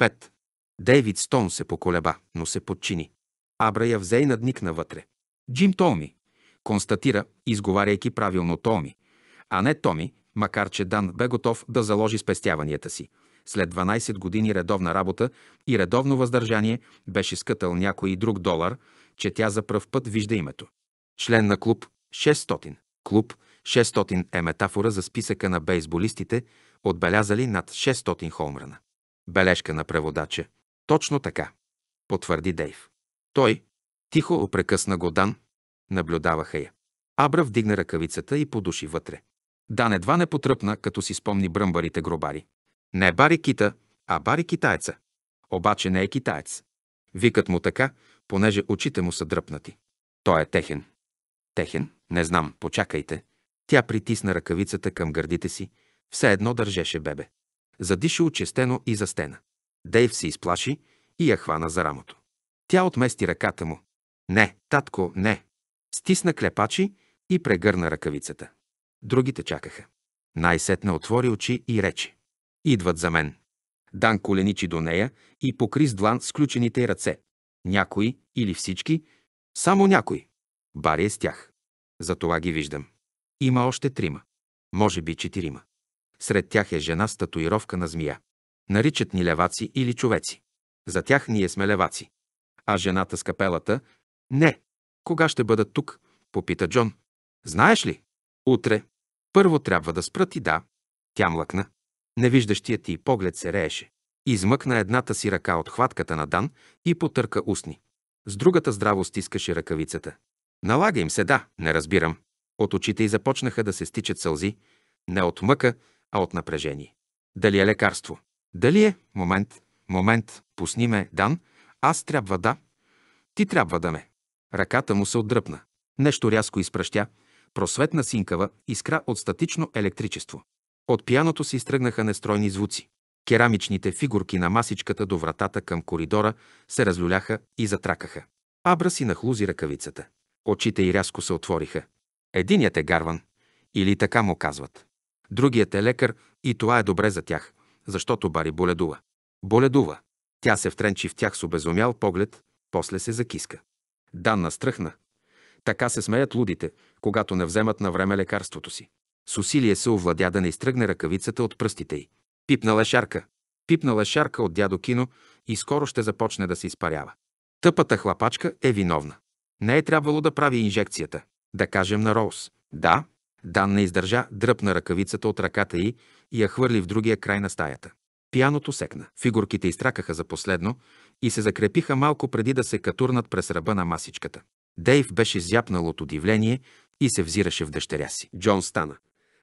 5. Дейвид Стоун се поколеба, но се подчини. Абра я взе и надникна вътре. Джим Толми констатира, изговаряйки правилно Толми, а не Томи, макар че Дан бе готов да заложи спестяванията си. След 12 години редовна работа и редовно въздържание беше скътал някой друг долар, че тя за пръв път вижда името. Член на клуб 600. Клуб 600 е метафора за списъка на бейсболистите, отбелязали над 600 холмрана. Бележка на преводача. Точно така, потвърди Дейв. Той, тихо опрекъсна го Дан, наблюдаваха я. Абра вдигна ръкавицата и подуши вътре. Дан едва не потръпна, като си спомни бръмбарите гробари. Не е бари кита, а бари китайца. Обаче не е китаец. Викат му така, понеже очите му са дръпнати. Той е техен. Техен? Не знам, почакайте. Тя притисна ръкавицата към гърдите си, все едно държеше бебе задиша очестено и застена. Дейв се изплаши и я хвана за рамото. Тя отмести ръката му. Не, татко, не. Стисна клепачи и прегърна ръкавицата. Другите чакаха. Най-сетна отвори очи и рече. Идват за мен. Дан коленичи до нея и покри с длан сключените ръце. Някой или всички, само някой. Бари е с тях. Затова ги виждам. Има още трима. Може би четирима. Сред тях е жена с татуировка на змия. Наричат ни леваци или човеци. За тях ние сме леваци. А жената с капелата? Не. Кога ще бъдат тук? Попита Джон. Знаеш ли? Утре. Първо трябва да спрат и да. Тя млъкна. Невиждащият ти поглед се рееше. Измъкна едната си ръка от хватката на Дан и потърка устни. С другата здраво стискаше ръкавицата. Налага им се, да, не разбирам. От очите й започнаха да се стичат сълзи, не от мъка, а от напрежение. Дали е лекарство? Дали е? Момент, момент, пусни ме, Дан, аз трябва да, ти трябва да ме. Ръката му се отдръпна. Нещо рязко изпращя, просветна синкава искра от статично електричество. От пияното си изтръгнаха нестройни звуци. Керамичните фигурки на масичката до вратата към коридора се разлюляха и затракаха. Абра си нахлузи ръкавицата. Очите й рязко се отвориха. Единият е гарван. Или така му казват. Другият е лекар и това е добре за тях, защото Бари боледува. Боледува. Тя се втренчи в тях с обезумял поглед, после се закиска. Данна стръхна. Така се смеят лудите, когато не вземат на време лекарството си. С усилие се овладя да не изтръгне ръкавицата от пръстите й. Пипнала е шарка. Пипнала е шарка от дядо Кино и скоро ще започне да се изпарява. Тъпата хлапачка е виновна. Не е трябвало да прави инжекцията. Да кажем на Роуз. Да, Дан не издържа, дръпна ръкавицата от ръката й и я хвърли в другия край на стаята. Пияното секна. Фигурките изтракаха за последно и се закрепиха малко преди да се катурнат през ръба на масичката. Дейв беше зяпнал от удивление и се взираше в дъщеря си. Джон стана,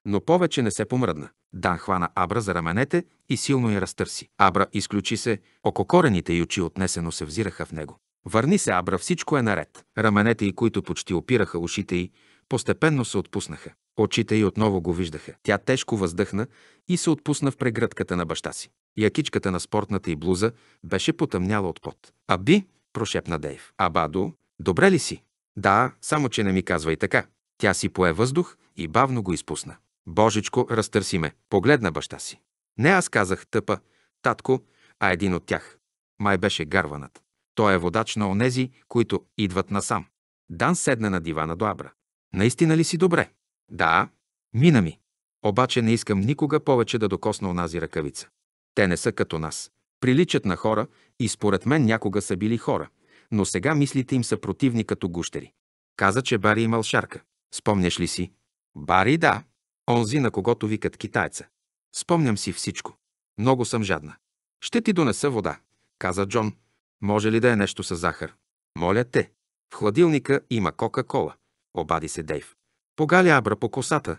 но повече не се помръдна. Дан хвана Абра за раменете и силно я разтърси. Абра изключи се, око корените и очи отнесено се взираха в него. Върни се, Абра, всичко е наред. Раменете й, които почти опираха ушите й, постепенно се отпуснаха. Очите й отново го виждаха. Тя тежко въздъхна и се отпусна в прегръдката на баща си. Якичката на спортната й блуза беше потъмняла от пот. Аби, прошепна Дейв. Абадо, добре ли си? Да, само че не ми казвай така. Тя си пое въздух и бавно го изпусна. Божичко, разтърси ме. Погледна баща си. Не аз казах тъпа, татко, а един от тях. Май беше гарванът. Той е водач на онези, които идват насам. Дан седна на дивана до Абра. Наистина ли си добре? Да, мина ми. Обаче не искам никога повече да докосна онази ръкавица. Те не са като нас. Приличат на хора и според мен някога са били хора, но сега мислите им са противни като гущери. Каза, че Бари имал шарка. Спомняш ли си? Бари, да. Онзи, на когото викат китайца. Спомням си всичко. Много съм жадна. Ще ти донеса вода, каза Джон. Може ли да е нещо с захар? Моля те. В хладилника има Кока-Кола, обади се Дейв. Погаля Абра по косата,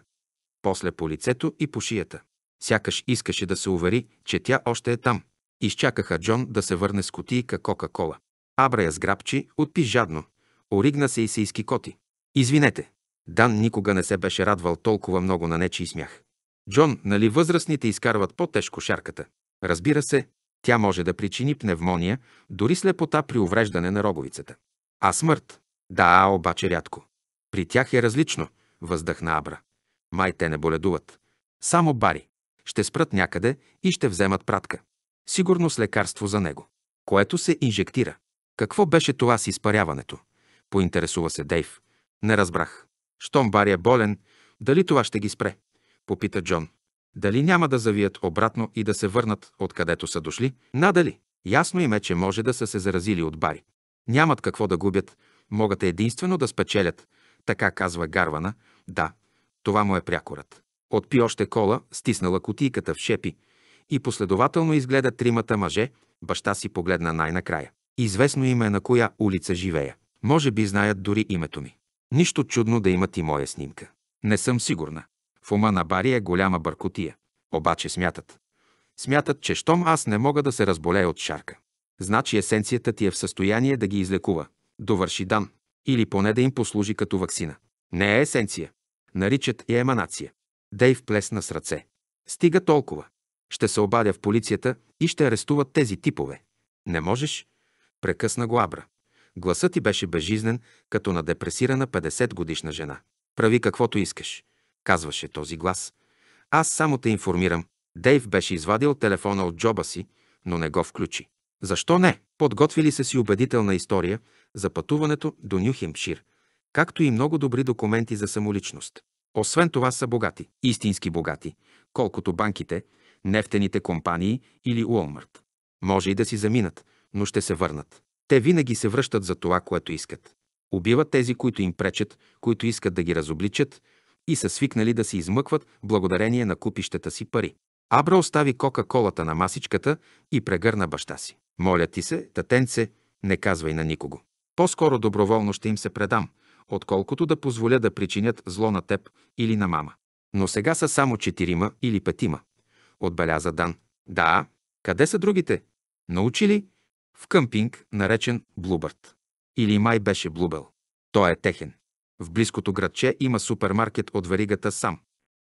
после по лицето и по шията. Сякаш искаше да се увери, че тя още е там. Изчакаха Джон да се върне с котийка Кока-кола. Абра я сграбчи, отпи жадно. Оригна се и се изкикоти. Извинете. Дан никога не се беше радвал толкова много на нечи и смях. Джон, нали възрастните изкарват по-тежко шарката? Разбира се, тя може да причини пневмония, дори слепота при увреждане на роговицата. А смърт? Да, обаче рядко. При тях е различно – въздъхна Абра. Май те не боледуват. Само бари. Ще спрат някъде и ще вземат пратка. Сигурно с лекарство за него, което се инжектира. Какво беше това с изпаряването? Поинтересува се Дейв. Не разбрах. Щом Бари е болен, дали това ще ги спре? Попита Джон. Дали няма да завият обратно и да се върнат откъдето са дошли? Надали. Ясно им е, че може да са се заразили от Бари. Нямат какво да губят, могат единствено да спечелят, така казва Гарвана. Да, това му е прякорът. Отпи още кола, стиснала кутийката в шепи и последователно изгледа тримата мъже, баща си погледна най-накрая. Известно им е на коя улица живея. Може би знаят дори името ми. Нищо чудно да имат и моя снимка. Не съм сигурна. В ума на Бари е голяма бъркотия. Обаче смятат. Смятат, че щом аз не мога да се разболея от шарка. Значи есенцията ти е в състояние да ги излекува. Довърши Дан или поне да им послужи като вакцина. Не е есенция. Наричат я еманация. Дейв плесна с ръце. Стига толкова. Ще се обадя в полицията и ще арестуват тези типове. Не можеш? Прекъсна го Абра. Гласът ти беше безжизнен, като на депресирана 50-годишна жена. Прави каквото искаш, казваше този глас. Аз само те информирам. Дейв беше извадил телефона от джоба си, но не го включи. Защо не? Подготвили са си убедителна история за пътуването до Нюхемшир, както и много добри документи за самоличност. Освен това са богати, истински богати, колкото банките, нефтените компании или Уолмарт. Може и да си заминат, но ще се върнат. Те винаги се връщат за това, което искат. Убиват тези, които им пречат, които искат да ги разобличат и са свикнали да се измъкват благодарение на купищата си пари. Абра остави кока-колата на масичката и прегърна баща си. Моля ти се, татенце, не казвай на никого. По-скоро доброволно ще им се предам, отколкото да позволя да причинят зло на теб или на мама. Но сега са само четирима или петима, отбеляза Дан. Да, къде са другите? Научили? В къмпинг, наречен Блубърт. Или май беше Блубел. Той е техен. В близкото градче има супермаркет от веригата сам.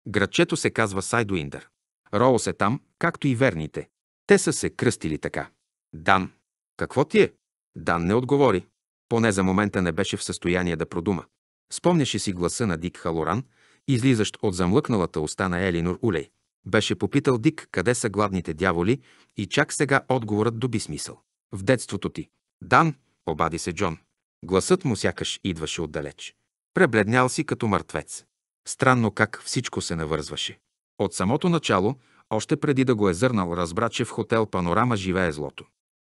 Градчето се казва Сайдуиндър. Роос е там, както и верните. Те са се кръстили така. Дан, какво ти е? Дан не отговори. Поне за момента не беше в състояние да продума. Спомняше си гласа на Дик Халоран, излизащ от замлъкналата уста на Елинор Улей. Беше попитал Дик къде са гладните дяволи и чак сега отговорът доби смисъл. В детството ти. Дан, обади се Джон. Гласът му сякаш идваше отдалеч. Пребледнял си като мъртвец. Странно как всичко се навързваше. От самото начало, още преди да го е зърнал, разбра, че в хотел Панорама живее злото.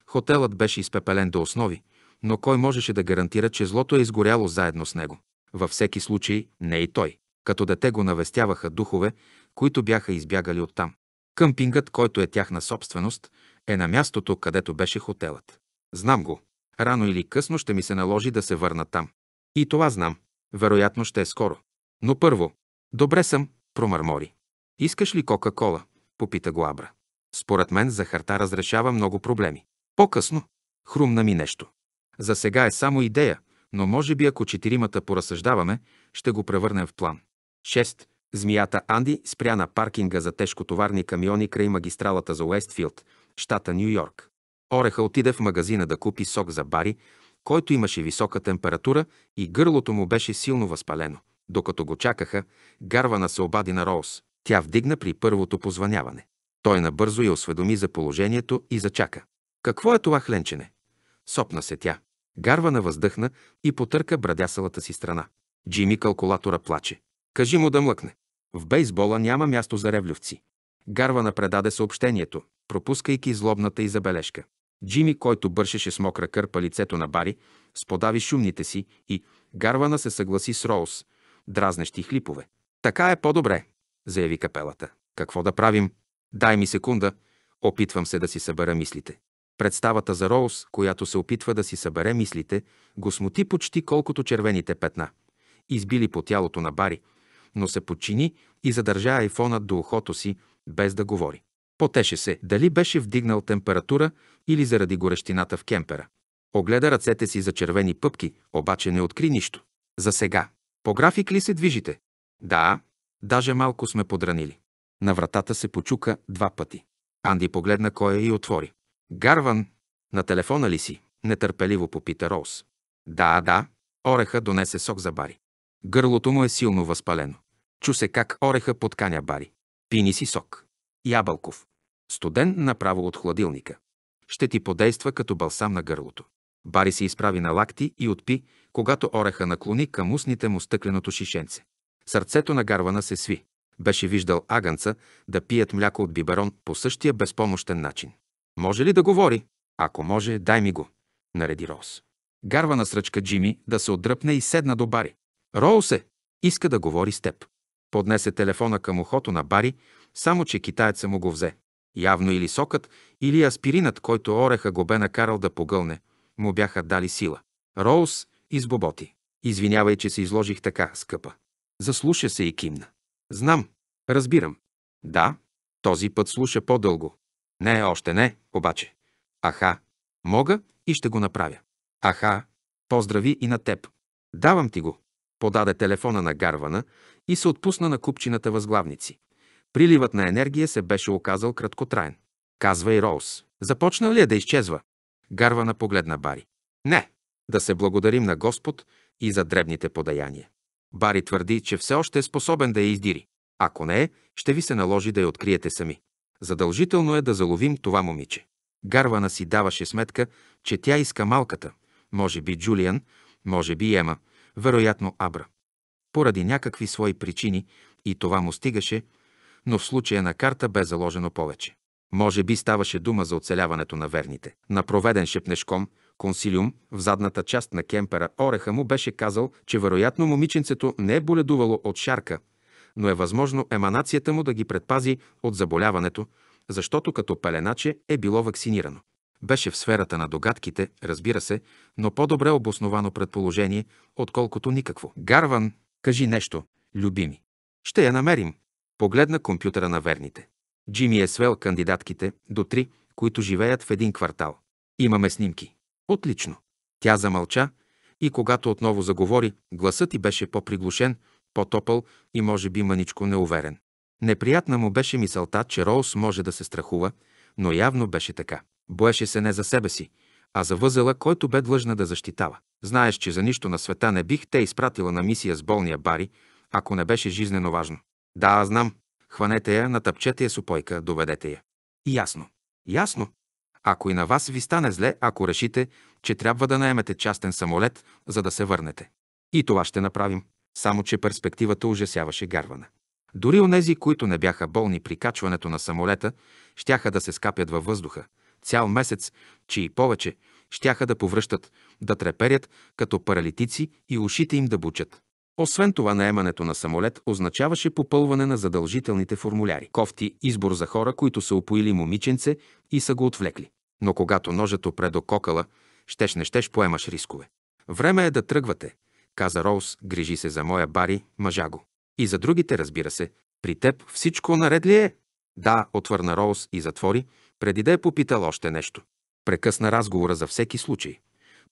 Хотелът беше изпепелен до основи, но кой можеше да гарантира, че злото е изгоряло заедно с него? Във всеки случай не и той. Като дете го навестяваха духове, които бяха избягали оттам. Къмпингът, който е тяхна собственост, е на мястото, където беше хотелът. Знам го. Рано или късно ще ми се наложи да се върна там. И това знам. Вероятно ще е скоро. Но първо. Добре съм, промърмори. Искаш ли Кока-кола? Попита го Абра. Според мен захарта разрешава много проблеми. По-късно. Хрумна ми нещо. За сега е само идея, но може би ако четиримата поразсъждаваме, ще го превърнем в план. 6. Змията Анди спря на паркинга за тежкотоварни камиони край магистралата за Уестфилд, щата Нью Йорк. Ореха отиде в магазина да купи сок за бари, който имаше висока температура и гърлото му беше силно възпалено. Докато го чакаха, Гарвана се обади на Роуз. Тя вдигна при първото позваняване. Той набързо я осведоми за положението и зачака. Какво е това хленчене? Сопна се тя. Гарвана въздъхна и потърка брадясалата си страна. Джими калкулатора плаче. Кажи му да млъкне. В бейсбола няма място за ревлювци. Гарвана предаде съобщението, пропускайки злобната и забележка. Джими, който бършеше с мокра кърпа лицето на Бари, сподави шумните си и Гарвана се съгласи с Роуз, дразнещи хлипове. Така е по-добре, заяви капелата. Какво да правим? Дай ми секунда, опитвам се да си събера мислите. Представата за Роуз, която се опитва да си събере мислите, го смути почти колкото червените петна, избили по тялото на Бари, но се подчини и задържа айфона до ухото си, без да говори. Потеше се дали беше вдигнал температура или заради горещината в кемпера. Огледа ръцете си за червени пъпки, обаче не откри нищо. За сега. По график ли се движите? Да, даже малко сме подранили. На вратата се почука два пъти. Анди погледна кой е и отвори. Гарван, на телефона ли си? Нетърпеливо попита Роуз. Да, да. Ореха донесе сок за Бари. Гърлото му е силно възпалено. Чу се как ореха подканя Бари. Пини си сок. Ябълков. Студен направо от хладилника. Ще ти подейства като балсам на гърлото. Бари се изправи на лакти и отпи, когато ореха наклони към устните му стъкленото шишенце. Сърцето на Гарвана се сви. Беше виждал агънца да пият мляко от биберон по същия безпомощен начин. Може ли да говори? Ако може, дай ми го, нареди Роуз. Гарва на сръчка Джими да се отдръпне и седна до Бари. Роуз е! Иска да говори с теб. Поднесе телефона към ухото на Бари, само че китайца му го взе. Явно или сокът, или аспиринът, който Ореха го бе накарал да погълне, му бяха дали сила. Роуз избоботи. Извинявай, че се изложих така, скъпа. Заслуша се и кимна. Знам. Разбирам. Да, този път слуша по-дълго. Не, още не, обаче. Аха, мога и ще го направя. Аха, поздрави и на теб. Давам ти го. Подаде телефона на Гарвана и се отпусна на купчината възглавници. Приливът на енергия се беше оказал краткотраен. Казва и Роуз. Започна ли е да изчезва? Гарвана погледна Бари. Не. Да се благодарим на Господ и за дребните подаяния. Бари твърди, че все още е способен да я издири. Ако не е, ще ви се наложи да я откриете сами. Задължително е да заловим това момиче. Гарвана си даваше сметка, че тя иска малката, може би Джулиан, може би Ема, вероятно Абра. Поради някакви свои причини и това му стигаше, но в случая на карта бе заложено повече. Може би ставаше дума за оцеляването на верните. На проведен шепнешком консилиум в задната част на кемпера Ореха му беше казал, че вероятно момиченцето не е боледувало от шарка – но е възможно еманацията му да ги предпази от заболяването, защото като пеленаче е било вакцинирано. Беше в сферата на догадките, разбира се, но по-добре обосновано предположение, отколкото никакво. Гарван, кажи нещо, любими. Ще я намерим. Погледна компютъра на верните. Джими е свел кандидатките до три, които живеят в един квартал. Имаме снимки. Отлично. Тя замълча и когато отново заговори, гласът й беше по-приглушен, по-топъл и може би мъничко неуверен. Неприятна му беше мисълта, че Роуз може да се страхува, но явно беше така. Боеше се не за себе си, а за възела, който бе длъжна да защитава. Знаеш, че за нищо на света не бих те изпратила на мисия с болния Бари, ако не беше жизнено важно. Да, аз знам. Хванете я, натъпчете я с опойка, доведете я. Ясно. Ясно. Ако и на вас ви стане зле, ако решите, че трябва да наемете частен самолет, за да се върнете. И това ще направим. Само, че перспективата ужасяваше Гарвана. Дори онези, които не бяха болни при качването на самолета, щяха да се скапят във въздуха. Цял месец, че и повече, щяха да повръщат, да треперят като паралитици и ушите им да бучат. Освен това, наемането на самолет означаваше попълване на задължителните формуляри. Кофти – избор за хора, които са упоили момиченце и са го отвлекли. Но когато ножът опре до кокала, щеш не щеш поемаш рискове. Време е да тръгвате – каза Роуз, грижи се за моя Бари, мъжа го. И за другите, разбира се. При теб всичко наред ли е? Да, отвърна Роуз и затвори, преди да е попитал още нещо. Прекъсна разговора за всеки случай.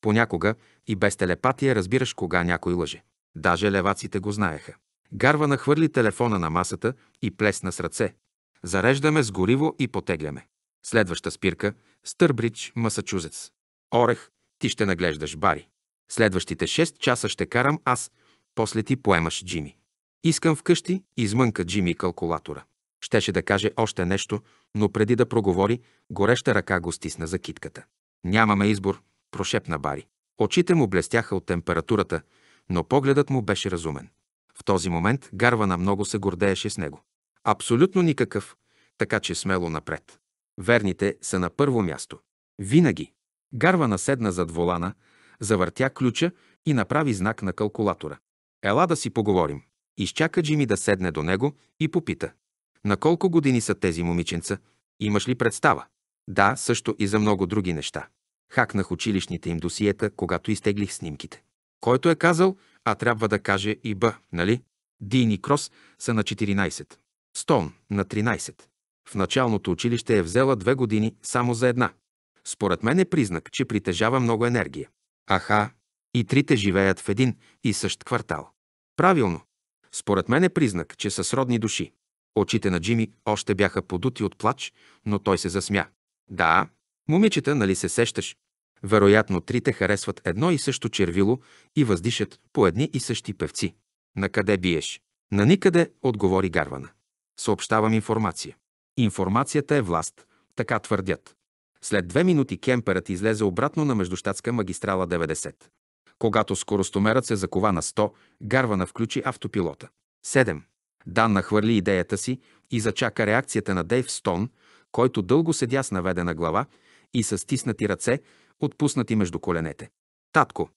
Понякога и без телепатия разбираш кога някой лъже. Даже леваците го знаеха. Гарва нахвърли телефона на масата и плесна с ръце. Зареждаме с гориво и потегляме. Следваща спирка – Стърбридж, Масачузец. Орех, ти ще наглеждаш бари. Следващите 6 часа ще карам аз, после ти поемаш Джими. Искам вкъщи, измънка Джими калкулатора. Щеше да каже още нещо, но преди да проговори, гореща ръка го стисна за китката. Нямаме избор, прошепна Бари. Очите му блестяха от температурата, но погледът му беше разумен. В този момент Гарвана много се гордееше с него. Абсолютно никакъв, така че смело напред. Верните са на първо място. Винаги. Гарвана седна зад волана, завъртя ключа и направи знак на калкулатора. Ела да си поговорим. Изчака Джими да седне до него и попита. На колко години са тези момиченца? Имаш ли представа? Да, също и за много други неща. Хакнах училищните им досиета, когато изтеглих снимките. Който е казал, а трябва да каже и Б, нали? Дин и Крос са на 14. Стоун на 13. В началното училище е взела две години само за една. Според мен е признак, че притежава много енергия. Аха, и трите живеят в един и същ квартал. Правилно. Според мен е признак, че са сродни души. Очите на Джими още бяха подути от плач, но той се засмя. Да, момичета, нали се сещаш? Вероятно, трите харесват едно и също червило и въздишат по едни и същи певци. На къде биеш? На никъде, отговори Гарвана. Съобщавам информация. Информацията е власт, така твърдят. След две минути кемперът излезе обратно на междущатска магистрала 90. Когато скоростомерът се закова на 100, Гарвана включи автопилота. 7. Дан нахвърли идеята си и зачака реакцията на Дейв Стон, който дълго седя с наведена глава и с стиснати ръце, отпуснати между коленете. Татко,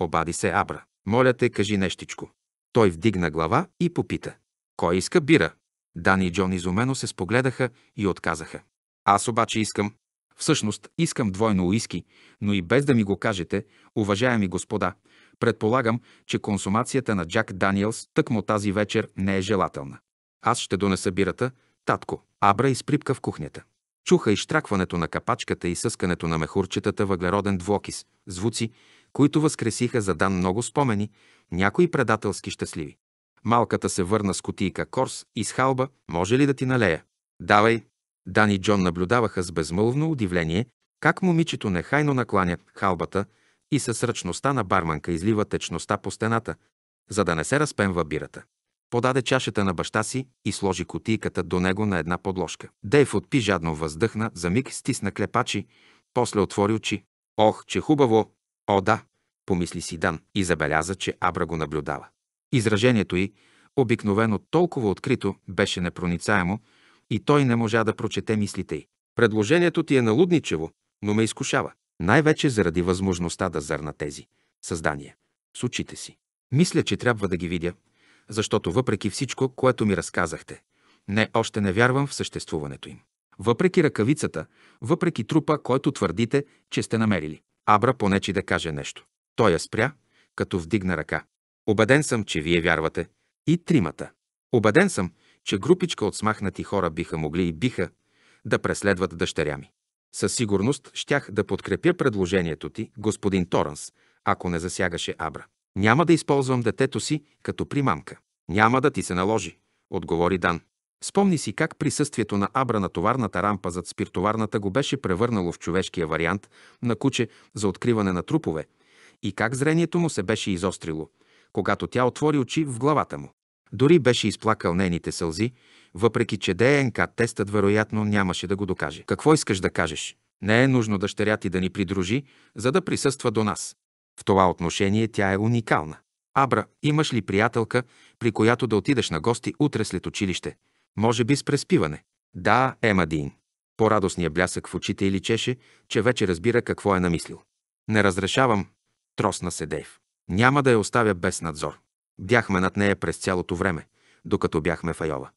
обади се Абра. Моля те, кажи нещичко. Той вдигна глава и попита. Кой иска бира? Дан и Джон изумено се спогледаха и отказаха. Аз обаче искам. Всъщност, искам двойно уиски, но и без да ми го кажете, уважаеми господа, предполагам, че консумацията на Джак Даниелс тъкмо тази вечер не е желателна. Аз ще донеса бирата, татко. Абра и сприпка в кухнята. Чуха изтракването на капачката и съскането на мехурчетата въглероден двокис, звуци, които възкресиха за Дан много спомени, някои предателски щастливи. Малката се върна с кутийка корс и с халба, може ли да ти налея? Давай, Дан и Джон наблюдаваха с безмълвно удивление как момичето нехайно накланя халбата и със ръчността на барманка излива течността по стената, за да не се разпенва бирата. Подаде чашата на баща си и сложи котийката до него на една подложка. Дейв отпи жадно въздъхна, за миг стисна клепачи, после отвори очи. Ох, че хубаво! О, да! помисли си Дан и забеляза, че Абра го наблюдава. Изражението й, обикновено толкова открито, беше непроницаемо, и той не можа да прочете мислите й. Предложението ти е налудничево, но ме изкушава. Най-вече заради възможността да зърна тези създания с очите си. Мисля, че трябва да ги видя, защото въпреки всичко, което ми разказахте, не още не вярвам в съществуването им. Въпреки ръкавицата, въпреки трупа, който твърдите, че сте намерили. Абра понечи да каже нещо. Той я спря, като вдигна ръка. Обеден съм, че вие вярвате. И тримата. Обеден съм, че групичка от смахнати хора биха могли и биха да преследват дъщеря ми. Със сигурност щях да подкрепя предложението ти, господин Торанс, ако не засягаше Абра. Няма да използвам детето си като примамка. Няма да ти се наложи, отговори Дан. Спомни си как присъствието на Абра на товарната рампа зад спиртоварната го беше превърнало в човешкия вариант на куче за откриване на трупове и как зрението му се беше изострило, когато тя отвори очи в главата му. Дори беше изплакал нейните сълзи, въпреки че ДНК тестът вероятно нямаше да го докаже. Какво искаш да кажеш? Не е нужно дъщеря ти да ни придружи, за да присъства до нас. В това отношение тя е уникална. Абра, имаш ли приятелка, при която да отидеш на гости утре след училище? Може би с преспиване. Да, Емадин. По-радостния блясък в очите и личеше, че вече разбира какво е намислил. Не разрешавам, тросна се Дейв. Няма да я оставя без надзор. Бяхме над нея през цялото време, докато бяхме в Айова.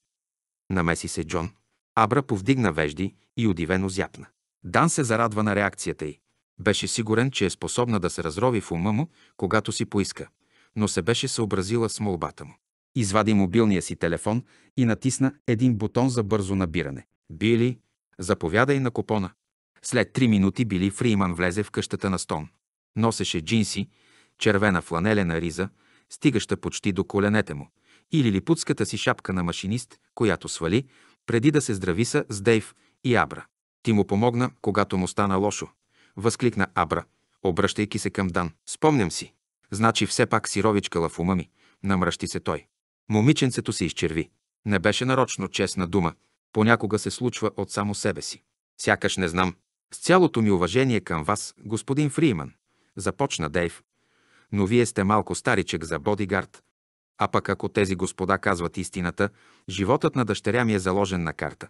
Намеси се Джон. Абра повдигна вежди и удивено зяпна. Дан се зарадва на реакцията й. Беше сигурен, че е способна да се разрови в ума му, когато си поиска, но се беше съобразила с молбата му. Извади мобилния си телефон и натисна един бутон за бързо набиране. Били, заповядай на купона. След три минути Били Фриман влезе в къщата на Стон. Носеше джинси, червена фланелена риза, стигаща почти до коленете му, или липутската си шапка на машинист, която свали, преди да се здрависа с Дейв и Абра. Ти му помогна, когато му стана лошо, възкликна Абра, обръщайки се към Дан. Спомням си. Значи все пак си в ума ми, намръщи се той. Момиченцето се изчерви. Не беше нарочно честна дума. Понякога се случва от само себе си. Сякаш не знам. С цялото ми уважение към вас, господин Фриман, започна Дейв, но вие сте малко старичек за бодигард. А пък ако тези господа казват истината, животът на дъщеря ми е заложен на карта.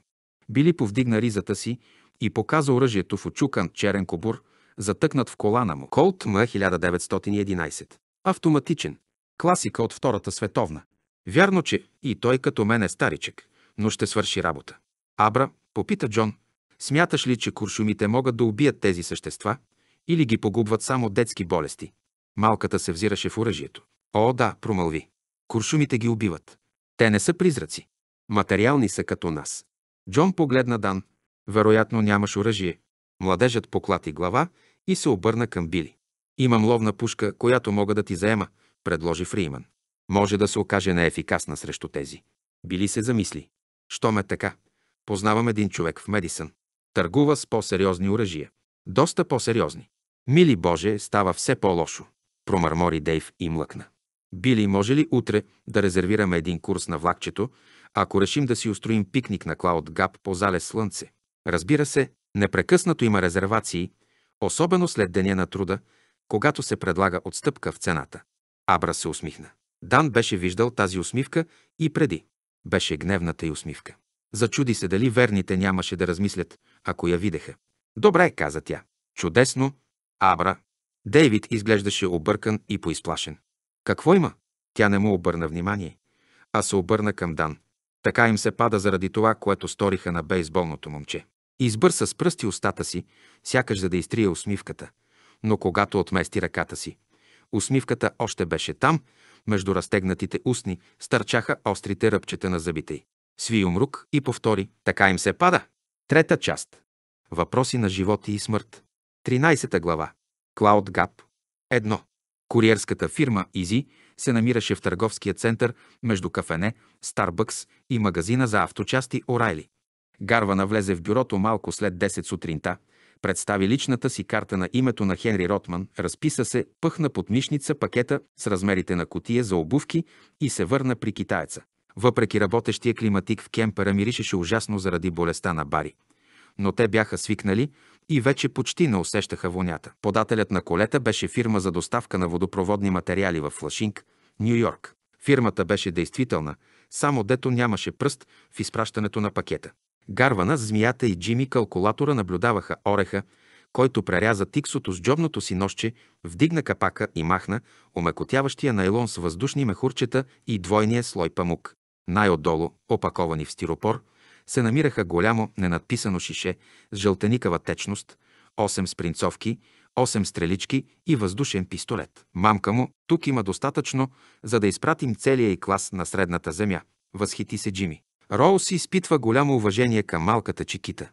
Били повдигна ризата си и показа оръжието в очукан черен кобур, затъкнат в колана му. Колт М 1911. Автоматичен. Класика от Втората световна. Вярно, че и той като мен е старичек, но ще свърши работа. Абра, попита Джон, смяташ ли, че куршумите могат да убият тези същества или ги погубват само детски болести? Малката се взираше в оръжието. О, да, промълви. Куршумите ги убиват. Те не са призраци. Материални са като нас. Джон погледна Дан. Вероятно нямаш оръжие. Младежът поклати глава и се обърна към Били. Имам ловна пушка, която мога да ти заема, предложи Фриман. Може да се окаже неефикасна срещу тези. Били се замисли. Що ме така, познавам един човек в Медисън. Търгува с по-сериозни оръжия. Доста по-сериозни. Мили Боже, става все по-лошо промърмори Дейв и млъкна. Били, може ли утре да резервираме един курс на влакчето, ако решим да си устроим пикник на Клауд Гап по зале слънце? Разбира се, непрекъснато има резервации, особено след деня на труда, когато се предлага отстъпка в цената. Абра се усмихна. Дан беше виждал тази усмивка и преди. Беше гневната и усмивка. Зачуди се дали верните нямаше да размислят, ако я видеха. Добре, каза тя. Чудесно, Абра, Дейвид изглеждаше объркан и поизплашен. Какво има? Тя не му обърна внимание, а се обърна към Дан. Така им се пада заради това, което сториха на бейсболното момче. Избърса с пръсти устата си, сякаш за да изтрие усмивката. Но когато отмести ръката си, усмивката още беше там, между разтегнатите устни стърчаха острите ръбчета на зъбите й. Сви умрук и повтори «Така им се пада!» Трета част. Въпроси на живот и смърт. 13 глава. Клауд Гап. Едно. Куриерската фирма Изи се намираше в търговския център между кафене, Старбъкс и магазина за авточасти Орайли. Гарва навлезе в бюрото малко след 10 сутринта, представи личната си карта на името на Хенри Ротман, разписа се, пъхна под мишница пакета с размерите на котия за обувки и се върна при китаеца. Въпреки работещия климатик в кемпера миришеше ужасно заради болестта на Бари но те бяха свикнали и вече почти не усещаха вонята. Подателят на колета беше фирма за доставка на водопроводни материали в Флашинг, Нью Йорк. Фирмата беше действителна, само дето нямаше пръст в изпращането на пакета. Гарвана, змията и Джими калкулатора наблюдаваха ореха, който преряза тиксото с джобното си нощче, вдигна капака и махна омекотяващия найлон с въздушни мехурчета и двойния слой памук. Най-отдолу, опаковани в стиропор, се намираха голямо ненадписано шише с жълтеникава течност, 8 спринцовки, 8 стрелички и въздушен пистолет. Мамка му, тук има достатъчно, за да изпратим целия и клас на средната земя. Възхити се Джими. Роуз изпитва голямо уважение към малката чекита.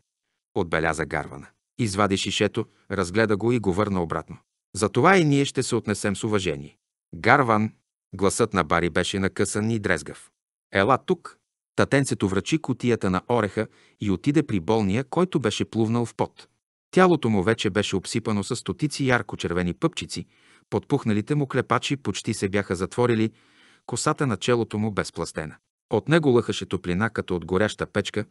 Отбеляза Гарвана. Извади шишето, разгледа го и го върна обратно. Затова и ние ще се отнесем с уважение. Гарван, гласът на Бари беше накъсан и дрезгав. Ела тук, Татенцето връчи котията на ореха и отиде при болния, който беше плувнал в пот. Тялото му вече беше обсипано с стотици ярко-червени пъпчици, подпухналите му клепачи почти се бяха затворили, косата на челото му безпластена. От него лъхаше топлина като от горяща печка,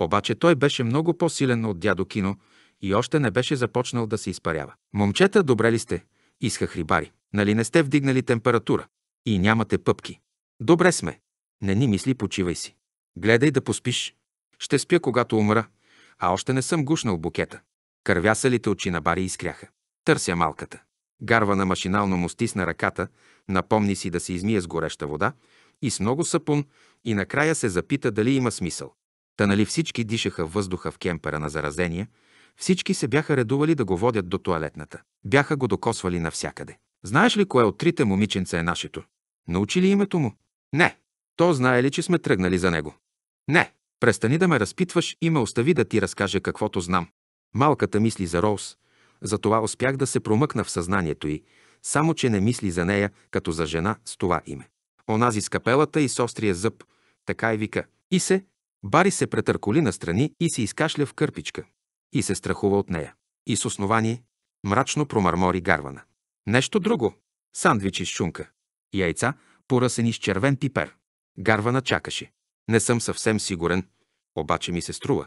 обаче той беше много по-силен от дядо Кино и още не беше започнал да се изпарява. Момчета, добре ли сте? Исках рибари. Нали не сте вдигнали температура? И нямате пъпки. Добре сме. Не ни мисли, почивай си. Гледай да поспиш. Ще спя, когато умра, а още не съм гушнал букета. Кървясалите очи на Бари изкряха. Търся малката. Гарва на машинално му стисна ръката, напомни си да се измие с гореща вода и с много сапун и накрая се запита дали има смисъл. Та нали всички дишаха въздуха в кемпера на заразения, всички се бяха редували да го водят до туалетната. Бяха го докосвали навсякъде. Знаеш ли кое от трите момиченца е нашето? Научи ли името му? Не. То знае ли, че сме тръгнали за него? Не, престани да ме разпитваш и ме остави да ти разкажа каквото знам. Малката мисли за Роуз, затова успях да се промъкна в съзнанието й, само че не мисли за нея като за жена с това име. Онази с капелата и с острия зъб, така и вика. И се, Бари се претърколи настрани и се изкашля в кърпичка. И се страхува от нея. И с основание мрачно промърмори гарвана. Нещо друго. Сандвичи с шунка. Яйца, поръсени с червен пипер. Гарвана чакаше. Не съм съвсем сигурен, обаче ми се струва,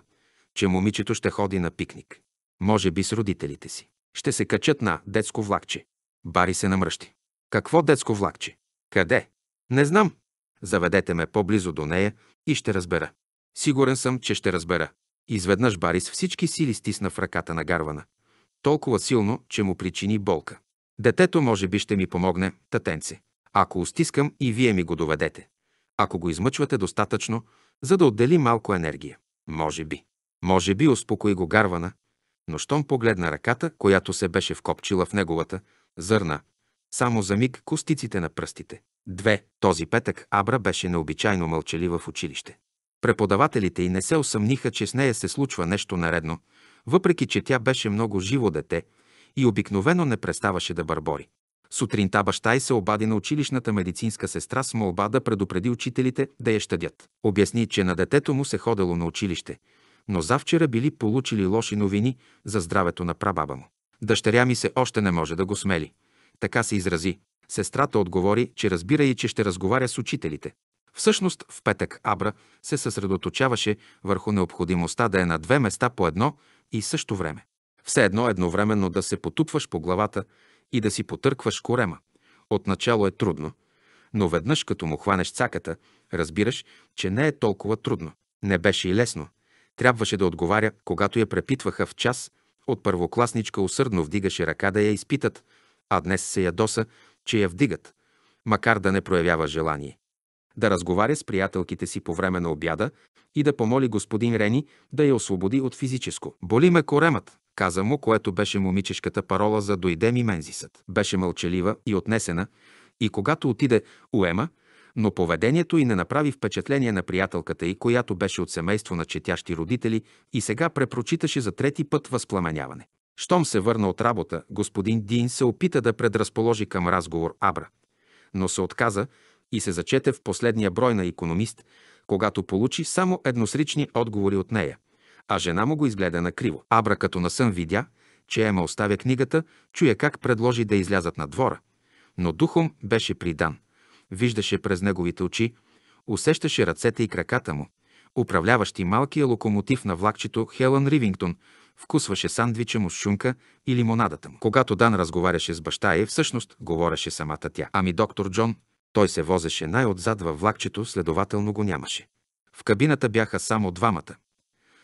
че момичето ще ходи на пикник. Може би с родителите си. Ще се качат на детско влакче. Бари се намръщи. Какво детско влакче? Къде? Не знам. Заведете ме по-близо до нея и ще разбера. Сигурен съм, че ще разбера. Изведнъж Барис всички сили стисна в ръката на Гарвана. Толкова силно, че му причини болка. Детето може би ще ми помогне, татенце. Ако устискам, и вие ми го доведете ако го измъчвате достатъчно, за да отдели малко енергия. Може би. Може би успокои го Гарвана, но щом погледна ръката, която се беше вкопчила в неговата, зърна. Само за миг костиците на пръстите. Две. Този петък Абра беше необичайно мълчалива в училище. Преподавателите й не се усъмниха, че с нея се случва нещо наредно, въпреки че тя беше много живо дете и обикновено не преставаше да бърбори. Сутринта баща й се обади на училищната медицинска сестра с молба да предупреди учителите да я щадят. Обясни, че на детето му се ходело на училище, но завчера били получили лоши новини за здравето на прабаба му. Дъщеря ми се още не може да го смели. Така се изрази. Сестрата отговори, че разбира и че ще разговаря с учителите. Всъщност в петък Абра се съсредоточаваше върху необходимостта да е на две места по едно и също време. Все едно едновременно да се потупваш по главата, и да си потъркваш корема. Отначало е трудно, но веднъж като му хванеш цаката, разбираш, че не е толкова трудно. Не беше и лесно. Трябваше да отговаря, когато я препитваха в час, от първокласничка усърдно вдигаше ръка да я изпитат, а днес се ядоса, че я вдигат, макар да не проявява желание. Да разговаря с приятелките си по време на обяда и да помоли господин Рени да я освободи от физическо. Боли ме коремът, каза му, което беше момичешката парола за «Дойде ми Мензисът». Беше мълчалива и отнесена, и когато отиде уема, но поведението й не направи впечатление на приятелката й, която беше от семейство на четящи родители и сега препрочиташе за трети път възпламеняване. Щом се върна от работа, господин Дин се опита да предразположи към разговор Абра, но се отказа и се зачете в последния брой на економист, когато получи само едносрични отговори от нея – а жена му го изгледа накриво. Абра като на сън видя, че Ема оставя книгата, чуя как предложи да излязат на двора. Но духом беше придан. Виждаше през неговите очи, усещаше ръцете и краката му. Управляващи малкия локомотив на влакчето Хелън Ривингтон вкусваше сандвича му с шунка и лимонадата му. Когато Дан разговаряше с баща и всъщност говореше самата тя. Ами доктор Джон, той се возеше най-отзад във влакчето, следователно го нямаше. В кабината бяха само двамата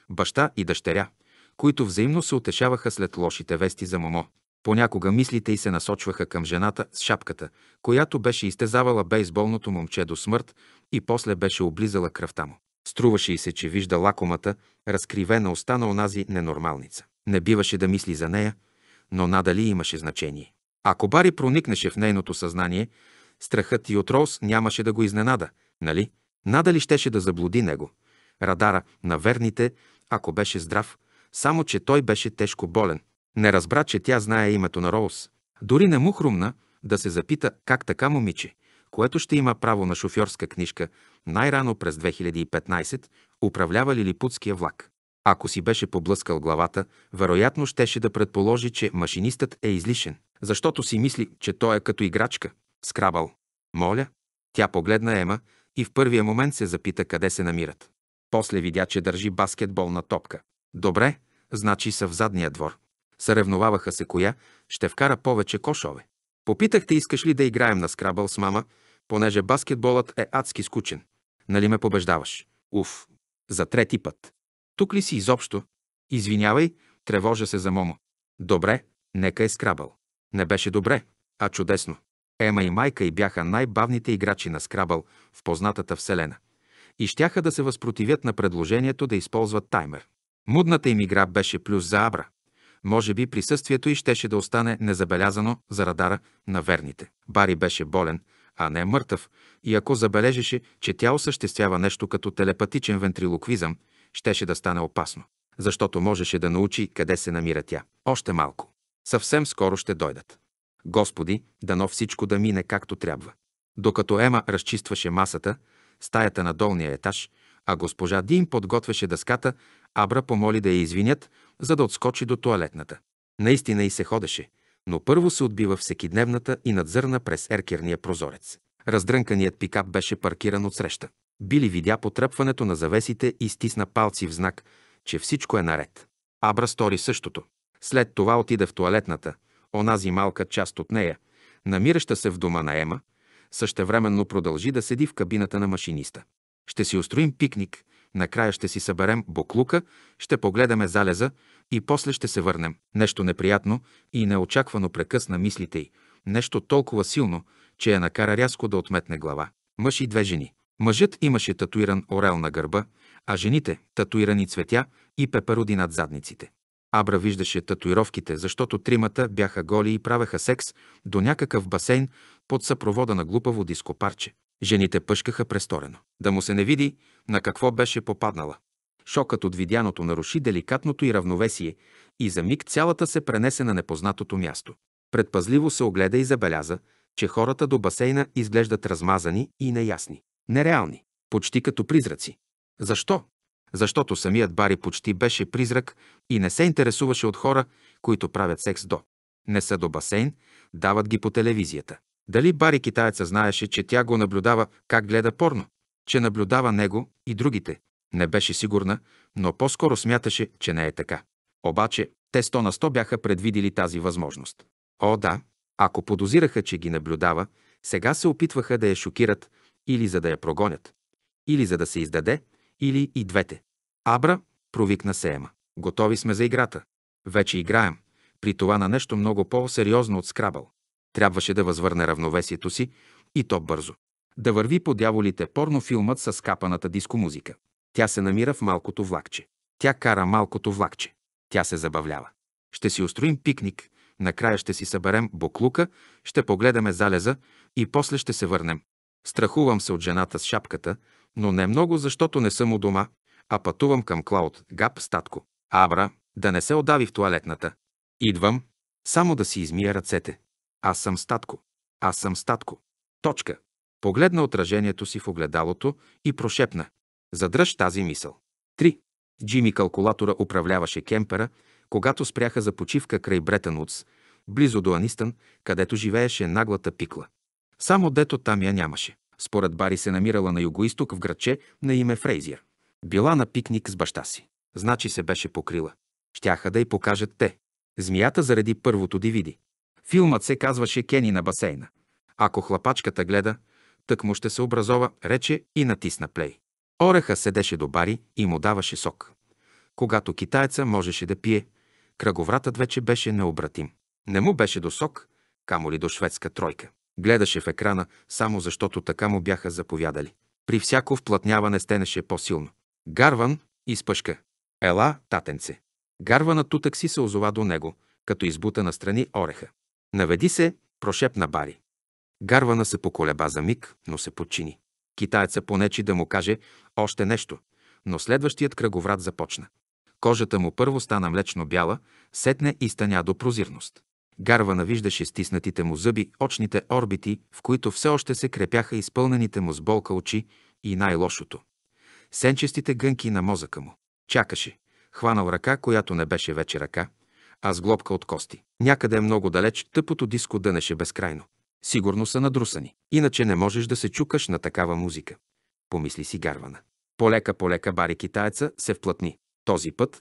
баща и дъщеря, които взаимно се утешаваха след лошите вести за Момо. Понякога мислите й се насочваха към жената с шапката, която беше изтезавала бейсболното момче до смърт и после беше облизала кръвта му. Струваше й се, че вижда лакомата, разкривена уста на онази ненормалница. Не биваше да мисли за нея, но надали имаше значение. Ако Бари проникнеше в нейното съзнание, страхът и от Роуз нямаше да го изненада, нали? Надали щеше да заблуди него. Радара на верните ако беше здрав, само че той беше тежко болен. Не разбра, че тя знае името на Роуз. Дори не му хрумна да се запита как така момиче, което ще има право на шофьорска книжка най-рано през 2015, управлява липутския влак. Ако си беше поблъскал главата, вероятно щеше да предположи, че машинистът е излишен, защото си мисли, че той е като играчка. Скрабал. Моля. Тя погледна Ема и в първия момент се запита къде се намират. После видя, че държи баскетболна топка. Добре, значи са в задния двор. Съревноваваха се коя ще вкара повече кошове. Попитахте искаш ли да играем на скрабъл с мама, понеже баскетболът е адски скучен. Нали ме побеждаваш? Уф, за трети път. Тук ли си изобщо? Извинявай, тревожа се за Момо. Добре, нека е скрабъл. Не беше добре, а чудесно. Ема и майка и бяха най-бавните играчи на скрабъл в познатата вселена и щяха да се възпротивят на предложението да използват таймер. Мудната им игра беше плюс за Абра. Може би присъствието й щеше да остане незабелязано за радара на верните. Бари беше болен, а не мъртъв, и ако забележеше, че тя осъществява нещо като телепатичен вентрилоквизъм, щеше да стане опасно, защото можеше да научи къде се намира тя. Още малко. Съвсем скоро ще дойдат. Господи, дано всичко да мине както трябва. Докато Ема разчистваше масата, стаята на долния етаж, а госпожа Дим подготвяше дъската, Абра помоли да я извинят, за да отскочи до туалетната. Наистина и се ходеше, но първо се отбива всекидневната и надзърна през еркерния прозорец. Раздрънканият пикап беше паркиран отсреща. Били видя потръпването на завесите и стисна палци в знак, че всичко е наред. Абра стори същото. След това отида в туалетната, онази малка част от нея, намираща се в дома на Ема, Същевременно продължи да седи в кабината на машиниста. Ще си устроим пикник, накрая ще си съберем буклука, ще погледаме залеза и после ще се върнем. Нещо неприятно и неочаквано прекъсна мислите й. Нещо толкова силно, че я накара рязко да отметне глава. Мъж и две жени. Мъжът имаше татуиран орел на гърба, а жените – татуирани цветя и пепероди над задниците. Абра виждаше татуировките, защото тримата бяха голи и правеха секс до някакъв басейн под съпровода на глупаво дископарче. Жените пъшкаха престорено. Да му се не види на какво беше попаднала. Шокът от видяното наруши деликатното и равновесие и за миг цялата се пренесе на непознатото място. Предпазливо се огледа и забеляза, че хората до басейна изглеждат размазани и неясни, нереални, почти като призраци. Защо? защото самият Бари почти беше призрак и не се интересуваше от хора, които правят секс до. Не са до басейн, дават ги по телевизията. Дали Бари китаеца знаеше, че тя го наблюдава как гледа порно, че наблюдава него и другите? Не беше сигурна, но по-скоро смяташе, че не е така. Обаче те 100 на 100 бяха предвидили тази възможност. О, да, ако подозираха, че ги наблюдава, сега се опитваха да я шокират или за да я прогонят, или за да се издаде, или и двете. Абра, провикна се Ема. Готови сме за играта. Вече играем. При това на нещо много по-сериозно от скрабъл. Трябваше да възвърне равновесието си и то бързо. Да върви по дяволите порнофилмът с капаната дискомузика. Тя се намира в малкото влакче. Тя кара малкото влакче. Тя се забавлява. Ще си устроим пикник, накрая ще си съберем буклука, ще погледаме залеза и после ще се върнем. Страхувам се от жената с шапката, но не много, защото не съм у дома, а пътувам към Клауд, Габ, Статко. Абра, да не се отдави в туалетната. Идвам, само да си измия ръцете. Аз съм Статко. Аз съм Статко. Точка. Погледна отражението си в огледалото и прошепна. Задръж тази мисъл. 3. Джими калкулатора управляваше кемпера, когато спряха за почивка край Бретън Утс, близо до Анистън, където живееше наглата пикла. Само дето там я нямаше. Според Бари се намирала на югоисток в градче на име Фрейзир. Била на пикник с баща си. Значи се беше покрила. Щяха да й покажат те. Змията заради първото дивиди. Филмът се казваше Кени на басейна. Ако хлапачката гледа, тък му ще се образова, рече и натисна плей. Ореха седеше до Бари и му даваше сок. Когато китаеца можеше да пие, кръговратът вече беше необратим. Не му беше до сок, камо ли до шведска тройка. Гледаше в екрана, само защото така му бяха заповядали. При всяко вплътняване стенеше по-силно. Гарван изпъшка. Ела, татенце. Гарвана тутък си се озова до него, като избута настрани ореха. Наведи се, прошепна Бари. Гарвана се поколеба за миг, но се подчини. Китаеца понечи да му каже още нещо, но следващият кръговрат започна. Кожата му първо стана млечно бяла, сетне и стъня до прозирност. Гарвана виждаше стиснатите му зъби, очните орбити, в които все още се крепяха изпълнените му с болка очи и най-лошото – сенчестите гънки на мозъка му. Чакаше, хванал ръка, която не беше вече ръка, а с глобка от кости. Някъде много далеч тъпото диско дънеше безкрайно. Сигурно са надрусани. Иначе не можеш да се чукаш на такава музика. Помисли си Гарвана. Полека-полека бари китаеца се вплътни. Този път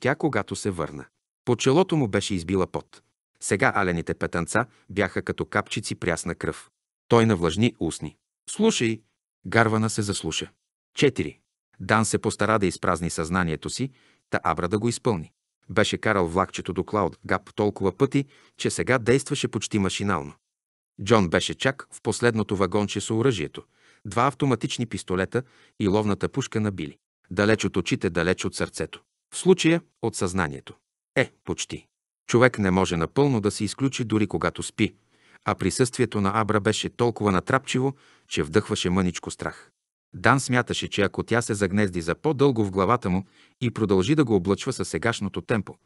тя, когато се върна. По челото му беше избила пот. Сега алените петънца бяха като капчици прясна кръв. Той навлажни устни. Слушай! Гарвана се заслуша. 4. Дан се постара да изпразни съзнанието си, та Абра да го изпълни. Беше карал влакчето до Клауд Гап толкова пъти, че сега действаше почти машинално. Джон беше чак в последното вагонче с оръжието, два автоматични пистолета и ловната пушка на Били. Далеч от очите, далеч от сърцето. В случая от съзнанието. Е, почти. Човек не може напълно да се изключи дори когато спи, а присъствието на Абра беше толкова натрапчиво, че вдъхваше мъничко страх. Дан смяташе, че ако тя се загнезди за по-дълго в главата му и продължи да го облъчва със сегашното темпо,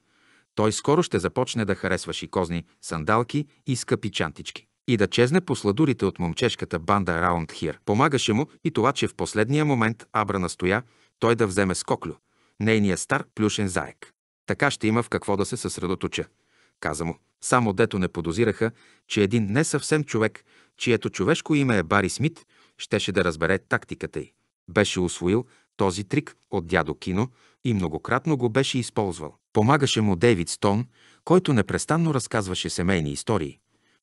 той скоро ще започне да харесва шикозни сандалки и скъпи чантички. И да чезне по сладурите от момчешката банда Раунд Хир. Помагаше му и това, че в последния момент Абра настоя той да вземе скоклю, нейния стар плюшен заек. Така ще има в какво да се съсредоточа, каза му. Само дето не подозираха, че един не съвсем човек, чието човешко име е Бари Смит, щеше да разбере тактиката й. Беше освоил този трик от дядо Кино и многократно го беше използвал. Помагаше му Дейвид Стон, който непрестанно разказваше семейни истории.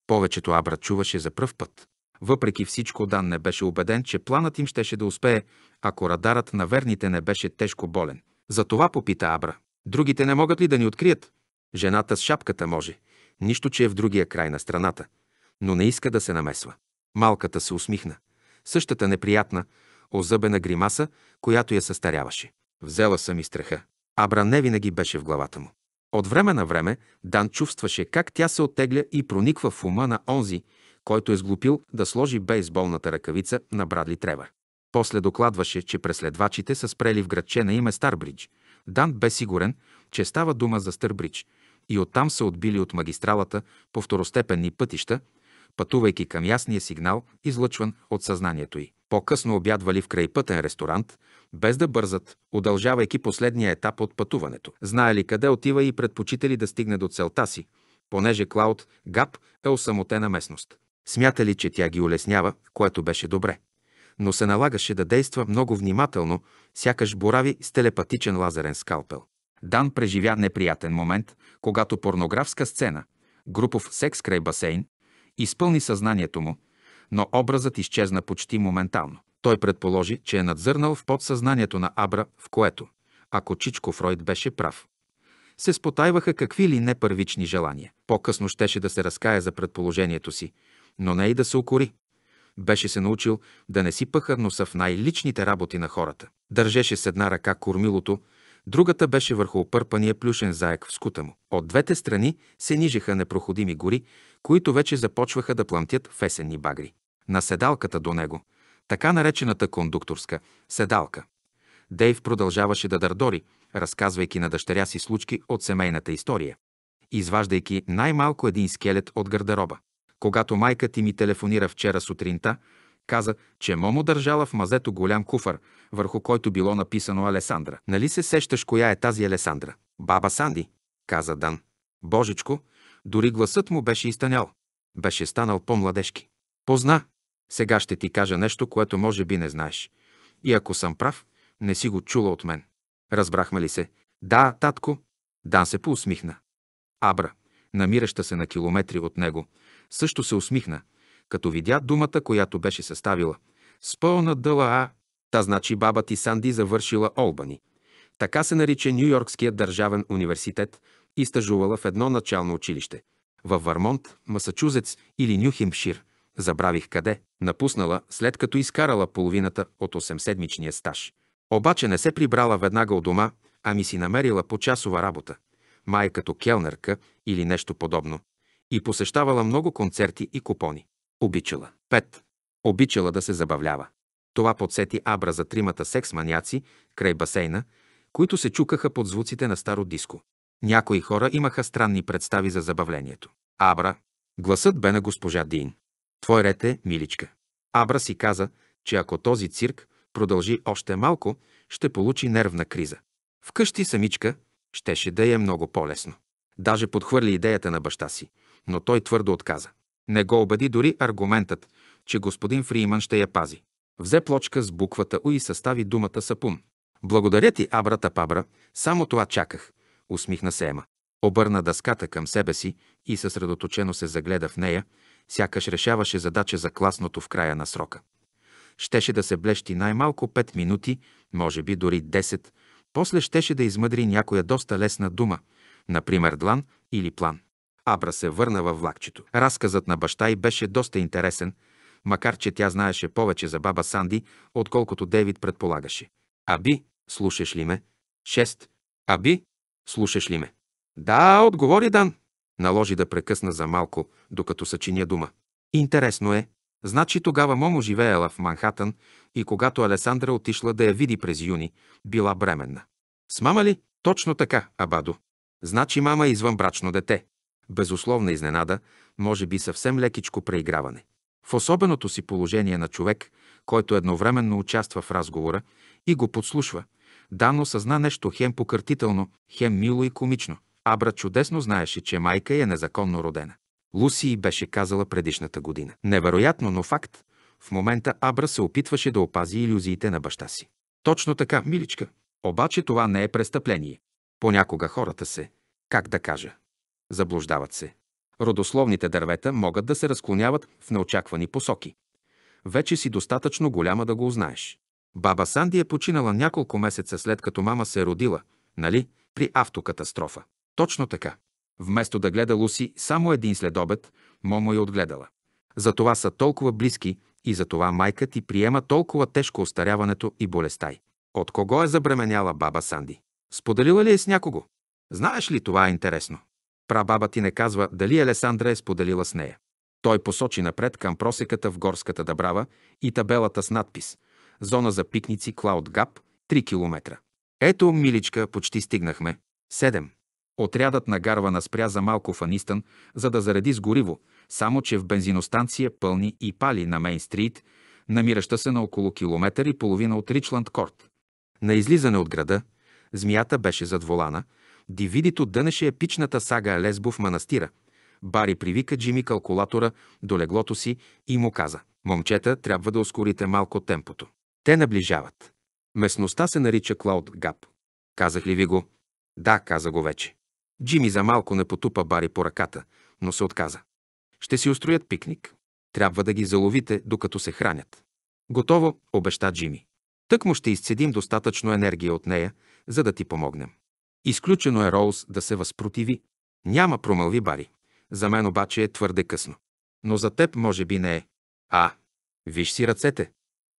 Повечето Абра чуваше за пръв път. Въпреки всичко, Дан не беше убеден, че планът им щеше да успее, ако радарът на верните не беше тежко болен. Затова попита Абра. Другите не могат ли да ни открият? Жената с шапката може. Нищо, че е в другия край на страната. Но не иска да се намесва. Малката се усмихна. Същата неприятна, озъбена гримаса, която я състаряваше. Взела съм и страха. Абра не винаги беше в главата му. От време на време Дан чувстваше как тя се оттегля и прониква в ума на онзи, който е сглупил да сложи бейсболната ръкавица на Брадли Тревър. После докладваше, че преследвачите са спрели в градче на име Старбридж, Дан бе сигурен, че става дума за Стърбрич и оттам са отбили от магистралата по второстепенни пътища, пътувайки към ясния сигнал, излъчван от съзнанието й. По-късно обядвали в крайпътен ресторант, без да бързат, удължавайки последния етап от пътуването. Знаели къде отива и предпочитали да стигне до целта си, понеже Клауд Гап е осамотена местност. Смятали, че тя ги улеснява, което беше добре но се налагаше да действа много внимателно, сякаш борави с телепатичен лазерен скалпел. Дан преживя неприятен момент, когато порнографска сцена, групов секс край басейн, изпълни съзнанието му, но образът изчезна почти моментално. Той предположи, че е надзърнал в подсъзнанието на Абра, в което, ако Чичко Фройд беше прав, се спотайваха какви ли не първични желания. По-късно щеше да се разкая за предположението си, но не и да се укори. Беше се научил да не си пъха носа в най-личните работи на хората. Държеше с една ръка кормилото, другата беше върху опърпания плюшен заек в скута му. От двете страни се нижеха непроходими гори, които вече започваха да плъмтят в есенни багри. На седалката до него, така наречената кондукторска седалка, Дейв продължаваше да дърдори, разказвайки на дъщеря си случки от семейната история, изваждайки най-малко един скелет от гардероба. Когато майка ти ми телефонира вчера сутринта, каза, че Момо държала в мазето голям куфар, върху който било написано Алесандра. Нали се сещаш коя е тази Алесандра? Баба Санди, каза Дан. Божичко, дори гласът му беше изтънял. Беше станал по-младежки. Позна. Сега ще ти кажа нещо, което може би не знаеш. И ако съм прав, не си го чула от мен. Разбрахме ли се? Да, татко. Дан се поусмихна. Абра, намираща се на километри от него, също се усмихна, като видя думата, която беше съставила. Спълна дъла А. Та значи баба ти Санди завършила Олбани. Така се нарича Нью-Йоркският държавен университет и стажувала в едно начално училище. Във Вармонт, Масачузец или Нюхимшир. Забравих къде. Напуснала, след като изкарала половината от 8-седмичния стаж. Обаче не се прибрала веднага от дома, а ми си намерила по-часова работа. Май като келнерка или нещо подобно и посещавала много концерти и купони. Обичала. 5. Обичала да се забавлява. Това подсети Абра за тримата секс-маняци край басейна, които се чукаха под звуците на старо диско. Някои хора имаха странни представи за забавлението. Абра. Гласът бе на госпожа Дин. Твой ред е, миличка. Абра си каза, че ако този цирк продължи още малко, ще получи нервна криза. Вкъщи самичка щеше да е много по-лесно. Даже подхвърли идеята на баща си, но той твърдо отказа. Не го убеди дори аргументът, че господин Фриман ще я пази. Взе плочка с буквата У и състави думата сапун. Благодаря ти, Абрата Пабра, само това чаках, усмихна се Ема. Обърна дъската към себе си и съсредоточено се загледа в нея, сякаш решаваше задача за класното в края на срока. Щеше да се блещи най-малко 5 минути, може би дори 10, после щеше да измъдри някоя доста лесна дума, например длан или план. Абра се върна във влакчето. Разказът на баща й беше доста интересен, макар че тя знаеше повече за баба Санди, отколкото Дейвид предполагаше. Аби, слушаш ли ме? Шест. Аби, слушаш ли ме? Да, отговори Дан. Наложи да прекъсна за малко, докато съчиня дума. Интересно е. Значи тогава Момо живеела в Манхатън и когато Алесандра отишла да я види през юни, била бременна. С мама ли? Точно така, Абадо. Значи мама извън брачно дете безусловна изненада, може би съвсем лекичко преиграване. В особеното си положение на човек, който едновременно участва в разговора и го подслушва, Дано съзна нещо хем покъртително, хем мило и комично. Абра чудесно знаеше, че майка е незаконно родена. Луси беше казала предишната година. Невероятно, но факт. В момента Абра се опитваше да опази иллюзиите на баща си. Точно така, миличка. Обаче това не е престъпление. Понякога хората се, как да кажа, Заблуждават се. Родословните дървета могат да се разклоняват в неочаквани посоки. Вече си достатъчно голяма да го узнаеш. Баба Санди е починала няколко месеца след като мама се е родила, нали, при автокатастрофа. Точно така. Вместо да гледа Луси само един следобед, Момо я е отгледала. Затова са толкова близки и затова майка ти приема толкова тежко остаряването и болестай. От кого е забременяла баба Санди? Споделила ли е с някого? Знаеш ли, това е интересно. Прабаба ти не казва дали Алесандра е споделила с нея. Той посочи напред към просеката в горската дъбрава и табелата с надпис «Зона за пикници Клауд Гап, 3 км». Ето, миличка, почти стигнахме. 7. Отрядът на Гарвана спря за малко в Анистън, за да зареди с гориво, само че в бензиностанция пълни и пали на Мейн Стрит, намираща се на около километър и половина от Ричланд Корт. На излизане от града, змията беше зад волана – Дивидито дънеше епичната сага Лесбов в манастира. Бари привика Джими калкулатора до леглото си и му каза «Момчета, трябва да ускорите малко темпото. Те наближават. Местността се нарича Клауд Гап. Казах ли ви го? Да, каза го вече. Джими за малко не потупа Бари по ръката, но се отказа. Ще си устроят пикник. Трябва да ги заловите, докато се хранят. Готово, обеща Джими. Тък му ще изцедим достатъчно енергия от нея, за да ти помогнем. Изключено е Роуз да се възпротиви. Няма, промълви Бари. За мен обаче е твърде късно. Но за теб може би не е. А, виж си ръцете.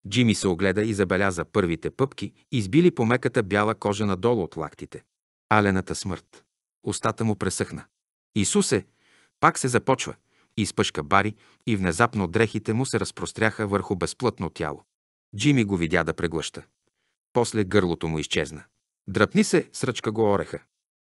Джими се огледа и забеляза първите пъпки, избили по меката бяла кожа надолу от лактите. Алената смърт. Остата му пресъхна. Исусе! Пак се започва. Изпъшка Бари и внезапно дрехите му се разпростряха върху безплътно тяло. Джими го видя да преглъща. После гърлото му изчезна. Дръпни се, сръчка го ореха.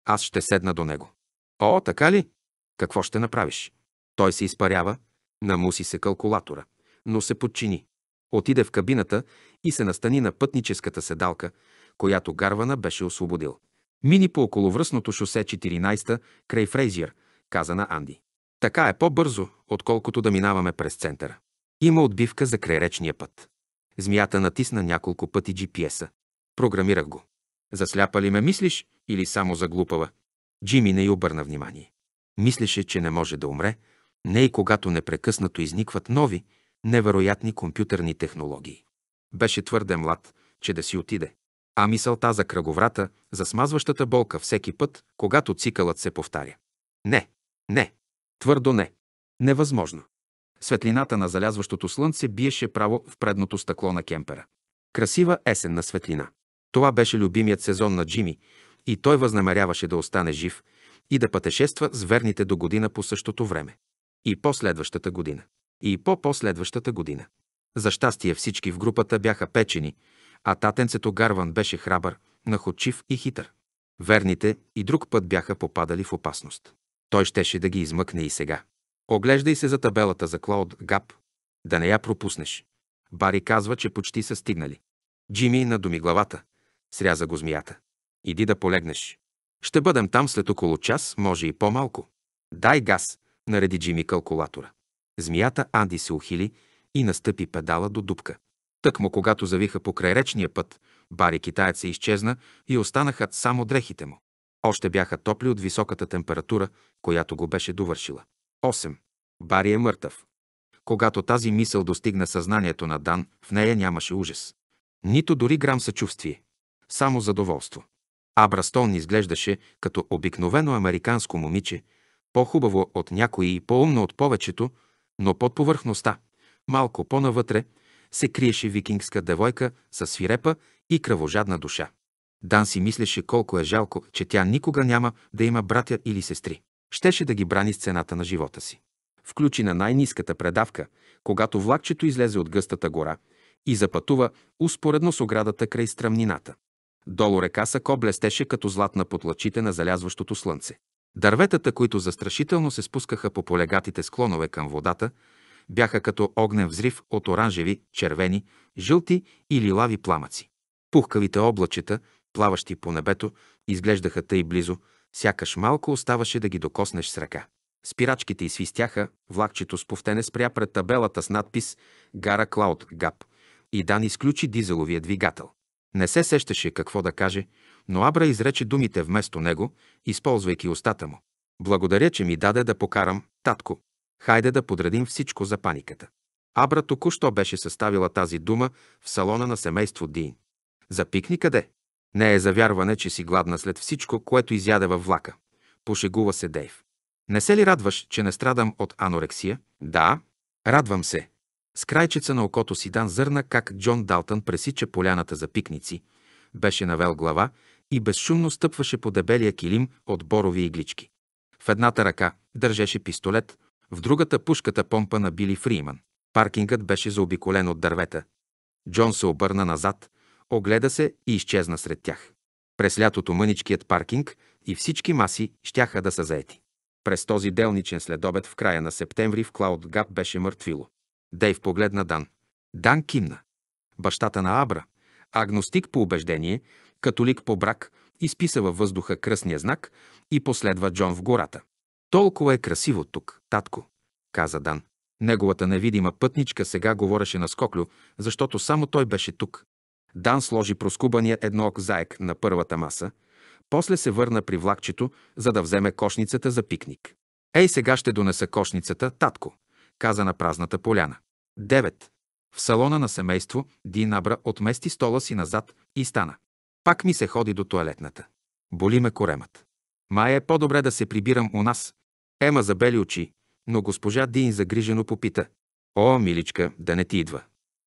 Аз ще седна до него. О, така ли? Какво ще направиш? Той се изпарява, намуси се калкулатора, но се подчини. Отиде в кабината и се настани на пътническата седалка, която Гарвана беше освободил. Мини по околовръстното шосе 14 край Фрейзиер, каза на Анди. Така е по-бързо, отколкото да минаваме през центъра. Има отбивка за крайречния път. Змията натисна няколко пъти GPS-а. Програмирах го. Засляпа ли ме мислиш или само за глупава? Джими не й обърна внимание. Мислеше, че не може да умре, не и когато непрекъснато изникват нови, невероятни компютърни технологии. Беше твърде млад, че да си отиде. А мисълта за кръговрата, за смазващата болка всеки път, когато цикълът се повтаря. Не, не, твърдо не. Невъзможно. Светлината на залязващото слънце биеше право в предното стъкло на кемпера. Красива есенна светлина. Това беше любимият сезон на Джими и той възнамеряваше да остане жив и да пътешества с верните до година по същото време. И по-следващата година. И по-последващата година. За щастие всички в групата бяха печени, а татенцето Гарван беше храбър, находчив и хитър. Верните и друг път бяха попадали в опасност. Той щеше да ги измъкне и сега. Оглеждай се за табелата за Клауд Гап. Да не я пропуснеш. Бари казва, че почти са стигнали. Джими надуми главата. Сряза го змията. Иди да полегнеш. Ще бъдем там след около час, може и по-малко. Дай газ, нареди Джими калкулатора. Змията Анди се ухили и настъпи педала до дупка. Тъкмо когато завиха покрай речния път, Бари се изчезна и останаха само дрехите му. Още бяха топли от високата температура, която го беше довършила. 8. Бари е мъртъв. Когато тази мисъл достигна съзнанието на Дан, в нея нямаше ужас. Нито дори грам съчувствие само задоволство. Абра Стоун изглеждаше като обикновено американско момиче, по-хубаво от някои и по-умно от повечето, но под повърхността, малко по-навътре, се криеше викингска девойка с свирепа и кръвожадна душа. Дан си мислеше колко е жалко, че тя никога няма да има братя или сестри. Щеше да ги брани с цената на живота си. Включи на най-низката предавка, когато влакчето излезе от гъстата гора и запътува успоредно с оградата край стръмнината. Долу река Сако блестеше като златна под лъчите на залязващото слънце. Дърветата, които застрашително се спускаха по полегатите склонове към водата, бяха като огнен взрив от оранжеви, червени, жълти и лилави пламъци. Пухкавите облачета, плаващи по небето, изглеждаха тъй близо, сякаш малко оставаше да ги докоснеш с ръка. Спирачките й свистяха, влакчето с повтене спря пред табелата с надпис «Гара Клауд Гап» и Дан изключи дизеловия двигател. Не се сещаше какво да каже, но Абра изрече думите вместо него, използвайки устата му. Благодаря, че ми даде да покарам, татко. Хайде да подредим всичко за паниката. Абра току-що беше съставила тази дума в салона на семейство Дин. За пикни къде? Не е за вярване, че си гладна след всичко, което изяде във влака. Пошегува се Дейв. Не се ли радваш, че не страдам от анорексия? Да, радвам се, с крайчеца на окото си Дан зърна как Джон Далтън пресича поляната за пикници, беше навел глава и безшумно стъпваше по дебелия килим от борови иглички. В едната ръка държеше пистолет, в другата пушката помпа на Били Фриман. Паркингът беше заобиколен от дървета. Джон се обърна назад, огледа се и изчезна сред тях. През лятото мъничкият паркинг и всички маси щяха да са заети. През този делничен следобед в края на септември в Клауд Гап беше мъртвило. Дейв погледна Дан. Дан кимна. Бащата на Абра, агностик по убеждение, католик по брак, изписа във въздуха кръсния знак и последва Джон в гората. Толкова е красиво тук, татко, каза Дан. Неговата невидима пътничка сега говореше на Скоклю, защото само той беше тук. Дан сложи проскубания еднок заек на първата маса, после се върна при влакчето, за да вземе кошницата за пикник. Ей, сега ще донеса кошницата, татко, каза на празната поляна. 9. В салона на семейство Динабра отмести стола си назад и стана. Пак ми се ходи до туалетната. Боли ме коремът. Май е по-добре да се прибирам у нас. Ема забели очи, но госпожа Дин загрижено попита. О, миличка, да не ти идва.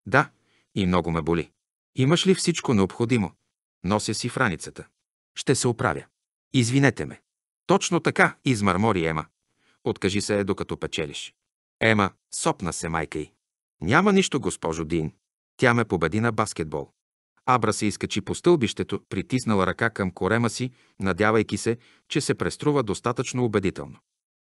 Да, и много ме боли. Имаш ли всичко необходимо? Нося си франицата. Ще се оправя. Извинете ме. Точно така, измърмори Ема. Откажи се, докато печелиш. Ема, сопна се майка й. Няма нищо, госпожо Дин. Тя ме победи на баскетбол. Абра се изкачи по стълбището, притиснала ръка към корема си, надявайки се, че се преструва достатъчно убедително.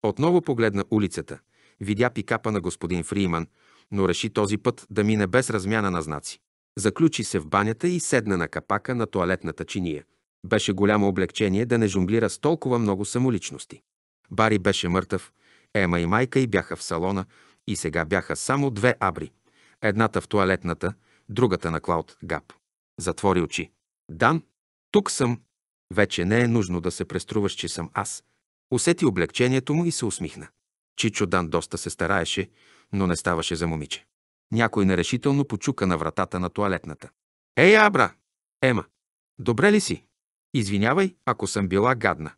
Отново погледна улицата, видя пикапа на господин Фриман, но реши този път да мине без размяна на знаци. Заключи се в банята и седна на капака на туалетната чиния. Беше голямо облегчение да не жонглира с толкова много самоличности. Бари беше мъртъв, Ема и майка й бяха в салона и сега бяха само две абри. Едната в туалетната, другата на Клауд Гап. Затвори очи. Дан, тук съм. Вече не е нужно да се преструваш, че съм аз. Усети облегчението му и се усмихна. Чичо Дан доста се стараеше, но не ставаше за момиче. Някой нерешително почука на вратата на туалетната. Ей, Абра! Ема, добре ли си? Извинявай, ако съм била гадна.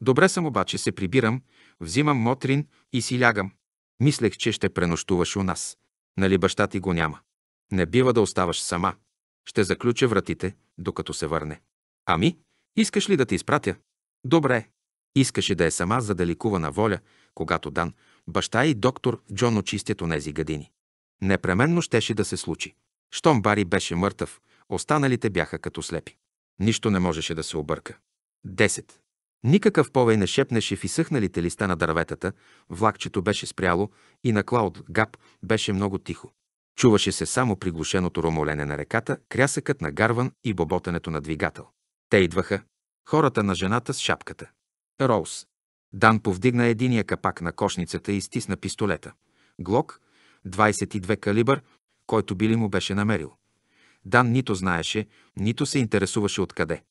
Добре съм обаче, се прибирам Взимам мотрин и си лягам. Мислех, че ще пренощуваш у нас. Нали баща ти го няма? Не бива да оставаш сама. Ще заключа вратите, докато се върне. Ами, искаш ли да ти изпратя? Добре. Искаше да е сама, за да ликува на воля, когато Дан, баща и доктор Джон очистят онези гадини. Непременно щеше да се случи. Щом Бари беше мъртъв, останалите бяха като слепи. Нищо не можеше да се обърка. Десет. Никакъв повей не шепнеше в изсъхналите листа на дърветата, влакчето беше спряло и на Клауд Гап беше много тихо. Чуваше се само приглушеното ромолене на реката, крясъкът на гарван и боботенето на двигател. Те идваха. Хората на жената с шапката. Роуз. Дан повдигна единия капак на кошницата и стисна пистолета. Глок, 22 калибър, който Били му беше намерил. Дан нито знаеше, нито се интересуваше откъде.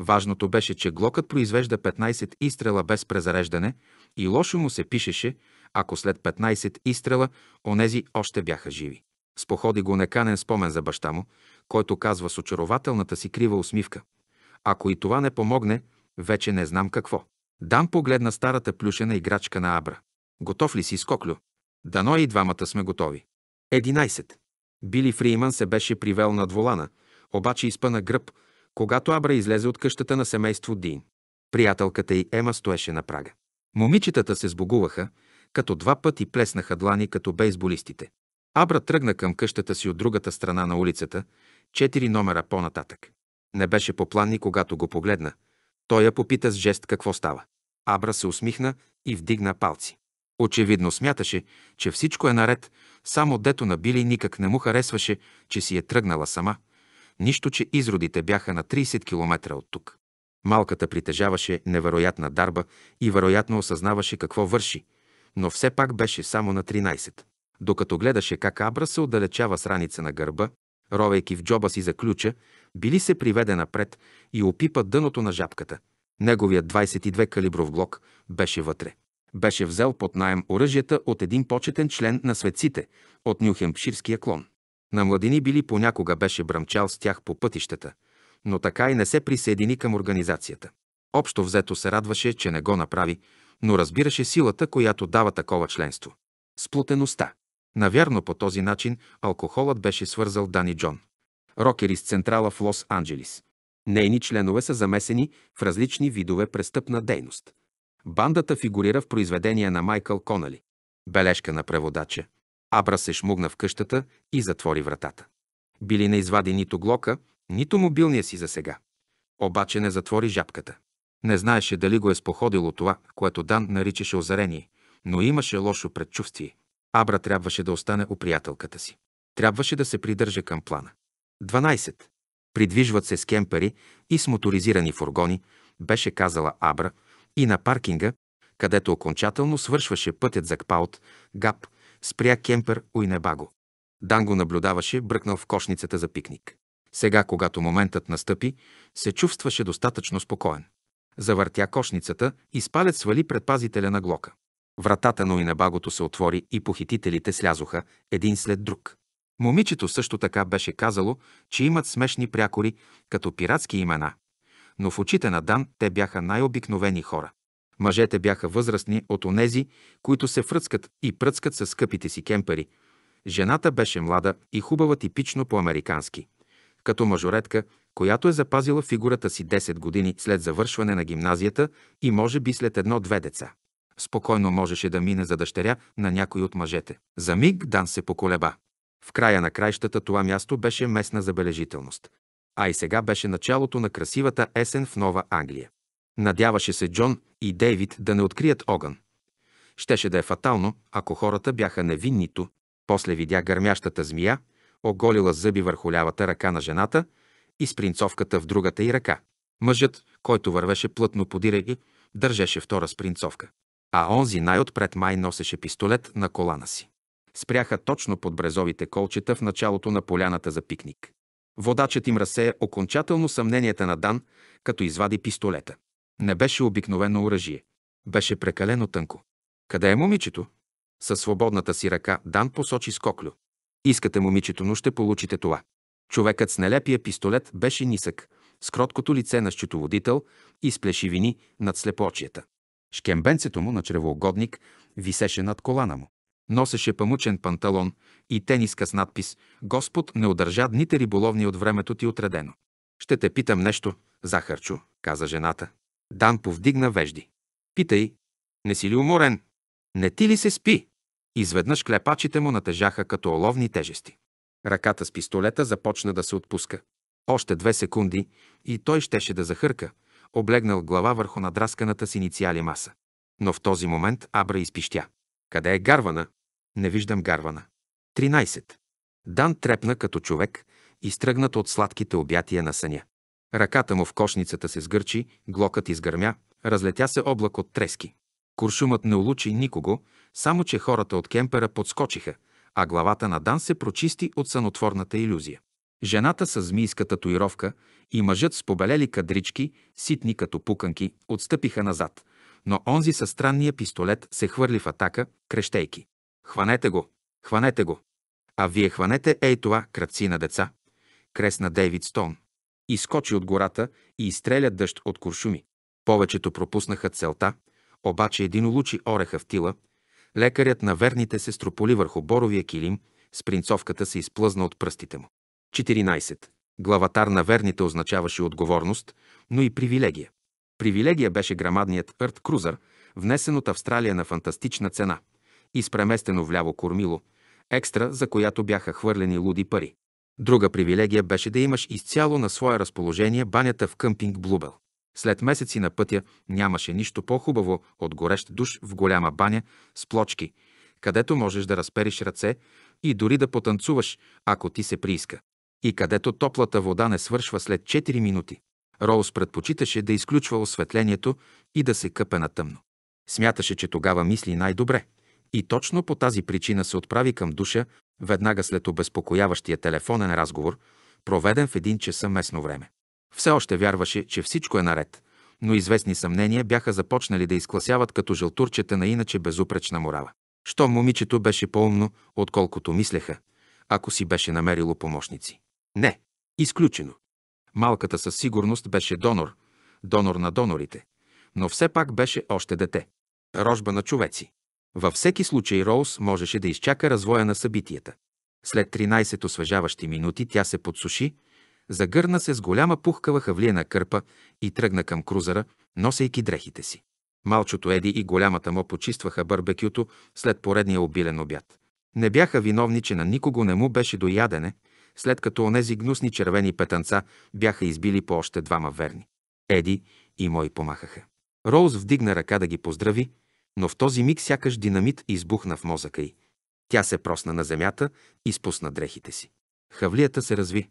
Важното беше, че глокът произвежда 15 изстрела без презареждане и лошо му се пишеше, ако след 15 изстрела онези още бяха живи. Споходи го неканен спомен за баща му, който казва с очарователната си крива усмивка. Ако и това не помогне, вече не знам какво. Дам поглед на старата плюшена играчка на Абра. Готов ли си, Скоклю? Дано и двамата сме готови. 11. Били Фриман се беше привел над волана, обаче изпъна гръб, когато Абра излезе от къщата на семейство Дин. Приятелката й Ема стоеше на прага. Момичетата се сбогуваха, като два пъти плеснаха длани като бейсболистите. Абра тръгна към къщата си от другата страна на улицата, четири номера по-нататък. Не беше по ни, когато го погледна. Той я попита с жест какво става. Абра се усмихна и вдигна палци. Очевидно смяташе, че всичко е наред, само дето на Били никак не му харесваше, че си е тръгнала сама – нищо, че изродите бяха на 30 км от тук. Малката притежаваше невероятна дарба и вероятно осъзнаваше какво върши, но все пак беше само на 13. Докато гледаше как Абра се отдалечава с раница на гърба, ровейки в джоба си за ключа, били се приведе напред и опипа дъното на жабката. Неговият 22 калибров блок беше вътре. Беше взел под найем оръжията от един почетен член на светците от Нюхемпширския клон. На младини били понякога беше бръмчал с тях по пътищата, но така и не се присъедини към организацията. Общо взето се радваше, че не го направи, но разбираше силата, която дава такова членство. Сплутеността. Навярно по този начин алкохолът беше свързал Дани Джон. Рокер из централа в Лос-Анджелис. Нейни членове са замесени в различни видове престъпна дейност. Бандата фигурира в произведения на Майкъл Конали. Бележка на преводача – Абра се шмугна в къщата и затвори вратата. Били не извади нито глока, нито мобилния си за сега. Обаче не затвори жабката. Не знаеше дали го е споходило това, което Дан наричаше озарение, но имаше лошо предчувствие. Абра трябваше да остане у приятелката си. Трябваше да се придържа към плана. 12. Придвижват се с кемпери и с моторизирани фургони, беше казала Абра, и на паркинга, където окончателно свършваше пътят за Кпаут, Гап спря кемпер Уинебаго. Дан го наблюдаваше, бръкнал в кошницата за пикник. Сега, когато моментът настъпи, се чувстваше достатъчно спокоен. Завъртя кошницата и спалец свали предпазителя на глока. Вратата на Уинебагото се отвори и похитителите слязоха един след друг. Момичето също така беше казало, че имат смешни прякори, като пиратски имена. Но в очите на Дан те бяха най-обикновени хора. Мъжете бяха възрастни от онези, които се фръцкат и пръцкат с скъпите си кемпери. Жената беше млада и хубава типично по-американски, като мажоретка, която е запазила фигурата си 10 години след завършване на гимназията и може би след едно-две деца. Спокойно можеше да мине за дъщеря на някой от мъжете. За миг Дан се поколеба. В края на краищата това място беше местна забележителност. А и сега беше началото на красивата есен в Нова Англия. Надяваше се Джон и Дейвид да не открият огън. Щеше да е фатално, ако хората бяха невиннито. После видя гърмящата змия, оголила зъби върху лявата ръка на жената и с принцовката в другата й ръка. Мъжът, който вървеше плътно диреги, държеше втора спринцовка. А онзи най-отпред май носеше пистолет на колана си. Спряха точно под брезовите колчета в началото на поляната за пикник. Водачът им разсея окончателно съмненията на Дан, като извади пистолета. Не беше обикновено оръжие. Беше прекалено тънко. Къде е момичето? Със свободната си ръка Дан посочи с коклю. Искате момичето, но ще получите това. Човекът с нелепия пистолет беше нисък, с кроткото лице на счетоводител и с плешивини над слепочията. Шкембенцето му на чревоугодник висеше над колана му. Носеше памучен панталон и тениска с надпис «Господ не удържа дните риболовни от времето ти отредено». «Ще те питам нещо, Захарчо», каза жената. Дан повдигна вежди. Питай, не си ли уморен? Не ти ли се спи? Изведнъж клепачите му натежаха като оловни тежести. Ръката с пистолета започна да се отпуска. Още две секунди и той щеше да захърка, облегнал глава върху надрасканата с инициали маса. Но в този момент Абра изпищя. Къде е Гарвана? Не виждам Гарвана. 13. Дан трепна като човек, изтръгнат от сладките обятия на съня. Ръката му в кошницата се сгърчи, глокът изгърмя, разлетя се облак от трески. Куршумът не улучи никого, само че хората от кемпера подскочиха, а главата на Дан се прочисти от сънотворната иллюзия. Жената с змийска татуировка и мъжът с побелели кадрички, ситни като пуканки, отстъпиха назад, но онзи със странния пистолет се хвърли в атака, крещейки. Хванете го! Хванете го! А вие хванете ей това, кръци на деца! Кресна Дейвид Стоун. Изкочи от гората и изстреля дъжд от куршуми. Повечето пропуснаха целта, обаче един улучи ореха в тила. Лекарят на верните се строполи върху боровия килим, с принцовката се изплъзна от пръстите му. 14. Главатар на верните означаваше отговорност, но и привилегия. Привилегия беше грамадният Earth Cruiser, внесен от Австралия на фантастична цена и вляво кормило, екстра, за която бяха хвърлени луди пари. Друга привилегия беше да имаш изцяло на свое разположение банята в къмпинг Блубел. След месеци на пътя нямаше нищо по-хубаво от горещ душ в голяма баня с плочки, където можеш да разпериш ръце и дори да потанцуваш, ако ти се прииска. И където топлата вода не свършва след 4 минути. Роуз предпочиташе да изключва осветлението и да се къпе на тъмно. Смяташе, че тогава мисли най-добре. И точно по тази причина се отправи към душа веднага след обезпокояващия телефонен разговор, проведен в един часа местно време. Все още вярваше, че всичко е наред, но известни съмнения бяха започнали да изкласяват като жълтурчета на иначе безупречна морала. Що момичето беше по-умно, отколкото мислеха, ако си беше намерило помощници. Не, изключено. Малката със сигурност беше донор, донор на донорите, но все пак беше още дете. Рожба на човеци. Във всеки случай Роуз можеше да изчака развоя на събитията. След 13 освежаващи минути тя се подсуши, загърна се с голяма пухкава хавлиена кърпа и тръгна към крузера, носейки дрехите си. Малчото Еди и голямата му почистваха барбекюто след поредния обилен обяд. Не бяха виновни, че на никого не му беше до ядене, след като онези гнусни червени петънца бяха избили по още двама верни. Еди и мои помахаха. Роуз вдигна ръка да ги поздрави, но в този миг сякаш динамит избухна в мозъка й. Тя се просна на земята и спусна дрехите си. Хавлията се разви.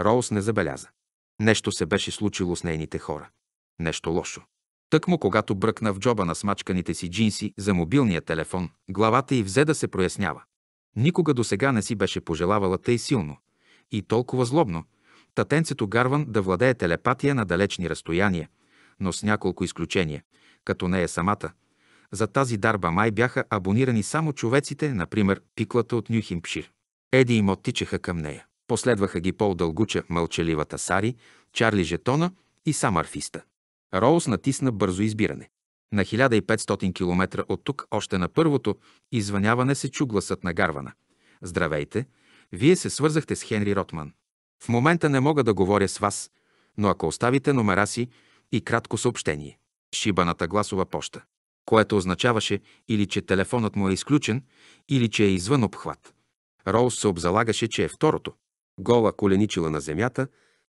Роуз не забеляза. Нещо се беше случило с нейните хора. Нещо лошо. Тъкмо когато бръкна в джоба на смачканите си джинси за мобилния телефон, главата й взе да се прояснява. Никога до сега не си беше пожелавала тъй силно и толкова злобно, татенцето Гарван да владее телепатия на далечни разстояния, но с няколко изключения, като нея самата – за тази дарба май бяха абонирани само човеците, например пиклата от Нюхимпшир. Еди им оттичаха към нея. Последваха ги Пол Дългуча, мълчаливата Сари, Чарли Жетона и сам арфиста. Роуз натисна бързо избиране. На 1500 км от тук, още на първото извъняване се чу гласът на Гарвана. Здравейте, вие се свързахте с Хенри Ротман. В момента не мога да говоря с вас, но ако оставите номера си и кратко съобщение. Шибаната гласова поща което означаваше или че телефонът му е изключен, или че е извън обхват. Роуз се обзалагаше, че е второто. Гола коленичила на земята,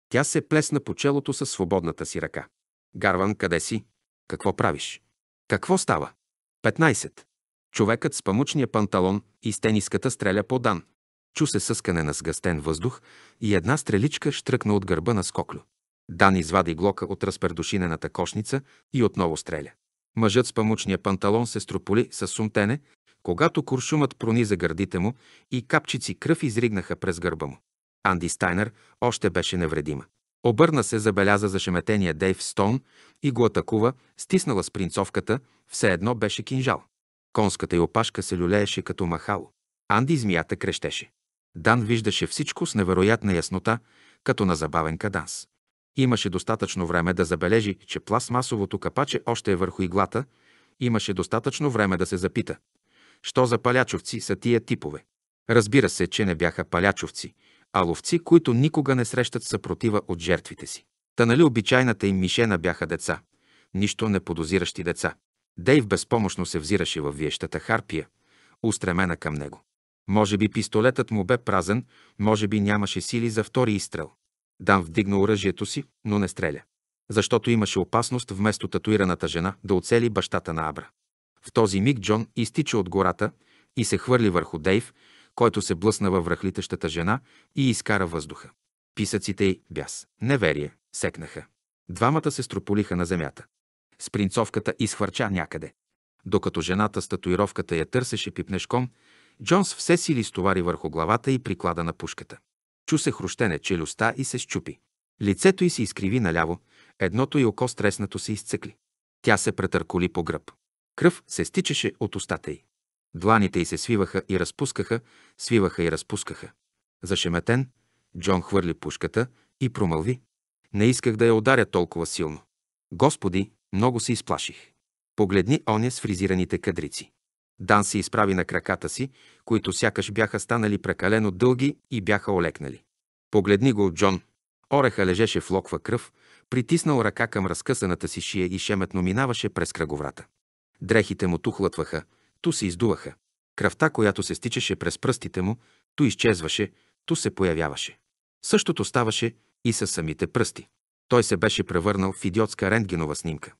тя се плесна по челото със свободната си ръка. Гарван, къде си? Какво правиш? Какво става? 15. Човекът с памучния панталон и стениската стреля по дан. Чу се съскане на сгъстен въздух и една стреличка штръкна от гърба на скоклю. Дан извади глока от разпердушинената кошница и отново стреля. Мъжът с памучния панталон се строполи с сумтене, когато куршумът прониза гърдите му и капчици кръв изригнаха през гърба му. Анди Стайнер още беше невредима. Обърна се, забеляза за шеметения Дейв Стоун и го атакува, стиснала с принцовката, все едно беше кинжал. Конската й опашка се люлееше като махало. Анди змията крещеше. Дан виждаше всичко с невероятна яснота, като на забавен каданс. Имаше достатъчно време да забележи, че пластмасовото капаче още е върху иглата. Имаше достатъчно време да се запита. Що за палячовци са тия типове? Разбира се, че не бяха палячовци, а ловци, които никога не срещат съпротива от жертвите си. Та нали обичайната им мишена бяха деца, нищо не подозиращи деца. Дейв безпомощно се взираше във виещата харпия, устремена към него. Може би пистолетът му бе празен, може би нямаше сили за втори изстрел. Дан вдигна оръжието си, но не стреля. Защото имаше опасност вместо татуираната жена да оцели бащата на Абра. В този миг Джон изтича от гората и се хвърли върху Дейв, който се блъсна във връхлитащата жена и изкара въздуха. Писъците й бяс, неверие, секнаха. Двамата се строполиха на земята. Спринцовката изхвърча някъде. Докато жената с татуировката я търсеше пипнешком, Джонс все сили стовари върху главата и приклада на пушката. Чу се хрущене челюстта и се щупи. Лицето й се изкриви наляво, едното й око стреснато се изцъкли. Тя се претърколи по гръб. Кръв се стичаше от устата й. Дланите й се свиваха и разпускаха, свиваха и разпускаха. Зашеметен, Джон хвърли пушката и промълви. Не исках да я ударя толкова силно. Господи, много се изплаших. Погледни оня с фризираните кадрици. Дан се изправи на краката си, които сякаш бяха станали прекалено дълги и бяха олекнали. Погледни го, Джон. Ореха лежеше в локва кръв, притиснал ръка към разкъсаната си шия и шеметно минаваше през кръговрата. Дрехите му тухлътваха, ту се издуваха. Кръвта, която се стичаше през пръстите му, ту изчезваше, ту се появяваше. Същото ставаше и със самите пръсти. Той се беше превърнал в идиотска рентгенова снимка.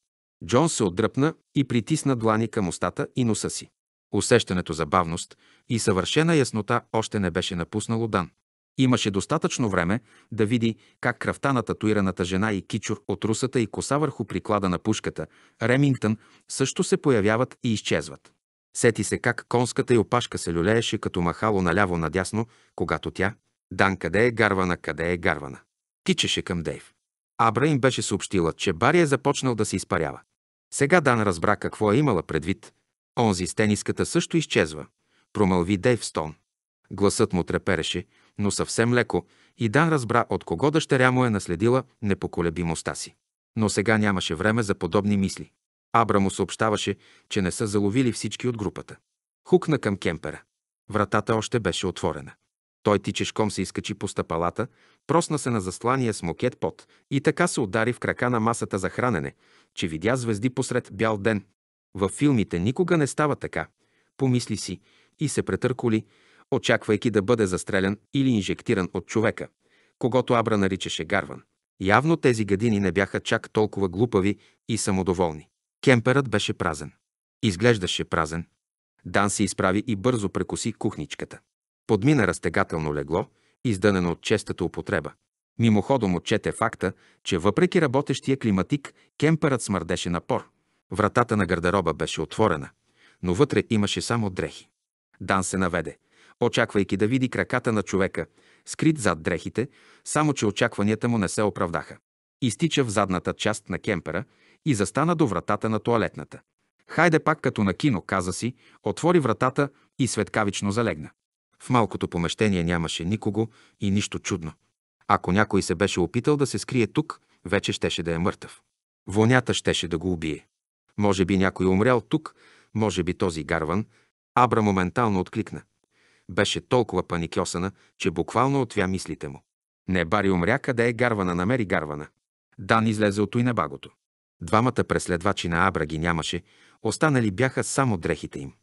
Джон се отдръпна и притисна длани към устата и носа си. Усещането за бавност и съвършена яснота още не беше напуснало Дан. Имаше достатъчно време да види как кръвта на татуираната жена и кичур от русата и коса върху приклада на пушката, Ремингтън, също се появяват и изчезват. Сети се как конската и опашка се люлееше като махало наляво-надясно, когато тя, Дан къде е гарвана, къде е гарвана, Тичеше към Дейв. Абра им беше съобщила, че Бари е започнал да се изпарява. Сега Дан разбра какво е имала предвид Онзи с тениската също изчезва, промълви Дейвстон. Гласът му трепереше, но съвсем леко, и Дан разбра от кого дъщеря му е наследила непоколебимостта си. Но сега нямаше време за подобни мисли. Абра му съобщаваше, че не са заловили всички от групата. Хукна към кемпера. Вратата още беше отворена. Той тичешком се изкачи по стъпалата, просна се на заслания с мокет пот и така се удари в крака на масата за хранене, че видя звезди посред бял ден. Във филмите никога не става така. Помисли си и се претърколи, очаквайки да бъде застрелян или инжектиран от човека, когато Абра наричаше Гарван. Явно тези гадини не бяха чак толкова глупави и самодоволни. Кемперът беше празен. Изглеждаше празен. Дан се изправи и бързо прекоси кухничката. Подмина разтегателно легло, издънено от честата употреба. Мимоходом отчете факта, че въпреки работещия климатик, кемперът смърдеше напор. Вратата на гардероба беше отворена, но вътре имаше само дрехи. Дан се наведе, очаквайки да види краката на човека, скрит зад дрехите, само че очакванията му не се оправдаха. Изтича в задната част на кемпера и застана до вратата на туалетната. Хайде пак като на кино, каза си, отвори вратата и светкавично залегна. В малкото помещение нямаше никого и нищо чудно. Ако някой се беше опитал да се скрие тук, вече щеше да е мъртъв. Вонята щеше да го убие. Може би някой умрял тук, може би този гарван. Абра моментално откликна. Беше толкова паникьосана, че буквално отвя мислите му. Не бари умря, къде е гарвана, намери гарвана. Дан излезе от на Двамата преследвачи на Абра ги нямаше, останали бяха само дрехите им.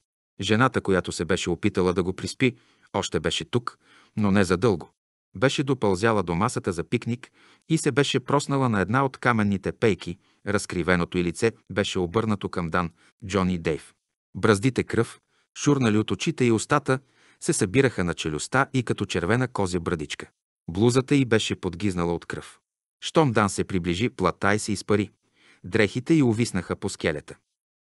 Жената, която се беше опитала да го приспи, още беше тук, но не задълго. Беше допълзяла до масата за пикник и се беше проснала на една от каменните пейки, Разкривеното и лице беше обърнато към Дан, Джон и Дейв. Браздите кръв, шурнали от очите и устата, се събираха на челюста и като червена козя брадичка. Блузата й беше подгизнала от кръв. Щом Дан се приближи, и се изпари. Дрехите й увиснаха по скелета.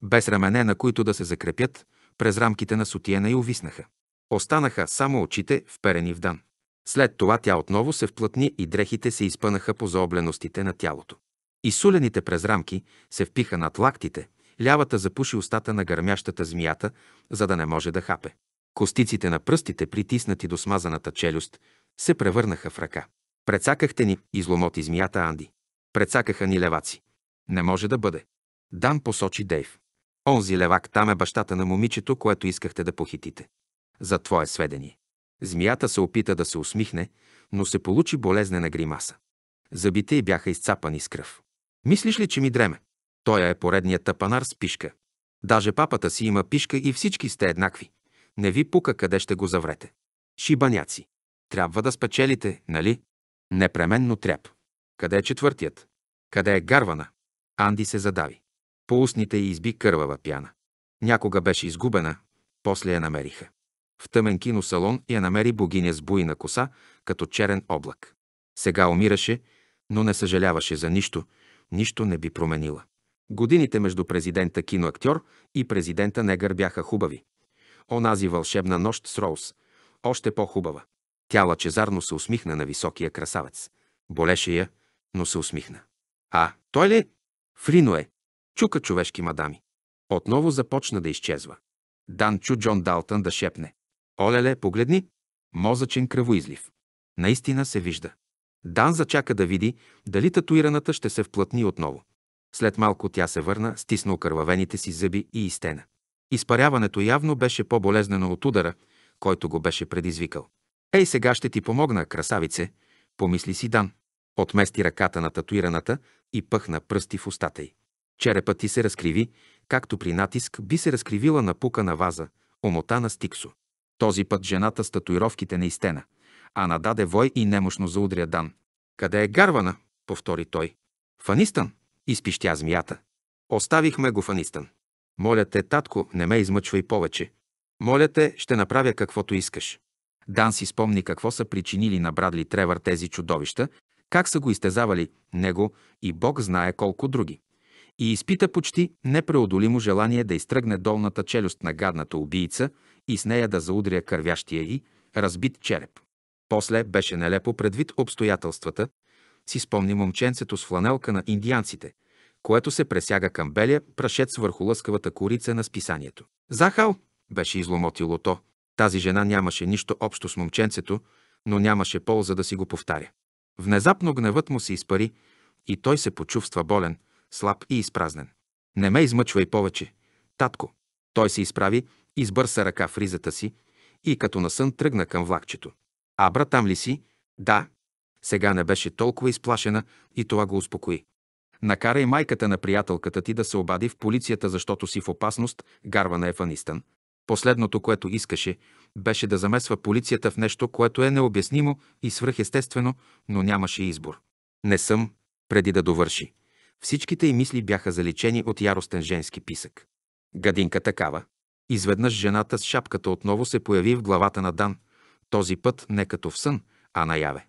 Без рамене, на които да се закрепят, през рамките на сутиена й увиснаха. Останаха само очите, вперени в Дан. След това тя отново се вплътни и дрехите се изпънаха по заобленостите на тялото и сулените през рамки се впиха над лактите, лявата запуши устата на гърмящата змията, за да не може да хапе. Костиците на пръстите, притиснати до смазаната челюст, се превърнаха в ръка. Прецакахте ни, изломоти змията Анди. Прецакаха ни леваци. Не може да бъде. Дан посочи Дейв. Онзи левак там е бащата на момичето, което искахте да похитите. За твое сведение. Змията се опита да се усмихне, но се получи болезнена гримаса. Зъбите й бяха изцапани с кръв. Мислиш ли, че ми дреме? Той е поредният тапанар с пишка. Даже папата си има пишка и всички сте еднакви. Не ви пука къде ще го заврете. Шибаняци. Трябва да спечелите, нали? Непременно трябва. Къде е четвъртият? Къде е гарвана? Анди се задави. По устните й изби кървава пяна. Някога беше изгубена, после я намериха. В тъмен киносалон я намери богиня с буйна коса, като черен облак. Сега умираше, но не съжаляваше за нищо – нищо не би променила. Годините между президента киноактьор и президента Негър бяха хубави. Онази вълшебна нощ с Роуз, още по-хубава. Тя лъчезарно се усмихна на високия красавец. Болеше я, но се усмихна. А, той ли? Фрино е. Чука човешки мадами. Отново започна да изчезва. Дан чу Джон Далтън да шепне. Олеле, погледни. Мозъчен кръвоизлив. Наистина се вижда. Дан зачака да види дали татуираната ще се вплътни отново. След малко тя се върна, стисна окървавените си зъби и изтена. Изпаряването явно беше по-болезнено от удара, който го беше предизвикал. Ей, сега ще ти помогна, красавице, помисли си Дан. Отмести ръката на татуираната и пъхна пръсти в устата й. Черепът ти се разкриви, както при натиск би се разкривила напука на ваза, омота на стиксо. Този път жената с татуировките не изтена. Ана даде вой и немощно заудря Дан. Къде е гарвана? повтори той. Фанистън, изпищя змията. Оставихме го Фанистън. Моля те, татко, не ме измъчвай повече. Моля те, ще направя каквото искаш. Дан си спомни какво са причинили на Брадли Тревър тези чудовища, как са го изтезавали него и Бог знае колко други. И изпита почти непреодолимо желание да изтръгне долната челюст на гадната убийца и с нея да заудря кървящия и разбит череп. После беше нелепо предвид обстоятелствата, си спомни момченцето с фланелка на индианците, което се пресяга към белия прашец върху лъскавата корица на списанието. Захал! беше изломотило то. Тази жена нямаше нищо общо с момченцето, но нямаше полза да си го повтаря. Внезапно гневът му се изпари и той се почувства болен, слаб и изпразнен. Не ме измъчвай повече, татко. Той се изправи, избърса ръка в ризата си и като сън тръгна към влакчето. А брат там ли си? Да. Сега не беше толкова изплашена и това го успокои. Накарай майката на приятелката ти да се обади в полицията, защото си в опасност, гарва на Ефанистън. Последното, което искаше, беше да замесва полицията в нещо, което е необяснимо и свръхестествено, но нямаше избор. Не съм, преди да довърши. Всичките й мисли бяха заличени от яростен женски писък. Гадинка такава. Изведнъж жената с шапката отново се появи в главата на Дан този път не като в сън, а наяве.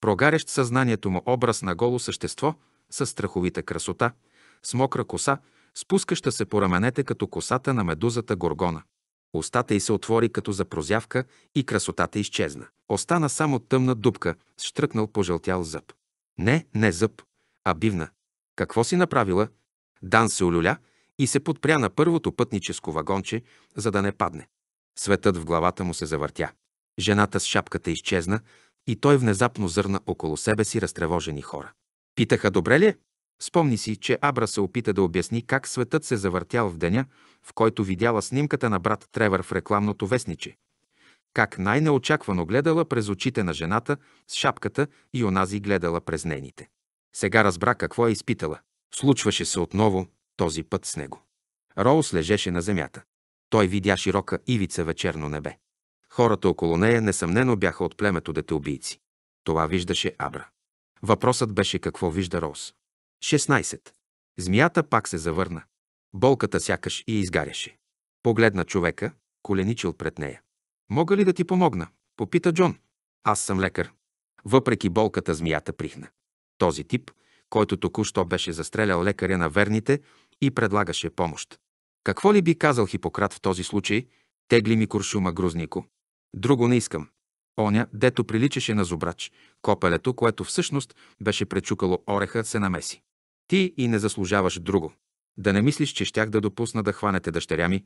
Прогарящ съзнанието му образ на голо същество, с страховита красота, с мокра коса, спускаща се по раменете като косата на медузата Горгона. Остата й се отвори като за прозявка и красотата изчезна. Остана само тъмна дупка с штръкнал пожълтял зъб. Не, не зъб, а бивна. Какво си направила? Дан се олюля и се подпря на първото пътническо вагонче, за да не падне. Светът в главата му се завъртя. Жената с шапката изчезна и той внезапно зърна около себе си разтревожени хора. Питаха добре ли е?» Спомни си, че Абра се опита да обясни как светът се завъртял в деня, в който видяла снимката на брат Тревър в рекламното вестниче. Как най-неочаквано гледала през очите на жената с шапката и онази гледала през нейните. Сега разбра какво е изпитала. Случваше се отново, този път с него. Роуз лежеше на земята. Той видя широка ивица вечерно небе. Хората около нея несъмнено бяха от племето дете убийци. Това виждаше Абра. Въпросът беше какво вижда Роуз. 16. Змията пак се завърна. Болката сякаш и изгаряше. Погледна човека, коленичил пред нея. Мога ли да ти помогна? Попита Джон. Аз съм лекар. Въпреки болката змията прихна. Този тип, който току-що беше застрелял лекаря на верните и предлагаше помощ. Какво ли би казал Хипократ в този случай? Тегли ми куршума грузнико. Друго не искам. Оня, дето приличаше на зубрач, копелето, което всъщност беше пречукало ореха, се намеси. Ти и не заслужаваш друго. Да не мислиш, че щях да допусна да хванете дъщеря ми,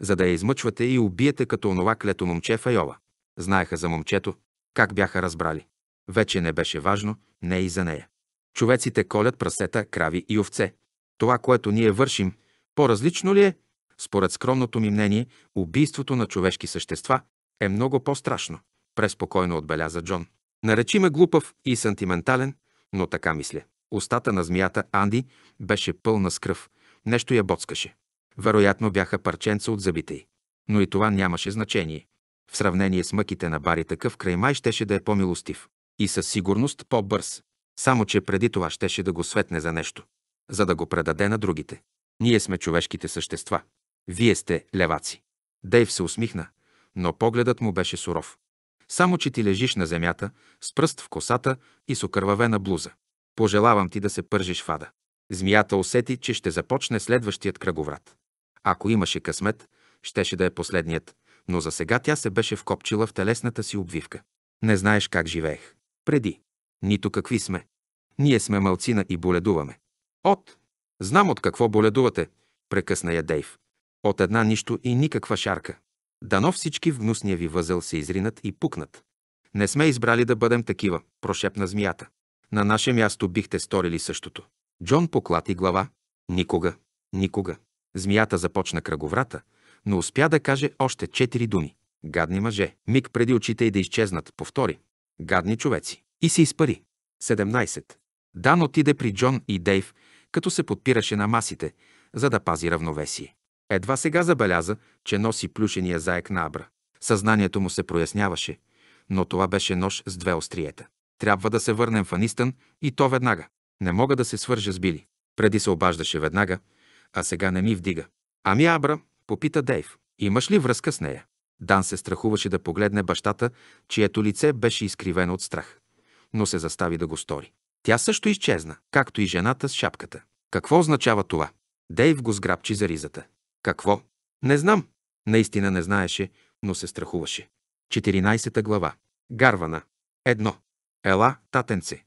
за да я измъчвате и убиете като онова клето момче Файова. Знаеха за момчето, как бяха разбрали. Вече не беше важно, не и за нея. Човеците колят прасета, крави и овце. Това, което ние вършим, по-различно ли е? Според скромното ми мнение, убийството на човешки същества е много по-страшно, преспокойно отбеляза Джон. Наречи ме глупав и сантиментален, но така мисля. Остата на змията Анди беше пълна с кръв. Нещо я боцкаше. Вероятно бяха парченца от зъбите й. Но и това нямаше значение. В сравнение с мъките на Бари такъв край май щеше да е по-милостив. И със сигурност по-бърз. Само, че преди това щеше да го светне за нещо. За да го предаде на другите. Ние сме човешките същества. Вие сте леваци. Дейв се усмихна но погледът му беше суров. Само, че ти лежиш на земята, с пръст в косата и с окървавена блуза. Пожелавам ти да се пържиш в ада. Змията усети, че ще започне следващият кръговрат. Ако имаше късмет, щеше да е последният, но за сега тя се беше вкопчила в телесната си обвивка. Не знаеш как живеех. Преди. Нито какви сме. Ние сме мълцина и боледуваме. От. Знам от какво боледувате, прекъсна я Дейв. От една нищо и никаква шарка. Дано всички в гнусния ви възел се изринат и пукнат. Не сме избрали да бъдем такива, прошепна змията. На наше място бихте сторили същото. Джон поклати глава. Никога, никога. Змията започна кръговрата, но успя да каже още четири думи. Гадни мъже, миг преди очите и да изчезнат, повтори. Гадни човеци. И се изпари. 17. Дан отиде при Джон и Дейв, като се подпираше на масите, за да пази равновесие. Едва сега забеляза, че носи плюшения заек на Абра. Съзнанието му се проясняваше, но това беше нож с две остриета. Трябва да се върнем в анистан и то веднага. Не мога да се свържа с Били. Преди се обаждаше веднага, а сега не ми вдига. Ами Абра, попита Дейв, имаш ли връзка с нея? Дан се страхуваше да погледне бащата, чието лице беше изкривено от страх, но се застави да го стори. Тя също изчезна, както и жената с шапката. Какво означава това? Дейв го сграбчи за ризата. Какво? Не знам. Наистина не знаеше, но се страхуваше. 14 глава. Гарвана. Едно. Ела, татенце,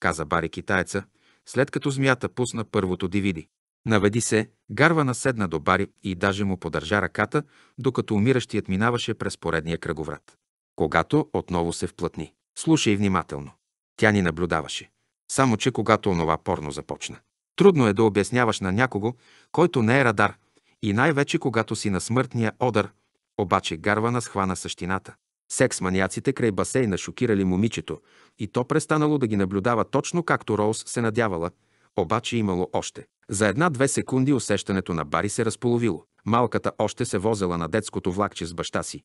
каза Бари китаеца, след като змията пусна първото дивиди. Наведи се, Гарвана седна до Бари и даже му подържа ръката, докато умиращият минаваше през поредния кръговрат. Когато отново се вплътни. Слушай внимателно. Тя ни наблюдаваше. Само, че когато онова порно започна. Трудно е да обясняваш на някого, който не е радар, и най-вече когато си на смъртния одър, обаче Гарвана схвана същината. Секс-маняците край басейна шокирали момичето и то престанало да ги наблюдава точно както Роуз се надявала, обаче имало още. За една-две секунди усещането на Бари се разполовило. Малката още се возела на детското влакче с баща си,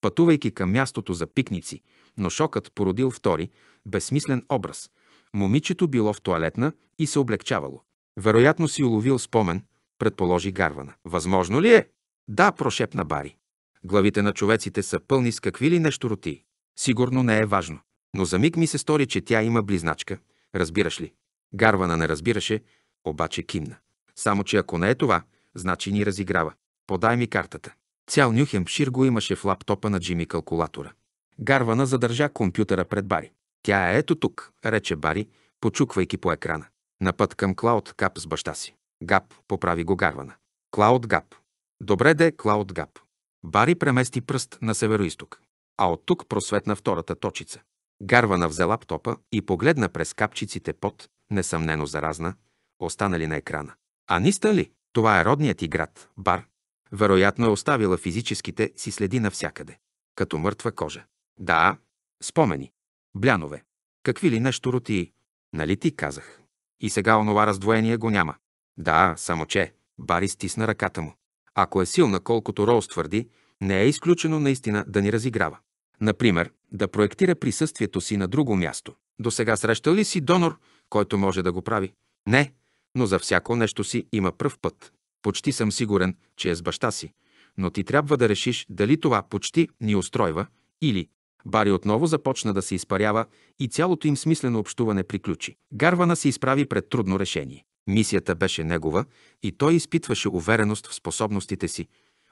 пътувайки към мястото за пикници, но шокът породил втори, безсмислен образ. Момичето било в туалетна и се облегчавало. Вероятно си уловил спомен, предположи Гарвана. Възможно ли е? Да, прошепна Бари. Главите на човеците са пълни с какви ли нещо роти. Сигурно не е важно. Но за миг ми се стори, че тя има близначка. Разбираш ли? Гарвана не разбираше, обаче кимна. Само, че ако не е това, значи ни разиграва. Подай ми картата. Цял Нюхемшир го имаше в лаптопа на Джими калкулатора. Гарвана задържа компютъра пред Бари. Тя е ето тук, рече Бари, почуквайки по екрана. На път към Клауд Кап с баща си. Гап, поправи го Гарвана. Клауд Гап. Добре де, Клауд Гап. Бари премести пръст на северо-исток, А от тук просветна втората точица. Гарвана взе лаптопа и погледна през капчиците пот, несъмнено заразна, останали на екрана. Аниста ли? Това е родният ти град, бар. Вероятно е оставила физическите си следи навсякъде. Като мъртва кожа. Да, спомени. Блянове. Какви ли нещо роти? Нали ти казах? И сега онова раздвоение го няма. Да, само че. Бари стисна ръката му. Ако е силна, колкото Роуз твърди, не е изключено наистина да ни разиграва. Например, да проектира присъствието си на друго място. До сега срещал ли си донор, който може да го прави? Не, но за всяко нещо си има пръв път. Почти съм сигурен, че е с баща си, но ти трябва да решиш дали това почти ни устройва или Бари отново започна да се изпарява и цялото им смислено общуване приключи. Гарвана се изправи пред трудно решение. Мисията беше негова и той изпитваше увереност в способностите си,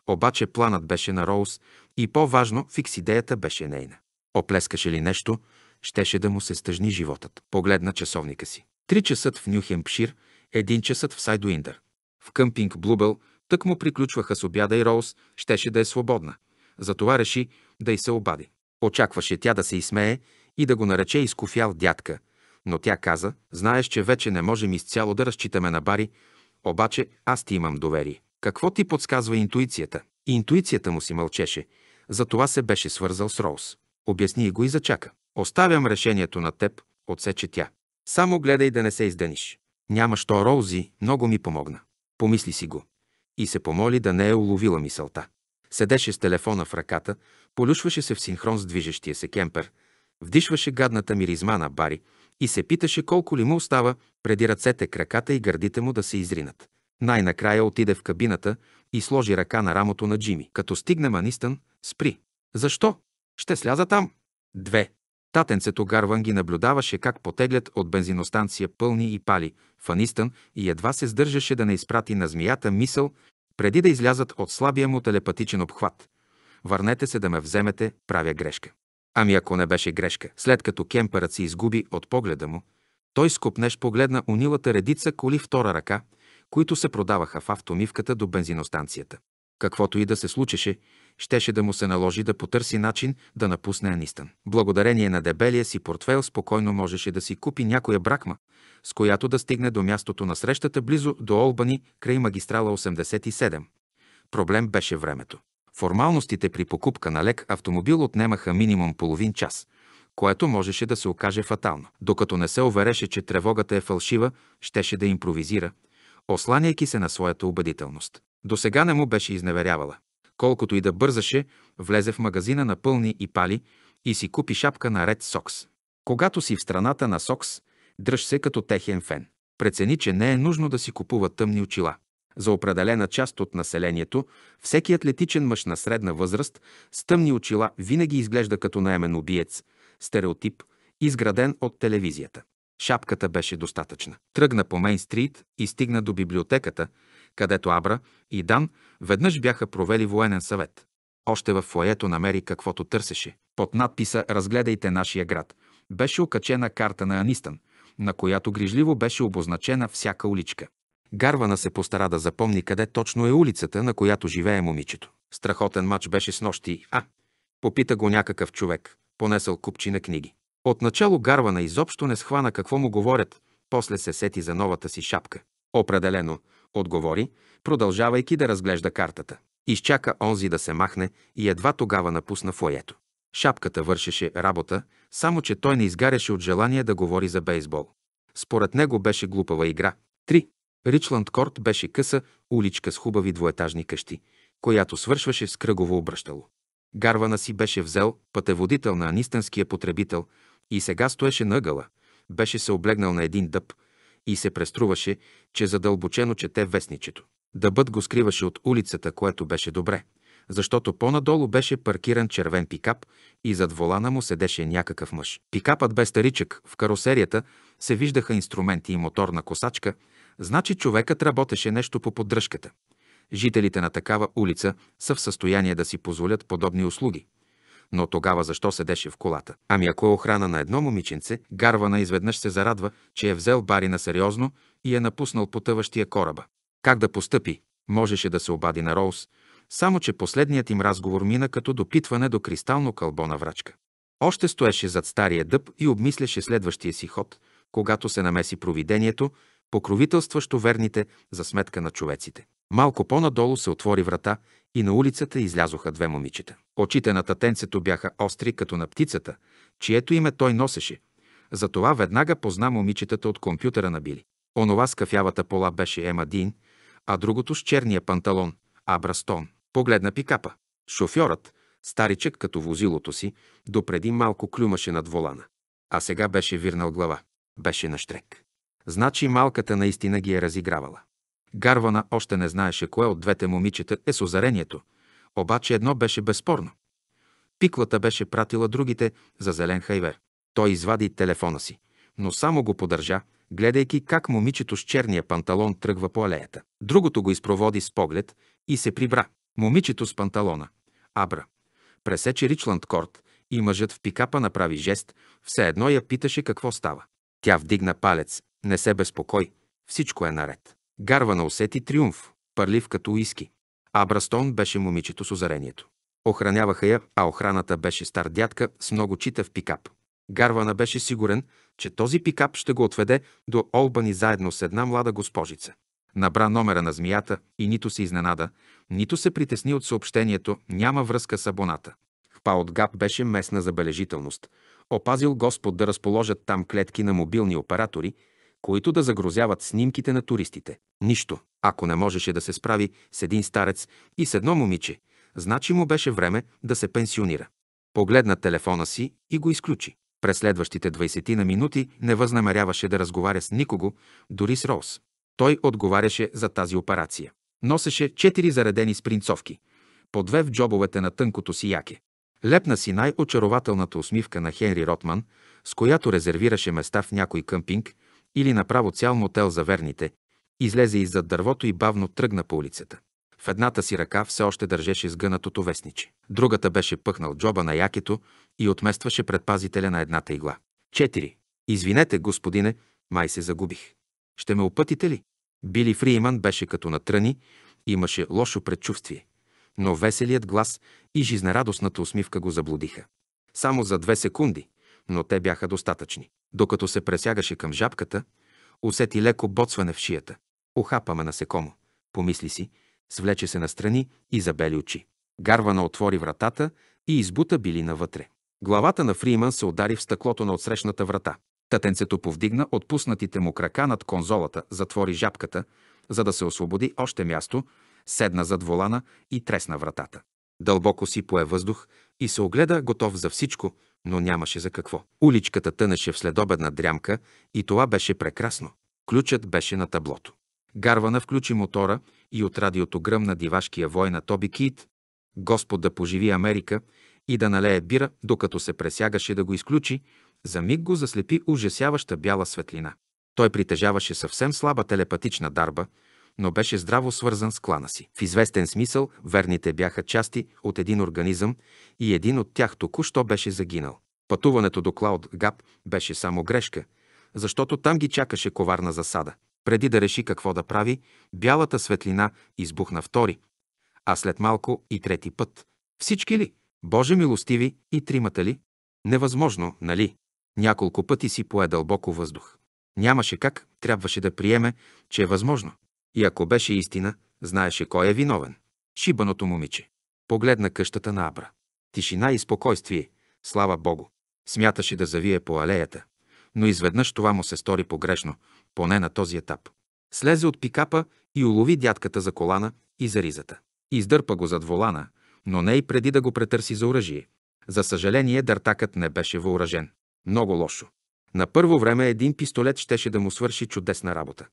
обаче планът беше на Роуз и по-важно фикс идеята беше нейна. Оплескаше ли нещо, щеше да му се стъжни животът. Погледна часовника си. Три часът в Нюхемпшир, един часът в Сайдуиндър. В къмпинг Блубел тък му приключваха с обяда и Роуз щеше да е свободна. Затова реши да й се обади. Очакваше тя да се изсмее и да го нарече изкофял дядка, но тя каза, знаеш, че вече не можем изцяло да разчитаме на Бари, обаче аз ти имам доверие. Какво ти подсказва интуицията? интуицията му си мълчеше, затова се беше свързал с Роуз. Обясни го и зачака. Оставям решението на теб, отсече тя. Само гледай да не се издениш. Няма що Роузи, много ми помогна. Помисли си го. И се помоли да не е уловила мисълта. Седеше с телефона в ръката, полюшваше се в синхрон с движещия се кемпер, вдишваше гадната миризма на Бари, и се питаше колко ли му остава, преди ръцете, краката и гърдите му да се изринат. Най-накрая отиде в кабината и сложи ръка на рамото на Джими. Като стигне Манистън, спри. Защо? Ще сляза там. Две. Татенцето Гарван ги наблюдаваше как потеглят от бензиностанция пълни и пали в Анистън и едва се сдържаше да не изпрати на змията мисъл, преди да излязат от слабия му телепатичен обхват. Върнете се да ме вземете, правя грешка. Ами ако не беше грешка, след като кемперът се изгуби от погледа му, той скопнеш погледна унилата редица коли втора ръка, които се продаваха в автомивката до бензиностанцията. Каквото и да се случеше, щеше да му се наложи да потърси начин да напусне Анистан. Благодарение на дебелия си портфейл спокойно можеше да си купи някоя бракма, с която да стигне до мястото на срещата близо до Олбани край магистрала 87. Проблем беше времето. Формалностите при покупка на лек автомобил отнемаха минимум половин час, което можеше да се окаже фатално. Докато не се увереше, че тревогата е фалшива, щеше да импровизира, осланяйки се на своята убедителност. До сега не му беше изневерявала. Колкото и да бързаше, влезе в магазина на пълни и пали и си купи шапка на Red Sox. Когато си в страната на Сокс, дръж се като техен фен. Прецени, че не е нужно да си купува тъмни очила за определена част от населението, всеки атлетичен мъж на средна възраст с тъмни очила винаги изглежда като наемен убиец, стереотип, изграден от телевизията. Шапката беше достатъчна. Тръгна по Мейн-стрит и стигна до библиотеката, където Абра и Дан веднъж бяха провели военен съвет. Още в фоето намери каквото търсеше. Под надписа «Разгледайте нашия град» беше окачена карта на Анистън, на която грижливо беше обозначена всяка уличка. Гарвана се постара да запомни къде точно е улицата, на която живее момичето. Страхотен матч беше с нощи, а? Попита го някакъв човек, понесъл купчи на книги. Отначало Гарвана изобщо не схвана какво му говорят, после се сети за новата си шапка. Определено, отговори, продължавайки да разглежда картата. Изчака онзи да се махне и едва тогава напусна фоето. Шапката вършеше работа, само че той не изгаряше от желание да говори за бейсбол. Според него беше глупава игра. Три. Ричланд Корт беше къса уличка с хубави двоетажни къщи, която свършваше с кръгово обръщало. Гарвана си беше взел пътеводител на Анистанския потребител и сега стоеше наъгъла. беше се облегнал на един дъб и се преструваше, че задълбочено чете вестничето. Дъбът го скриваше от улицата, което беше добре, защото по-надолу беше паркиран червен пикап и зад волана му седеше някакъв мъж. Пикапът бе старичък, в карусерията се виждаха инструменти и моторна косачка, Значи човекът работеше нещо по поддръжката. Жителите на такава улица са в състояние да си позволят подобни услуги. Но тогава защо седеше в колата? Ами ако е охрана на едно момиченце, Гарвана изведнъж се зарадва, че е взел Барина сериозно и е напуснал потъващия кораба. Как да постъпи? Можеше да се обади на Роуз, само че последният им разговор мина като допитване до кристално кълбо на врачка. Още стоеше зад стария дъб и обмисляше следващия си ход, когато се намеси провидението покровителстващо верните за сметка на човеците. Малко по-надолу се отвори врата и на улицата излязоха две момичета. Очите на татенцето бяха остри, като на птицата, чието име той носеше. Затова веднага позна момичетата от компютъра на Били. Онова с кафявата пола беше Ема Дин, а другото с черния панталон – Абрастон. Погледна пикапа. Шофьорът, старичък като возилото си, допреди малко клюмаше над волана. А сега беше вирнал глава. Беше на штрек. Значи малката наистина ги е разигравала. Гарвана още не знаеше кое от двете момичета е с озарението, обаче едно беше безспорно. Пиклата беше пратила другите за зелен хайвер. Той извади телефона си, но само го подържа, гледайки как момичето с черния панталон тръгва по алеята. Другото го изпроводи с поглед и се прибра. Момичето с панталона, Абра, пресече Ричланд Корт и мъжът в пикапа направи жест, все едно я питаше какво става. Тя вдигна палец не се безпокой, всичко е наред. Гарвана усети триумф, пърлив като уиски. А Брастон беше момичето с озарението. Охраняваха я, а охраната беше стар дядка с много читав пикап. Гарвана беше сигурен, че този пикап ще го отведе до Олбани заедно с една млада госпожица. Набра номера на змията и нито се изненада, нито се притесни от съобщението «Няма връзка с абоната». от Гап беше местна забележителност. Опазил Господ да разположат там клетки на мобилни оператори – които да загрозяват снимките на туристите. Нищо. Ако не можеше да се справи с един старец и с едно момиче, значи му беше време да се пенсионира. Погледна телефона си и го изключи. През следващите 20 на минути не възнамеряваше да разговаря с никого, дори с Роуз. Той отговаряше за тази операция. Носеше четири заредени спринцовки, по две в джобовете на тънкото си яке. Лепна си най-очарователната усмивка на Хенри Ротман, с която резервираше места в някой къмпинг – или направо цял мотел за верните, излезе иззад дървото и бавно тръгна по улицата. В едната си ръка все още държеше сгънатото вестниче. Другата беше пъхнал джоба на якето и отместваше предпазителя на едната игла. 4. Извинете, господине, май се загубих. Ще ме опътите ли? Били Фрийман беше като натрани, имаше лошо предчувствие, но веселият глас и жизнерадостната усмивка го заблудиха. Само за две секунди, но те бяха достатъчни. Докато се пресягаше към жабката, усети леко боцване в шията. Охапаме насекомо, помисли си, свлече се настрани и забели очи. Гарвана отвори вратата и избута били навътре. Главата на Фриман се удари в стъклото на отсрещната врата. Татенцето повдигна отпуснатите му крака над конзолата, затвори жабката, за да се освободи още място, седна зад волана и тресна вратата. Дълбоко си пое въздух и се огледа готов за всичко, но нямаше за какво. Уличката тънеше в следобедна дрямка и това беше прекрасно. Ключът беше на таблото. Гарвана включи мотора и от радиото гръмна дивашкия вой на Тоби Кит. Господ да поживи Америка и да налее бира, докато се пресягаше да го изключи, за миг го заслепи ужасяваща бяла светлина. Той притежаваше съвсем слаба телепатична дарба, но беше здраво свързан с клана си. В известен смисъл верните бяха части от един организъм и един от тях току-що беше загинал. Пътуването до Клауд Гап беше само грешка, защото там ги чакаше коварна засада. Преди да реши какво да прави, бялата светлина избухна втори, а след малко и трети път. Всички ли? Боже милостиви и тримата ли? Невъзможно, нали? Няколко пъти си пое дълбоко въздух. Нямаше как, трябваше да приеме, че е възможно. И ако беше истина, знаеше кой е виновен. Шибаното момиче. Погледна къщата на Абра. Тишина и спокойствие. Слава Богу. Смяташе да завие по алеята. Но изведнъж това му се стори погрешно, поне на този етап. Слезе от пикапа и улови дядката за колана и за ризата. Издърпа го зад волана, но не и преди да го претърси за оръжие. За съжаление, дартакът не беше въоръжен. Много лошо. На първо време един пистолет щеше да му свърши чудесна работа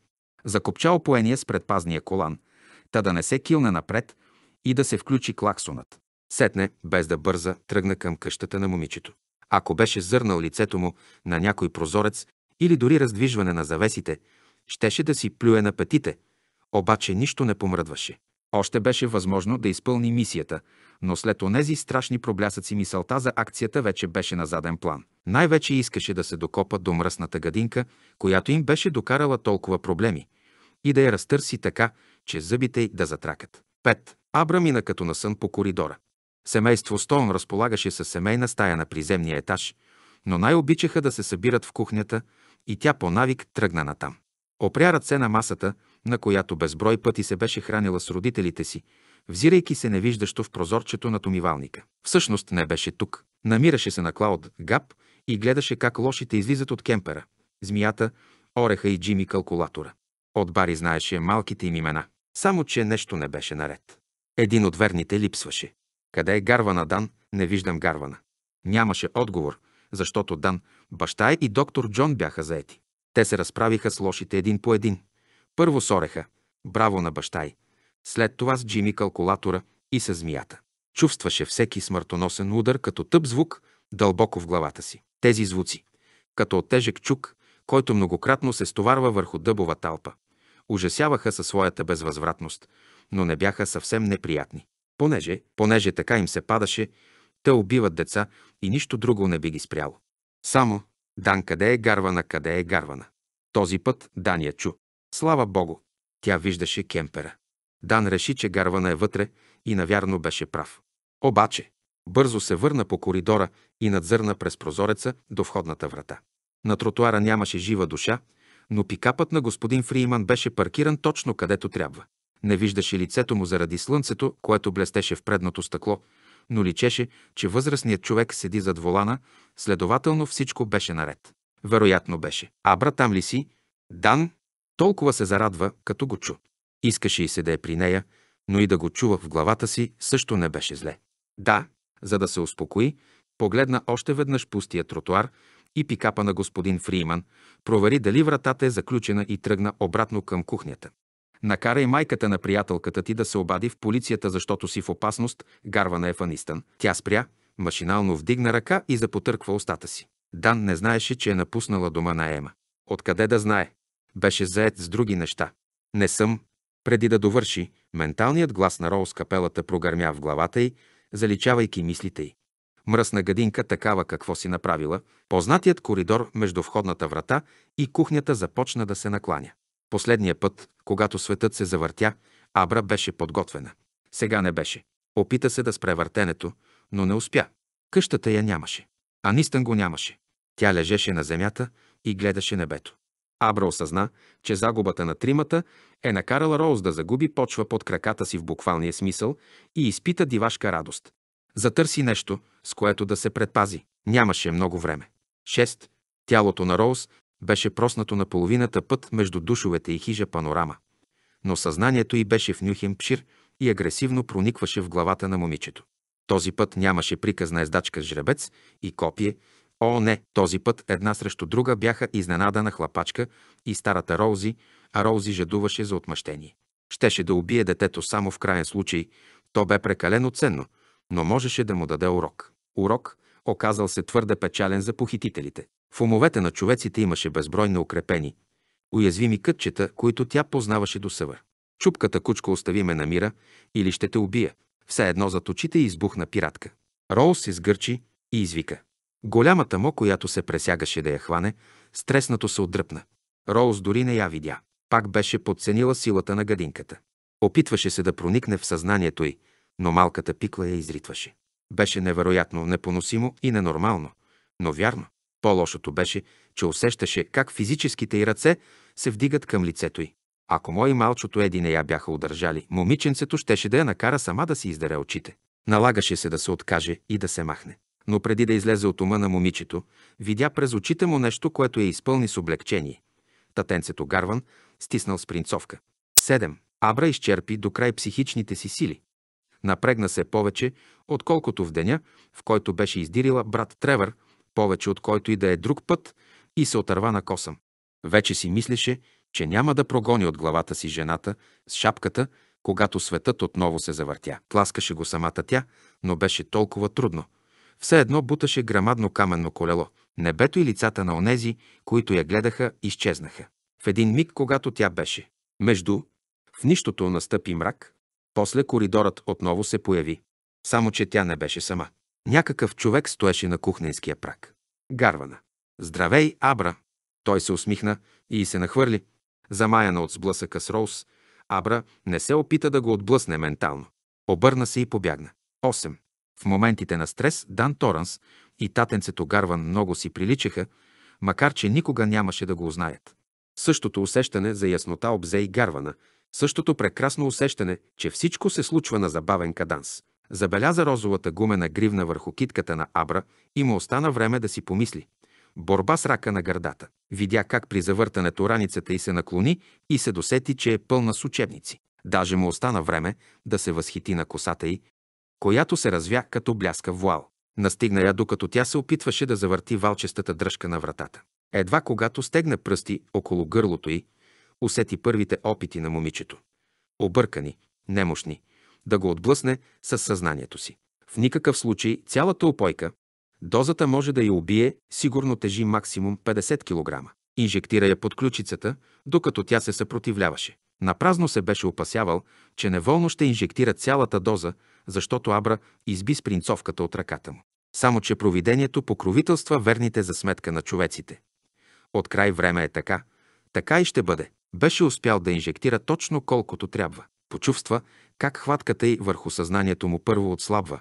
закопча опоение с предпазния колан, та да не се килне напред и да се включи клаксонът. Сетне, без да бърза, тръгна към къщата на момичето. Ако беше зърнал лицето му на някой прозорец или дори раздвижване на завесите, щеше да си плюе на петите, обаче нищо не помръдваше. Още беше възможно да изпълни мисията, но след онези страшни проблясъци мисълта за акцията вече беше на заден план. Най-вече искаше да се докопа до мръсната гадинка, която им беше докарала толкова проблеми, и да я разтърси така, че зъбите й да затракат. 5. Абра мина като на сън по коридора. Семейство Стоун разполагаше със семейна стая на приземния етаж, но най-обичаха да се събират в кухнята и тя по навик тръгна натам. Опря ръце на масата, на която безброй пъти се беше хранила с родителите си, взирайки се невиждащо в прозорчето на томивалника. Всъщност не беше тук. Намираше се на Клауд Гап и гледаше как лошите излизат от кемпера, змията, ореха и Джими калкулатора. От Бари знаеше малките им имена. Само, че нещо не беше наред. Един от верните липсваше. Къде е Гарвана Дан? Не виждам Гарвана. Нямаше отговор, защото Дан, баща и доктор Джон бяха заети. Те се разправиха с лошите един по един. Първо сореха. Браво на баща й. След това с Джими калкулатора и с змията. Чувстваше всеки смъртоносен удар като тъп звук дълбоко в главата си. Тези звуци, като от тежък чук, който многократно се стоварва върху дъбова талпа ужасяваха със своята безвъзвратност, но не бяха съвсем неприятни. Понеже, понеже така им се падаше, те убиват деца и нищо друго не би ги спряло. Само, Дан къде е гарвана, къде е гарвана? Този път Дан я чу. Слава Богу! Тя виждаше кемпера. Дан реши, че гарвана е вътре и навярно беше прав. Обаче, бързо се върна по коридора и надзърна през прозореца до входната врата. На тротуара нямаше жива душа но пикапът на господин Фриман беше паркиран точно където трябва. Не виждаше лицето му заради слънцето, което блестеше в предното стъкло, но личеше, че възрастният човек седи зад волана, следователно всичко беше наред. Вероятно беше. Абра там ли си? Дан? Толкова се зарадва, като го чу. Искаше и се да е при нея, но и да го чува в главата си също не беше зле. Да, за да се успокои, погледна още веднъж пустия тротуар, и пикапа на господин Фриман, провери дали вратата е заключена и тръгна обратно към кухнята. Накарай майката на приятелката ти да се обади в полицията, защото си в опасност, гарвана на Ефанистан. Тя спря, машинално вдигна ръка и запотърква устата си. Дан не знаеше, че е напуснала дома на Ема. Откъде да знае? Беше заед с други неща. Не съм. Преди да довърши, менталният глас на Роуз капелата прогърмя в главата й, заличавайки мислите й мръсна гадинка такава какво си направила, познатият коридор между входната врата и кухнята започна да се накланя. Последния път, когато светът се завъртя, Абра беше подготвена. Сега не беше. Опита се да спре въртенето, но не успя. Къщата я нямаше. Анистън го нямаше. Тя лежеше на земята и гледаше небето. Абра осъзна, че загубата на тримата е накарала Роуз да загуби почва под краката си в буквалния смисъл и изпита дивашка радост. Затърси нещо, с което да се предпази. Нямаше много време. 6. Тялото на Роуз беше проснато на половината път между душовете и хижа панорама. Но съзнанието й беше в нюхен пшир и агресивно проникваше в главата на момичето. Този път нямаше приказна ездачка с жребец и копие. О, не! Този път една срещу друга бяха изненадана хлапачка и старата Роузи, а Роузи жадуваше за отмъщение. Щеше да убие детето само в крайен случай. То бе прекалено ценно, но можеше да му даде урок урок оказал се твърде печален за похитителите. В умовете на човеците имаше безбройно укрепени, уязвими кътчета, които тя познаваше до съвър. Чупката кучка остави ме на мира или ще те убия. Все едно зад и избухна пиратка. Роуз се сгърчи и извика. Голямата му, която се пресягаше да я хване, стреснато се отдръпна. Роуз дори не я видя. Пак беше подценила силата на гадинката. Опитваше се да проникне в съзнанието й, но малката пикла я изритваше. Беше невероятно, непоносимо и ненормално, но вярно. По-лошото беше, че усещаше как физическите й ръце се вдигат към лицето й. Ако мои малчото Еди не я бяха удържали, момиченцето щеше да я накара сама да си издаре очите. Налагаше се да се откаже и да се махне. Но преди да излезе от ума на момичето, видя през очите му нещо, което я изпълни с облегчение. Татенцето Гарван стиснал с принцовка. 7. Абра изчерпи до край психичните си сили. Напрегна се повече, отколкото в деня, в който беше издирила брат Тревър, повече от който и да е друг път, и се отърва на косъм. Вече си мислеше, че няма да прогони от главата си жената с шапката, когато светът отново се завъртя. Тласкаше го самата тя, но беше толкова трудно. Все едно буташе грамадно каменно колело. Небето и лицата на онези, които я гледаха, изчезнаха. В един миг, когато тя беше между, в нищото настъпи мрак, после коридорът отново се появи. Само, че тя не беше сама. Някакъв човек стоеше на кухненския прак. Гарвана. Здравей, Абра! Той се усмихна и се нахвърли. Замаяна от сблъсъка с Роуз, Абра не се опита да го отблъсне ментално. Обърна се и побягна. 8. В моментите на стрес Дан Торанс и татенцето Гарван много си приличаха, макар че никога нямаше да го узнаят. Същото усещане за яснота обзе и Гарвана – Същото прекрасно усещане, че всичко се случва на забавен каданс. Забеляза розовата гумена гривна върху китката на Абра и му остана време да си помисли. Борба с рака на гърдата. Видя как при завъртането раницата й се наклони и се досети, че е пълна с учебници. Даже му остана време да се възхити на косата й, която се развя като бляска вуал. Настигна я, докато тя се опитваше да завърти валчестата дръжка на вратата. Едва когато стегна пръсти около гърлото й, усети първите опити на момичето. Объркани, немощни, да го отблъсне със съзнанието си. В никакъв случай цялата опойка, дозата може да я убие, сигурно тежи максимум 50 кг. Инжектира я под ключицата, докато тя се съпротивляваше. Напразно се беше опасявал, че неволно ще инжектира цялата доза, защото Абра изби спринцовката от ръката му. Само, че провидението покровителства верните за сметка на човеците. От край време е така, така и ще бъде. Беше успял да инжектира точно колкото трябва. Почувства как хватката й върху съзнанието му първо отслабва,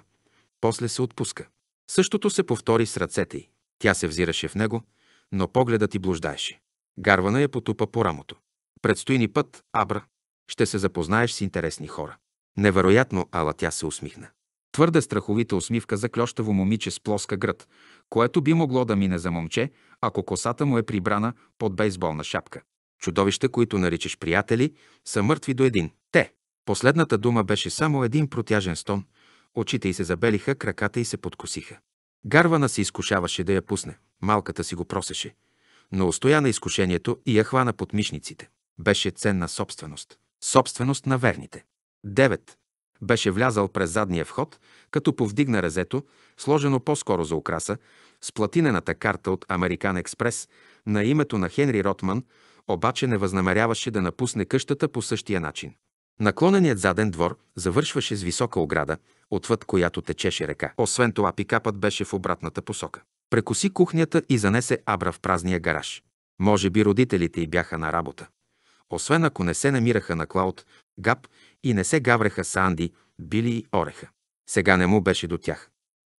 после се отпуска. Същото се повтори с ръцете й. Тя се взираше в него, но погледът й блуждаеше. Гарвана я потупа по рамото. Предстои ни път, Абра. Ще се запознаеш с интересни хора. Невероятно, ала тя се усмихна. Твърде страховита усмивка за клещаво момиче с плоска гръд, което би могло да мине за момче, ако косата му е прибрана под бейсболна шапка. Чудовища, които наричаш приятели, са мъртви до един. Те. Последната дума беше само един протяжен стон. Очите й се забелиха, краката й се подкосиха. Гарвана се изкушаваше да я пусне. Малката си го просеше. Но устоя на изкушението и я хвана под мишниците. Беше ценна собственост. Собственост на верните. 9. Беше влязал през задния вход, като повдигна резето, сложено по-скоро за украса, с платинената карта от Американ Експрес на името на Хенри Ротман, обаче не възнамеряваше да напусне къщата по същия начин. Наклоненият заден двор завършваше с висока ограда, отвъд която течеше река. Освен това, пикапът беше в обратната посока. Прекоси кухнята и занесе Абра в празния гараж. Може би родителите й бяха на работа. Освен ако не се намираха на Клауд, Габ и не се гавреха с Анди, Били и Ореха. Сега не му беше до тях.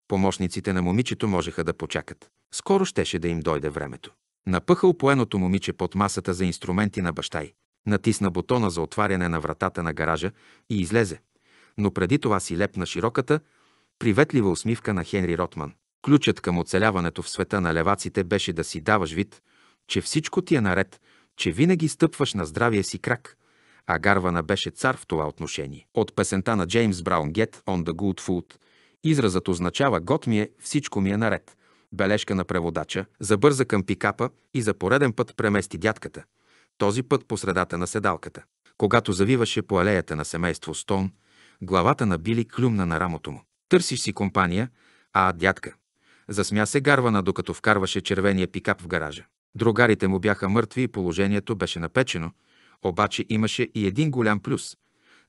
Помощниците на момичето можеха да почакат. Скоро щеше да им дойде времето. Напъхал поеното момиче под масата за инструменти на баща й. Натисна бутона за отваряне на вратата на гаража и излезе. Но преди това си лепна широката, приветлива усмивка на Хенри Ротман. Ключът към оцеляването в света на леваците беше да си даваш вид, че всичко ти е наред, че винаги стъпваш на здравия си крак, а Гарвана беше цар в това отношение. От песента на Джеймс Браун Get on the Good Food Изразът означава «гот ми е, всичко ми е наред». Бележка на преводача забърза към пикапа и за пореден път премести дядката, този път по средата на седалката. Когато завиваше по алеята на семейство Стоун, главата на Били клюмна на рамото му. Търсиш си компания, а дядка. Засмя се гарвана, докато вкарваше червения пикап в гаража. Другарите му бяха мъртви и положението беше напечено, обаче имаше и един голям плюс.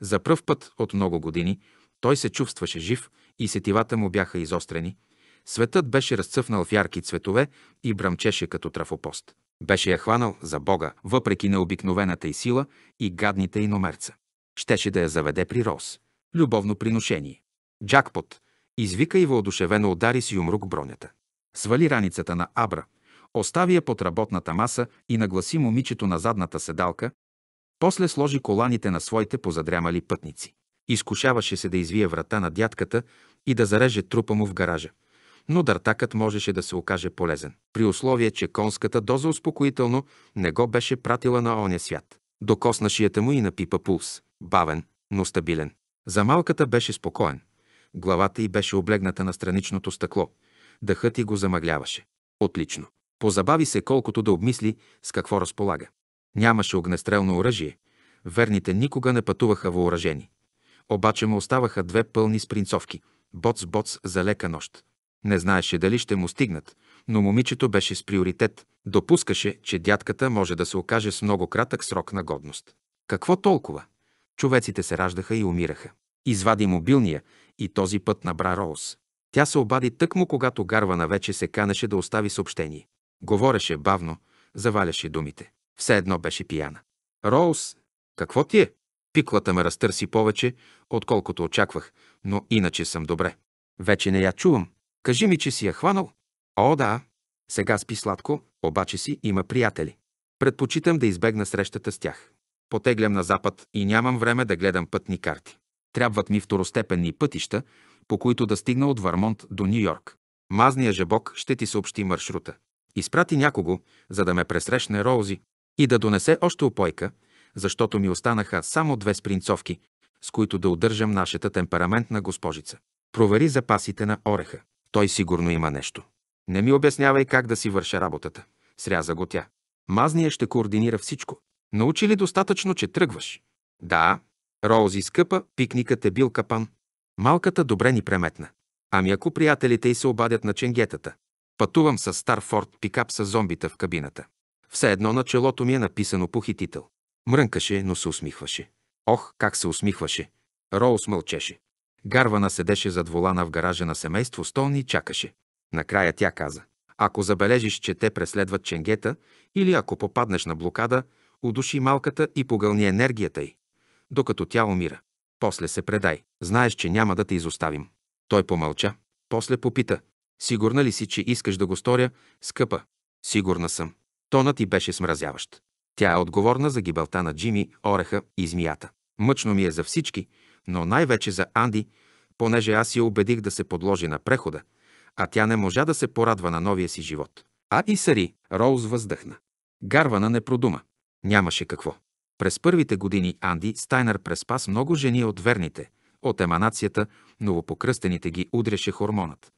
За пръв път от много години той се чувстваше жив и сетивата му бяха изострени, светът беше разцъфнал в ярки цветове и бръмчеше като трафопост. Беше я хванал за Бога, въпреки необикновената й сила и гадните й номерца. Щеше да я заведе при Рос. Любовно приношение. Джакпот! Извика и въодушевено удари с юмрук бронята. Свали раницата на Абра, остави я под работната маса и нагласи момичето на задната седалка, после сложи коланите на своите позадрямали пътници. Изкушаваше се да извие врата на дядката, и да зареже трупа му в гаража. Но дартакът можеше да се окаже полезен, при условие, че конската доза успокоително не го беше пратила на оня свят. Докосна шията му и напипа пулс. Бавен, но стабилен. За малката беше спокоен. Главата й беше облегната на страничното стъкло. Дъхът й го замъгляваше. Отлично. Позабави се колкото да обмисли с какво разполага. Нямаше огнестрелно оръжие. Верните никога не пътуваха въоръжени. Обаче му оставаха две пълни спринцовки – боц-боц за лека нощ. Не знаеше дали ще му стигнат, но момичето беше с приоритет. Допускаше, че дядката може да се окаже с много кратък срок на годност. Какво толкова? Човеците се раждаха и умираха. Извади мобилния и този път набра Роуз. Тя се обади тъкмо, когато Гарвана вече се канеше да остави съобщение. Говореше бавно, заваляше думите. Все едно беше пияна. Роуз, какво ти е? Пиклата ме разтърси повече, отколкото очаквах, но иначе съм добре. Вече не я чувам. Кажи ми, че си я хванал. О, да. Сега спи сладко, обаче си има приятели. Предпочитам да избегна срещата с тях. Потеглям на запад и нямам време да гледам пътни карти. Трябват ми второстепенни пътища, по които да стигна от Вармонт до Нью-Йорк. Мазния жебок ще ти съобщи маршрута. Изпрати някого, за да ме пресрещне Роузи и да донесе още опойка, защото ми останаха само две спринцовки, с които да удържам нашата темпераментна госпожица. Провери запасите на ореха. Той сигурно има нещо. Не ми обяснявай как да си върша работата. Сряза го тя. Мазния ще координира всичко. Научи ли достатъчно, че тръгваш? Да. Роузи скъпа, пикникът е бил капан. Малката добре ни преметна. Ами ако приятелите й се обадят на ченгетата? Пътувам с стар Форд пикап с зомбита в кабината. Все едно на челото ми е написано похитител. Мрънкаше, но се усмихваше. Ох, как се усмихваше! Роуз мълчеше. Гарвана седеше зад волана в гаража на семейство Стоун и чакаше. Накрая тя каза. Ако забележиш, че те преследват ченгета или ако попаднеш на блокада, удуши малката и погълни енергията й, докато тя умира. После се предай. Знаеш, че няма да те изоставим. Той помълча. После попита. Сигурна ли си, че искаш да го сторя, скъпа? Сигурна съм. Тонът ти беше смразяващ. Тя е отговорна за гибелта на Джими, Ореха и змията. Мъчно ми е за всички, но най-вече за Анди, понеже аз я убедих да се подложи на прехода, а тя не можа да се порадва на новия си живот. А и Сари, Роуз въздъхна. Гарвана не продума. Нямаше какво. През първите години Анди Стайнер преспас много жени от верните, от еманацията, новопокръстените ги удреше хормонът.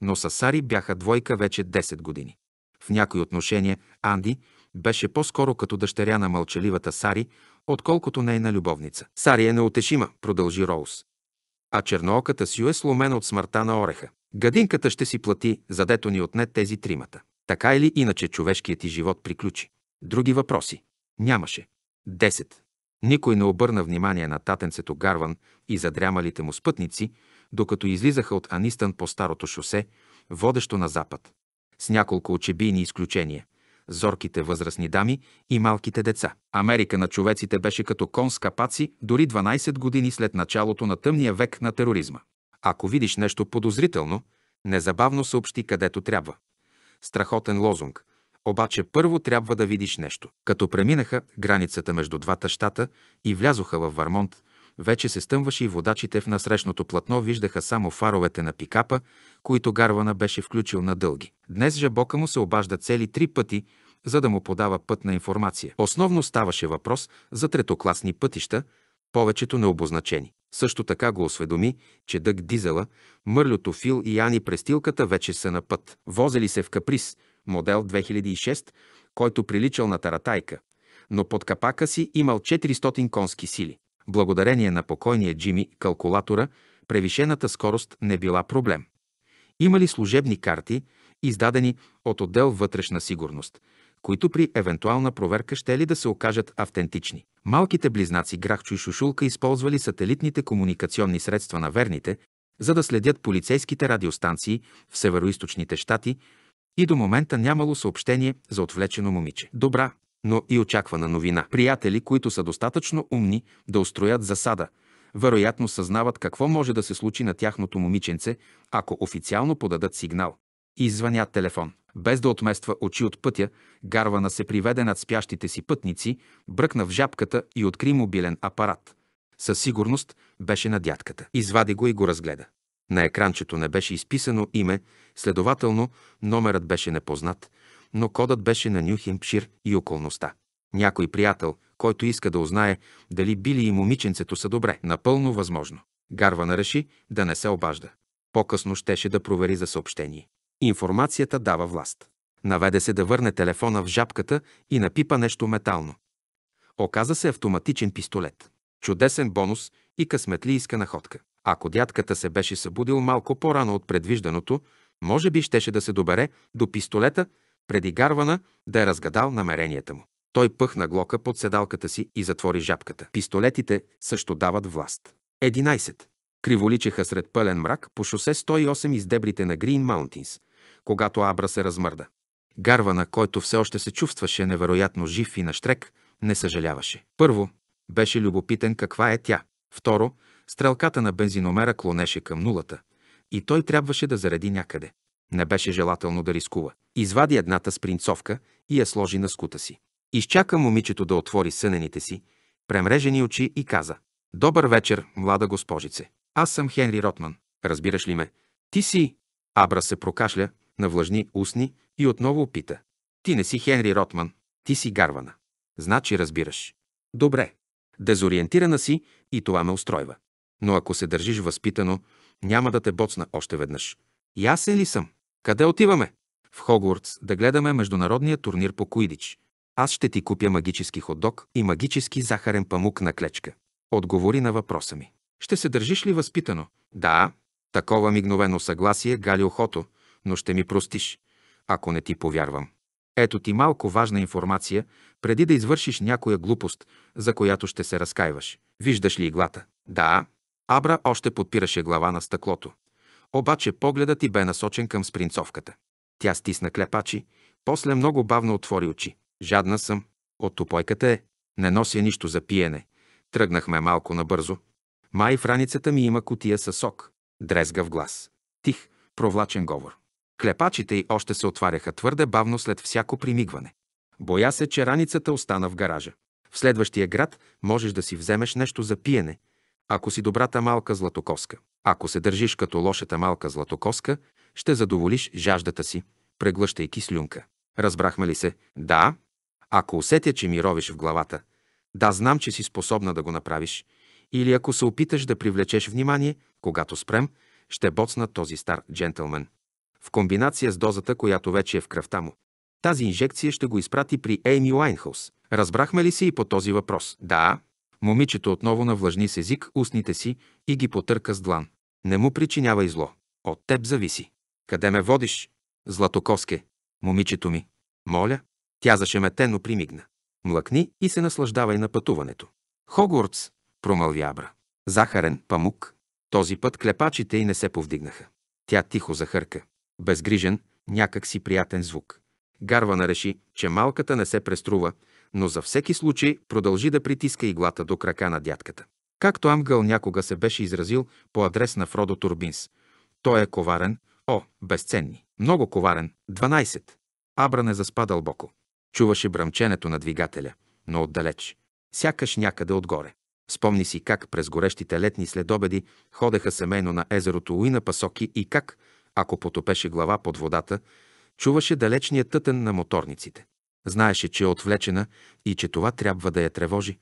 Но с Сари бяха двойка вече 10 години. В някои отношения Анди беше по-скоро като дъщеря на мълчаливата Сари, отколкото нейна любовница. Сари е неотешима, продължи Роуз. А чернооката си е сломена от смъртта на Ореха. Гадинката ще си плати, задето ни отне тези тримата. Така или иначе човешкият ти живот приключи. Други въпроси? Нямаше. 10. Никой не обърна внимание на татенцето Гарван и задрямалите му спътници, докато излизаха от Анистън по старото шосе, водещо на запад. С няколко очебийни изключения – зорките възрастни дами и малките деца. Америка на човеците беше като кон с капаци дори 12 години след началото на тъмния век на тероризма. Ако видиш нещо подозрително, незабавно съобщи където трябва. Страхотен лозунг. Обаче първо трябва да видиш нещо. Като преминаха границата между двата щата и влязоха във Вармонт, вече се стъмваше и водачите в насрещното платно виждаха само фаровете на пикапа, които Гарвана беше включил на дълги. Днес жабока му се обажда цели три пъти, за да му подава пътна информация. Основно ставаше въпрос за третокласни пътища, повечето необозначени. Също така го осведоми, че Дък Дизела, Мърлюто Фил и Ани Престилката вече са на път. Возели се в Каприз, модел 2006, който приличал на таратайка, но под капака си имал 400 конски сили. Благодарение на покойния Джими калкулатора, превишената скорост не била проблем. Имали служебни карти, издадени от отдел вътрешна сигурност, които при евентуална проверка ще ли да се окажат автентични. Малките близнаци Грахчо и Шушулка използвали сателитните комуникационни средства на верните, за да следят полицейските радиостанции в североизточните щати и до момента нямало съобщение за отвлечено момиче. Добра, но и очаквана новина. Приятели, които са достатъчно умни да устроят засада, вероятно съзнават какво може да се случи на тяхното момиченце, ако официално подадат сигнал. И звънят телефон. Без да отмества очи от пътя, Гарвана се приведе над спящите си пътници, бръкна в жабката и откри мобилен апарат. Със сигурност беше на дядката. Извади го и го разгледа. На екранчето не беше изписано име, следователно номерът беше непознат – но кодът беше на Нюхимпшир и околността. Някой приятел, който иска да узнае дали били и момиченцето са добре, напълно възможно. Гарвана реши да не се обажда. По-късно щеше да провери за съобщение. Информацията дава власт. Наведе се да върне телефона в жабката и напипа нещо метално. Оказа се автоматичен пистолет. Чудесен бонус и късметлийска находка. Ако дядката се беше събудил малко по-рано от предвижданото, може би щеше да се добере до пистолета преди Гарвана да е разгадал намеренията му. Той пъхна глока под седалката си и затвори жабката. Пистолетите също дават власт. 11. Криволичеха сред пълен мрак по шосе 108 из дебрите на Грин Маунтинс, когато Абра се размърда. Гарвана, който все още се чувстваше невероятно жив и наштрек, не съжаляваше. Първо, беше любопитен каква е тя. Второ, стрелката на бензиномера клонеше към нулата и той трябваше да зареди някъде. Не беше желателно да рискува. Извади едната спринцовка и я сложи на скута си. Изчака момичето да отвори сънените си, премрежени очи и каза «Добър вечер, млада госпожице. Аз съм Хенри Ротман. Разбираш ли ме? Ти си...» Абра се прокашля, навлажни устни и отново опита. «Ти не си Хенри Ротман, ти си Гарвана. Значи разбираш. Добре. Дезориентирана си и това ме устройва. Но ако се държиш възпитано, няма да те боцна още веднъж. И аз е ли съм? Къде отиваме? В Хогвартс да гледаме международния турнир по Куидич. Аз ще ти купя магически ходок и магически захарен памук на клечка. Отговори на въпроса ми. Ще се държиш ли възпитано? Да. Такова мигновено съгласие гали охото, но ще ми простиш, ако не ти повярвам. Ето ти малко важна информация, преди да извършиш някоя глупост, за която ще се разкаиваш. Виждаш ли иглата? Да. Абра още подпираше глава на стъклото обаче погледът ти бе насочен към спринцовката. Тя стисна клепачи, после много бавно отвори очи. Жадна съм. От топойката е. Не нося нищо за пиене. Тръгнахме малко набързо. Май в раницата ми има котия със сок. Дрезга в глас. Тих, провлачен говор. Клепачите й още се отваряха твърде бавно след всяко примигване. Боя се, че раницата остана в гаража. В следващия град можеш да си вземеш нещо за пиене, ако си добрата малка златокоска, ако се държиш като лошата малка златокоска, ще задоволиш жаждата си, преглъщайки слюнка. Разбрахме ли се? Да. Ако усетя, че ми ровиш в главата, да, знам, че си способна да го направиш. Или ако се опиташ да привлечеш внимание, когато спрем, ще боцна този стар джентлмен. В комбинация с дозата, която вече е в кръвта му. Тази инжекция ще го изпрати при Ейми Уайнхаус. Разбрахме ли се и по този въпрос? Да. Момичето отново навлажни с език устните си и ги потърка с длан. Не му причинявай зло. От теб зависи. Къде ме водиш? Златокоске. Момичето ми. Моля. Тя зашеметено примигна. Млъкни и се наслаждавай на пътуването. Хогурц, промълви Абра. Захарен памук. Този път клепачите й не се повдигнаха. Тя тихо захърка. Безгрижен, някак си приятен звук. Гарвана реши, че малката не се преструва но за всеки случай продължи да притиска иглата до крака на дядката. Както Амгъл някога се беше изразил по адрес на Фродо Турбинс. Той е коварен, о, безценни, много коварен, 12. Абра не заспа дълбоко. Чуваше бръмченето на двигателя, но отдалеч, сякаш някъде отгоре. Спомни си как през горещите летни следобеди ходеха семейно на езерото Уина Пасоки и как, ако потопеше глава под водата, чуваше далечния тътен на моторниците. Знаеше, че е отвлечена и че това трябва да я тревожи,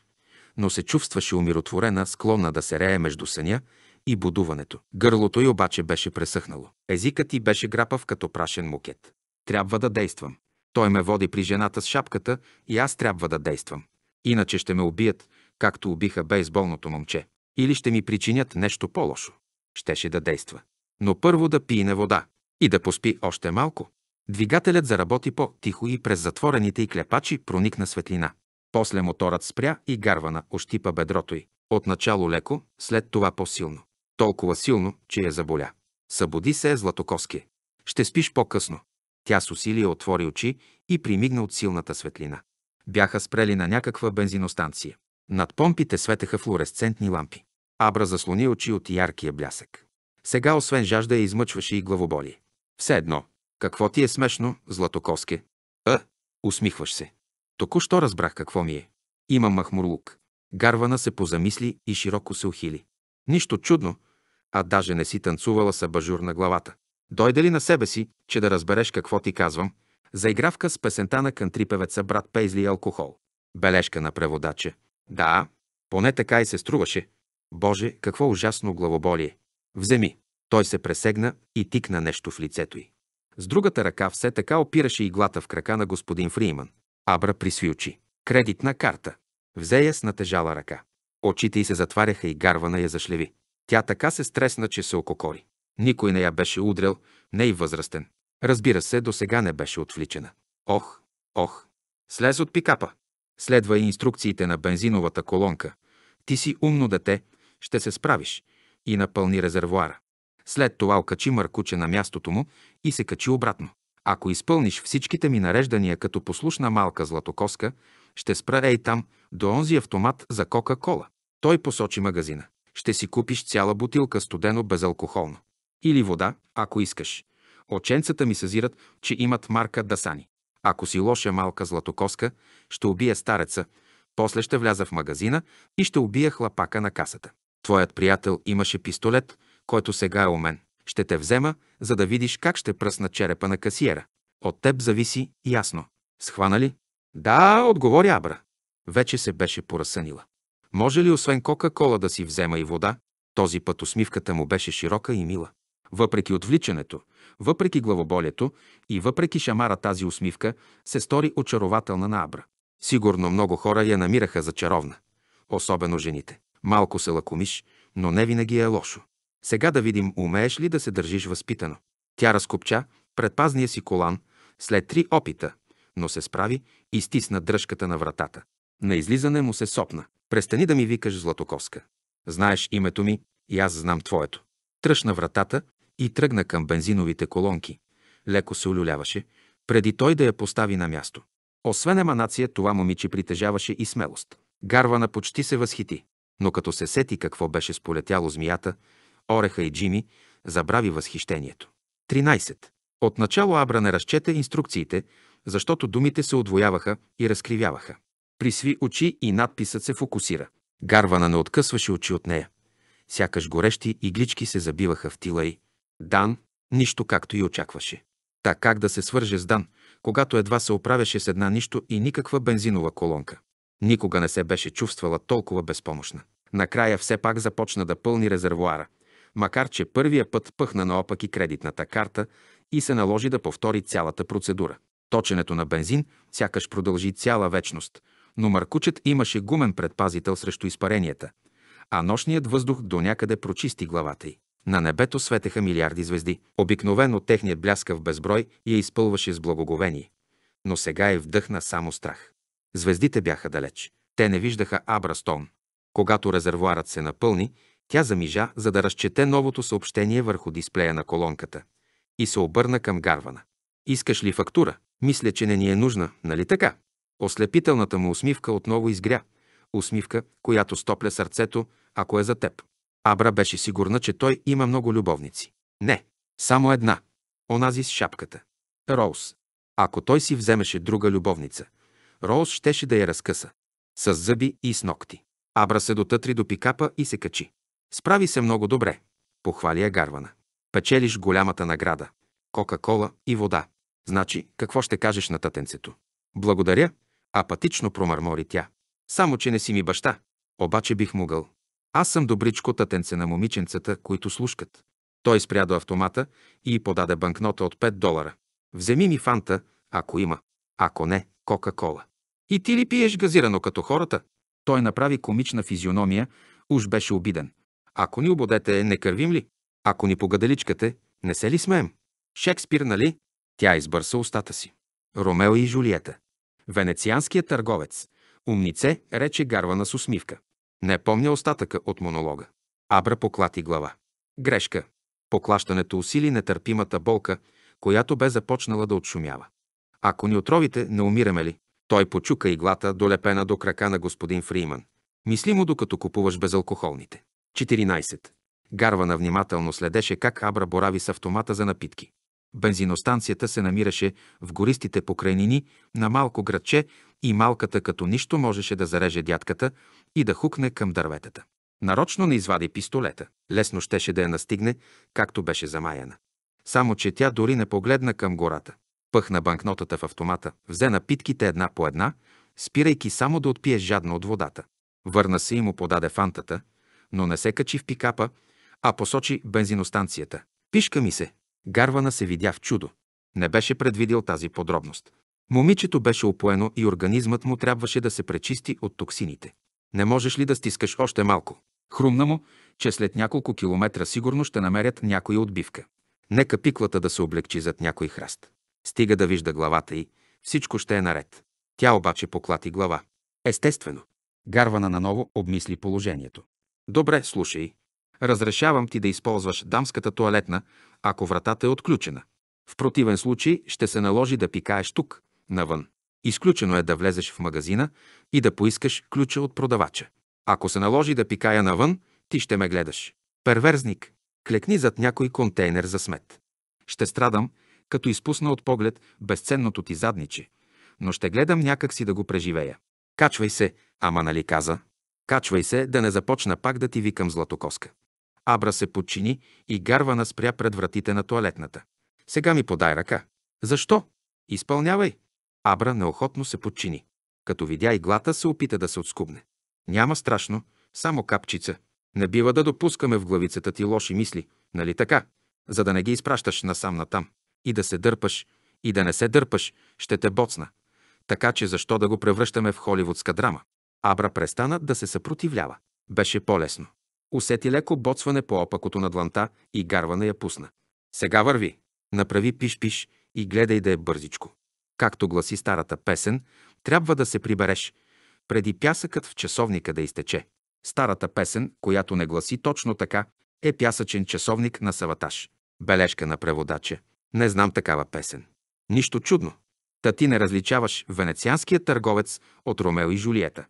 но се чувстваше умиротворена, склонна да се рее между съня и будуването. Гърлото й обаче беше пресъхнало. Езикът й беше грапав като прашен мукет. Трябва да действам. Той ме води при жената с шапката и аз трябва да действам. Иначе ще ме убият, както убиха бейсболното момче. Или ще ми причинят нещо по-лошо. Щеше да действа. Но първо да пие на вода и да поспи още малко. Двигателят заработи по-тихо и през затворените и клепачи проникна светлина. После моторът спря и гарвана ощипа бедрото й. Отначало леко, след това по-силно. Толкова силно, че я заболя. Събуди се, Златокоски. Ще спиш по-късно. Тя с усилие отвори очи и примигна от силната светлина. Бяха спрели на някаква бензиностанция. Над помпите светеха флуоресцентни лампи. Абра заслони очи от яркия блясък. Сега, освен жажда, я измъчваше и главоболие. Все едно, какво ти е смешно, Златокоске? А, усмихваш се. Току-що разбрах какво ми е. Има махмурлук. Гарвана се позамисли и широко се ухили. Нищо чудно, а даже не си танцувала с абажур на главата. Дойде ли на себе си, че да разбереш какво ти казвам, заигравка с песента на кантри певеца брат Пейзли и алкохол. Бележка на преводача. Да, поне така и се струваше. Боже, какво ужасно главоболие. Вземи. Той се пресегна и тикна нещо в лицето й. С другата ръка все така опираше иглата в крака на господин Фриман. Абра присви очи. Кредитна карта. Взе я с натежала ръка. Очите й се затваряха и гарвана я зашлеви. Тя така се стресна, че се ококори. Никой не я беше удрял, не и възрастен. Разбира се, до сега не беше отвличена. Ох, ох. Слез от пикапа. Следва и инструкциите на бензиновата колонка. Ти си умно дете, ще се справиш. И напълни резервуара. След това окачи Маркуче на мястото му и се качи обратно. Ако изпълниш всичките ми нареждания като послушна малка златокоска, ще спра ей там, до онзи автомат за Кока-Кола. Той посочи магазина. Ще си купиш цяла бутилка студено безалкохолно. Или вода, ако искаш. Оченцата ми съзират, че имат марка Дасани. Ако си лоша малка златокоска, ще убия стареца, после ще вляза в магазина и ще убия хлапака на касата. Твоят приятел имаше пистолет – който сега е у мен. Ще те взема, за да видиш как ще пръсна черепа на касиера. От теб зависи, ясно. Схвана ли? Да, отговори Абра. Вече се беше поразсънила. Може ли освен Кока-Кола да си взема и вода? Този път усмивката му беше широка и мила. Въпреки отвличането, въпреки главоболието и въпреки шамара тази усмивка се стори очарователна на Абра. Сигурно много хора я намираха за чаровна. Особено жените. Малко се лакомиш, но не винаги е лошо. Сега да видим, умееш ли да се държиш възпитано. Тя разкопча предпазния си колан след три опита, но се справи и стисна дръжката на вратата. На излизане му се сопна. Престани да ми викаш Златокоска. Знаеш името ми и аз знам твоето. Тръщна вратата и тръгна към бензиновите колонки. Леко се улюляваше, преди той да я постави на място. Освен еманация, това момиче притежаваше и смелост. Гарвана почти се възхити, но като се сети какво беше сполетяло змията, Ореха и Джими забрави възхищението. 13. Отначало Абра не разчете инструкциите, защото думите се отвояваха и разкривяваха. Присви очи и надписът се фокусира. Гарвана не откъсваше очи от нея. Сякаш горещи иглички се забиваха в тила й. Дан, нищо както и очакваше. Та как да се свърже с Дан, когато едва се оправяше с една нищо и никаква бензинова колонка. Никога не се беше чувствала толкова безпомощна. Накрая все пак започна да пълни резервуара – макар че първия път пъхна наопаки кредитната карта и се наложи да повтори цялата процедура. Точенето на бензин сякаш продължи цяла вечност, но Маркучет имаше гумен предпазител срещу изпаренията, а нощният въздух до някъде прочисти главата й. На небето светеха милиарди звезди. Обикновено техният бляскав безброй я изпълваше с благоговение. Но сега е вдъхна само страх. Звездите бяха далеч. Те не виждаха Абрастон. Когато резервуарът се напълни, тя замижа, за да разчете новото съобщение върху дисплея на колонката и се обърна към Гарвана. Искаш ли фактура? Мисля, че не ни е нужна, нали така? Ослепителната му усмивка отново изгря. Усмивка, която стопля сърцето, ако е за теб. Абра беше сигурна, че той има много любовници. Не, само една. Онази с шапката. Роуз. Ако той си вземеше друга любовница, Роуз щеше да я разкъса. С зъби и с ногти. Абра се дотътри до пикапа и се качи. Справи се много добре, похвали я Гарвана. Печелиш голямата награда. Кока-кола и вода. Значи, какво ще кажеш на тътенцето? Благодаря, апатично промърмори тя. Само, че не си ми баща. Обаче бих могъл. Аз съм добричко тътенце на момиченцата, които слушкат. Той спря до автомата и подаде банкнота от 5 долара. Вземи ми фанта, ако има. Ако не, Кока-кола. И ти ли пиеш газирано като хората? Той направи комична физиономия, уж беше обиден – ако ни ободете, не кървим ли? Ако ни погаделичкате, не се ли смеем? Шекспир, нали? Тя избърса устата си. Ромео и Жулиета. Венецианският търговец. Умнице, рече Гарвана с усмивка. Не помня остатъка от монолога. Абра поклати глава. Грешка. Поклащането усили нетърпимата болка, която бе започнала да отшумява. Ако ни отровите, не умираме ли? Той почука иглата, долепена до крака на господин Фриман. Мисли му, докато купуваш безалкохолните. 14. Гарвана внимателно следеше как Абра борави с автомата за напитки. Бензиностанцията се намираше в гористите покрайнини на малко градче и малката като нищо можеше да зареже дядката и да хукне към дърветата. Нарочно не извади пистолета. Лесно щеше да я настигне, както беше замаяна. Само, че тя дори не погледна към гората. Пъхна банкнотата в автомата, взе напитките една по една, спирайки само да отпие жадно от водата. Върна се и му подаде фантата – но не се качи в пикапа, а посочи бензиностанцията. Пишка ми се. Гарвана се видя в чудо. Не беше предвидил тази подробност. Момичето беше опоено и организмът му трябваше да се пречисти от токсините. Не можеш ли да стискаш още малко? Хрумна му, че след няколко километра сигурно ще намерят някоя отбивка. Нека пиклата да се облегчи зад някой храст. Стига да вижда главата й, всичко ще е наред. Тя обаче поклати глава. Естествено. Гарвана наново обмисли положението. Добре, слушай. Разрешавам ти да използваш дамската туалетна, ако вратата е отключена. В противен случай ще се наложи да пикаеш тук, навън. Изключено е да влезеш в магазина и да поискаш ключа от продавача. Ако се наложи да пикая навън, ти ще ме гледаш. Перверзник, клекни зад някой контейнер за смет. Ще страдам, като изпусна от поглед безценното ти задниче, но ще гледам някак си да го преживея. Качвай се, ама нали каза? Качвай се, да не започна пак да ти викам златокоска. Абра се подчини и гарвана спря пред вратите на туалетната. Сега ми подай ръка. Защо? Изпълнявай. Абра неохотно се подчини. Като видя иглата, се опита да се отскубне. Няма страшно, само капчица. Не бива да допускаме в главицата ти лоши мисли, нали така? За да не ги изпращаш насам натам. И да се дърпаш, и да не се дърпаш, ще те боцна. Така че защо да го превръщаме в холивудска драма? Абра престана да се съпротивлява. Беше по-лесно. Усети леко боцване по опакото на дланта и гарване я пусна. Сега върви. Направи пиш-пиш и гледай да е бързичко. Както гласи старата песен, трябва да се прибереш, преди пясъкът в часовника да изтече. Старата песен, която не гласи точно така, е пясъчен часовник на Саваташ. Бележка на преводача. Не знам такава песен. Нищо чудно. Та ти не различаваш венецианския търговец от Ромео и Жулиета.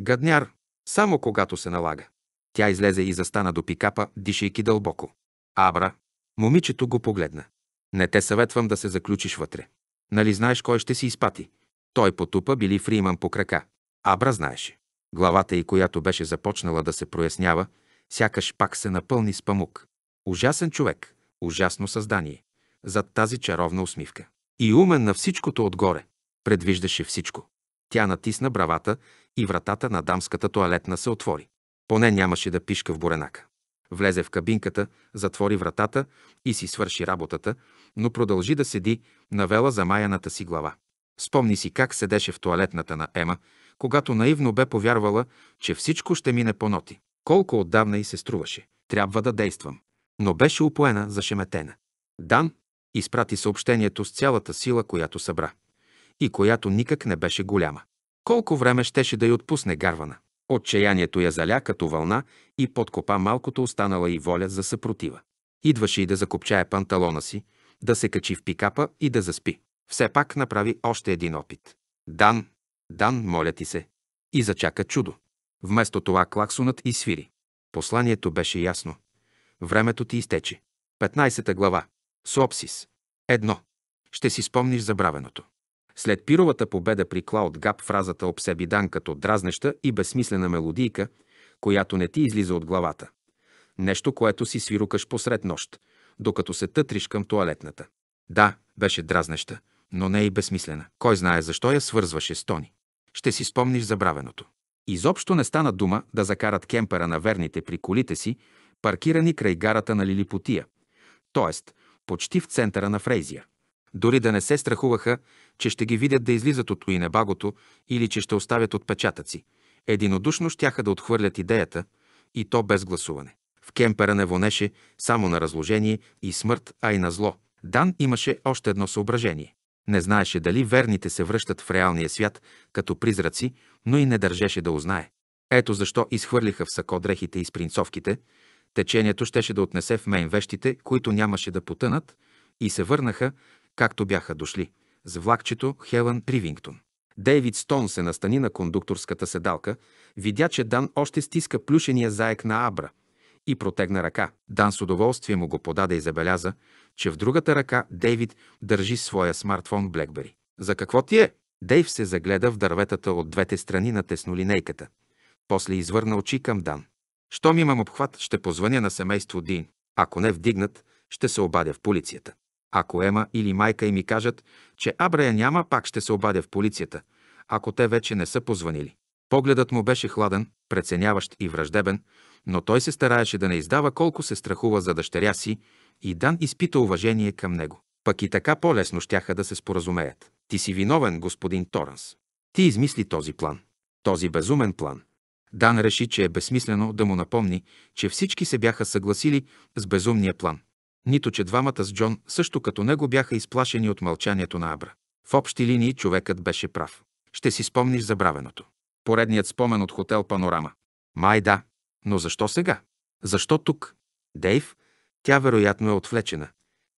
Гадняр, само когато се налага. Тя излезе и застана до пикапа, дишайки дълбоко. Абра, момичето го погледна. Не те съветвам да се заключиш вътре. Нали знаеш кой ще си изпати? Той потупа били Фриман по крака. Абра знаеше. Главата й, която беше започнала да се прояснява, сякаш пак се напълни с памук. Ужасен човек, ужасно създание. Зад тази чаровна усмивка. И умен на всичкото отгоре. Предвиждаше всичко. Тя натисна бравата и вратата на дамската туалетна се отвори. Поне нямаше да пишка в буренака. Влезе в кабинката, затвори вратата и си свърши работата, но продължи да седи навела замаяната си глава. Спомни си как седеше в туалетната на Ема, когато наивно бе повярвала, че всичко ще мине по ноти. Колко отдавна и се струваше. Трябва да действам. Но беше упоена, зашеметена. Дан изпрати съобщението с цялата сила, която събра и която никак не беше голяма. Колко време щеше да й отпусне гарвана? Отчаянието я заля като вълна и подкопа малкото останала и воля за съпротива. Идваше и да закопчае панталона си, да се качи в пикапа и да заспи. Все пак направи още един опит. Дан, Дан, моля ти се. И зачака чудо. Вместо това клаксонът и свири. Посланието беше ясно. Времето ти изтече. 15 глава. Сопсис. Едно. Ще си спомниш забравеното. След пировата победа при Клауд Габ фразата обсеби дан като дразнеща и безсмислена мелодийка, която не ти излиза от главата. Нещо, което си свирукаш посред нощ, докато се тътриш към туалетната. Да, беше дразнеща, но не и безсмислена. Кой знае защо я свързваше с Тони. Ще си спомниш забравеното. Изобщо не стана дума да закарат кемпера на верните при колите си, паркирани край гарата на Лилипотия, т.е. почти в центъра на Фрейзия. Дори да не се страхуваха, че ще ги видят да излизат от Уинебагото или че ще оставят отпечатъци. Единодушно щяха да отхвърлят идеята, и то без гласуване. В кемпера не вонеше само на разложение и смърт, а и на зло. Дан имаше още едно съображение. Не знаеше дали верните се връщат в реалния свят като призраци, но и не държеше да узнае. Ето защо изхвърлиха в сако дрехите и спринцовките, течението щеше да отнесе в мен вещите, които нямаше да потънат, и се върнаха, както бяха дошли, с влакчето Хелън Ривингтон. Дейвид Стон се настани на кондукторската седалка, видя, че Дан още стиска плюшения заек на Абра и протегна ръка. Дан с удоволствие му го подаде и забеляза, че в другата ръка Дейвид държи своя смартфон Блекбери. За какво ти е? Дейв се загледа в дърветата от двете страни на теснолинейката. После извърна очи към Дан. Щом имам обхват, ще позвъня на семейство Дин. Ако не вдигнат, ще се обадя в полицията. Ако Ема или майка и ми кажат, че Абрая няма, пак ще се обадя в полицията, ако те вече не са позванили. Погледът му беше хладен, преценяващ и враждебен, но той се стараеше да не издава колко се страхува за дъщеря си и Дан изпита уважение към него. Пък и така по-лесно щяха да се споразумеят. Ти си виновен, господин Торанс. Ти измисли този план. Този безумен план. Дан реши, че е безсмислено да му напомни, че всички се бяха съгласили с безумния план нито че двамата с Джон също като него бяха изплашени от мълчанието на Абра. В общи линии човекът беше прав. Ще си спомниш забравеното. Поредният спомен от хотел Панорама. Май да, но защо сега? Защо тук? Дейв, тя вероятно е отвлечена,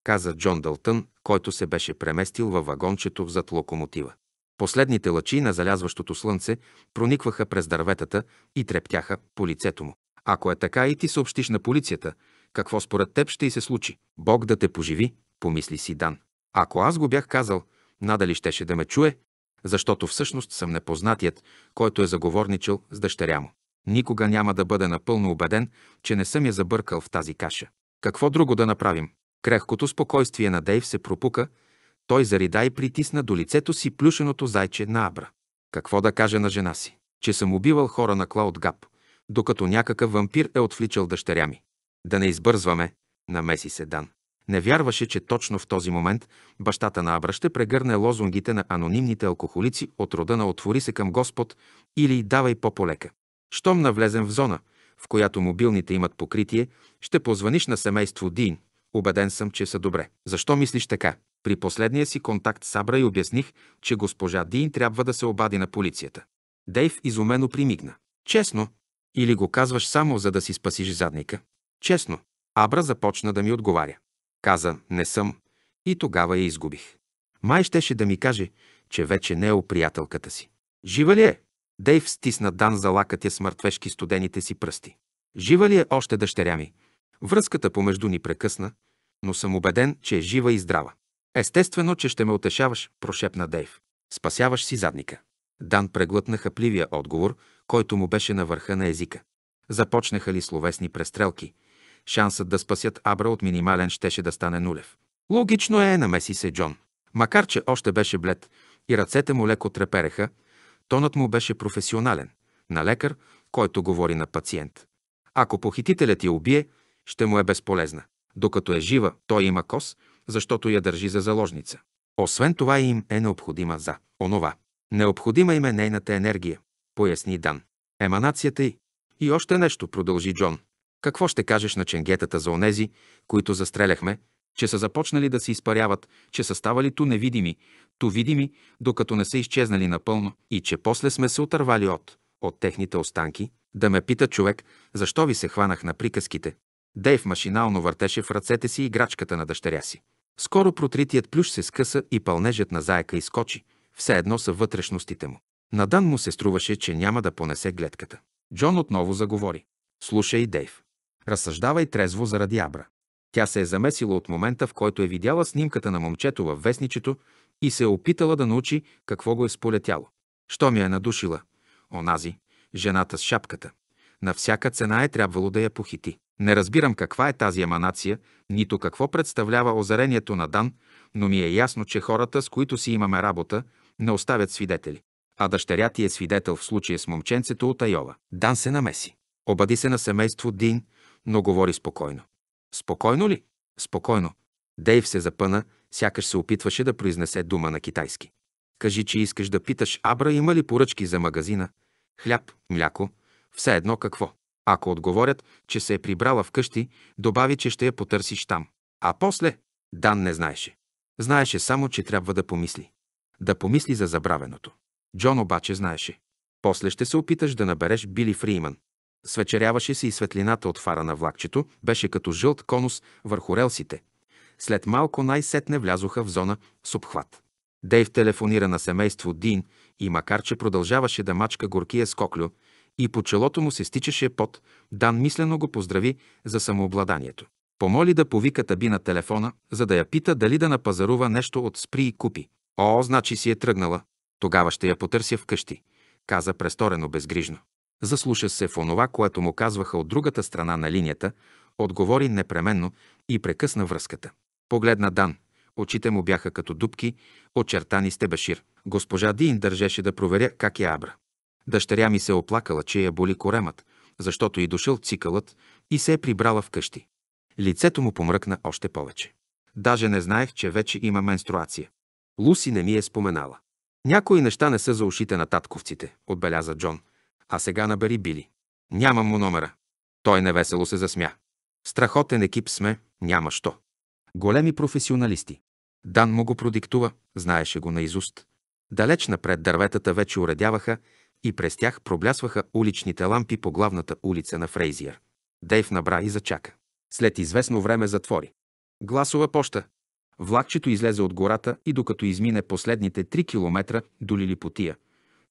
каза Джон Дълтън, който се беше преместил във вагончето зад локомотива. Последните лъчи на залязващото слънце проникваха през дърветата и трептяха по лицето му. Ако е така и ти съобщиш на полицията, какво според теб ще й се случи. Бог да те поживи, помисли си Дан. Ако аз го бях казал, надали щеше да ме чуе, защото всъщност съм непознатият, който е заговорничал с дъщеря му. Никога няма да бъде напълно убеден, че не съм я забъркал в тази каша. Какво друго да направим? Крехкото спокойствие на Дейв се пропука, той зарида и притисна до лицето си плюшеното зайче на Абра. Какво да каже на жена си? Че съм убивал хора на Клауд Гап, докато някакъв вампир е отвличал дъщеря ми. Да не избързваме, намеси се Дан. Не вярваше, че точно в този момент бащата на Абра ще прегърне лозунгите на анонимните алкохолици от рода на «Отвори се към Господ» или «Давай по-полека». Щом навлезем в зона, в която мобилните имат покритие, ще позваниш на семейство Дин. Обеден съм, че са добре. Защо мислиш така? При последния си контакт с Абра и обясних, че госпожа Дин трябва да се обади на полицията. Дейв изумено примигна. Честно? Или го казваш само за да си спасиш задника? Честно, Абра започна да ми отговаря. Каза, не съм, и тогава я изгубих. Май щеше да ми каже, че вече не е у приятелката си. Жива ли е? Дейв стисна Дан за лакътя с мъртвешки студените си пръсти. Жива ли е още дъщеря ми? Връзката помежду ни прекъсна, но съм убеден, че е жива и здрава. Естествено, че ще ме утешаваш, прошепна Дейв. Спасяваш си задника. Дан преглътна хапливия отговор, който му беше на върха на езика. Започнаха ли словесни престрелки, шансът да спасят Абра от минимален щеше да стане нулев. Логично е, намеси се Джон. Макар, че още беше блед и ръцете му леко трепереха, тонът му беше професионален, на лекар, който говори на пациент. Ако похитителят я убие, ще му е безполезна. Докато е жива, той има кос, защото я държи за заложница. Освен това им е необходима за онова. Необходима им е нейната енергия, поясни Дан. Еманацията й. И още нещо, продължи Джон. Какво ще кажеш на ченгетата за онези, които застреляхме, че са започнали да се изпаряват, че са ставали ту невидими, ту видими, докато не са изчезнали напълно и че после сме се отървали от, от техните останки? Да ме пита човек, защо ви се хванах на приказките? Дейв машинално въртеше в ръцете си играчката на дъщеря си. Скоро протритият плюш се скъса и пълнежът на заека изкочи, все едно са вътрешностите му. Надан му се струваше, че няма да понесе гледката. Джон отново заговори. Слушай, Дейв. Разсъждавай трезво заради Абра. Тя се е замесила от момента, в който е видяла снимката на момчето във вестничето и се е опитала да научи какво го е сполетяло. Що ми е надушила? Онази, жената с шапката. На всяка цена е трябвало да я похити. Не разбирам каква е тази еманация, нито какво представлява озарението на Дан, но ми е ясно, че хората, с които си имаме работа, не оставят свидетели. А дъщеря ти е свидетел в случая с момченцето от Айова. Дан се намеси. Обади се на семейство Дин, но говори спокойно. Спокойно ли? Спокойно. Дейв се запъна, сякаш се опитваше да произнесе дума на китайски. Кажи, че искаш да питаш Абра има ли поръчки за магазина, хляб, мляко, все едно какво. Ако отговорят, че се е прибрала вкъщи, добави, че ще я потърсиш там. А после Дан не знаеше. Знаеше само, че трябва да помисли. Да помисли за забравеното. Джон обаче знаеше. После ще се опиташ да набереш Били Фриман. Свечеряваше се и светлината от фара на влакчето, беше като жълт конус върху релсите. След малко най-сетне влязоха в зона с обхват. Дейв телефонира на семейство Дин и макар, че продължаваше да мачка горкия с коклю и по челото му се стичаше пот, Дан мислено го поздрави за самообладанието. Помоли да повика таби на телефона, за да я пита дали да напазарува нещо от спри и купи. О, значи си е тръгнала. Тогава ще я потърся вкъщи, каза престорено безгрижно заслуша се в онова, което му казваха от другата страна на линията, отговори непременно и прекъсна връзката. Погледна Дан. Очите му бяха като дубки, очертани с тебешир. Госпожа Дин държеше да проверя как е Абра. Дъщеря ми се оплакала, че я боли коремът, защото и дошъл цикълът и се е прибрала вкъщи. Лицето му помръкна още повече. Даже не знаех, че вече има менструация. Луси не ми е споменала. Някои неща не са за ушите на татковците, отбеляза Джон – а сега набери Били. Нямам му номера. Той невесело се засмя. Страхотен екип сме, няма що. Големи професионалисти. Дан му го продиктува, знаеше го наизуст. Далеч напред дърветата вече уредяваха и през тях проблясваха уличните лампи по главната улица на Фрейзиер. Дейв набра и зачака. След известно време затвори. Гласова поща. Влакчето излезе от гората и докато измине последните три километра до Лилипотия,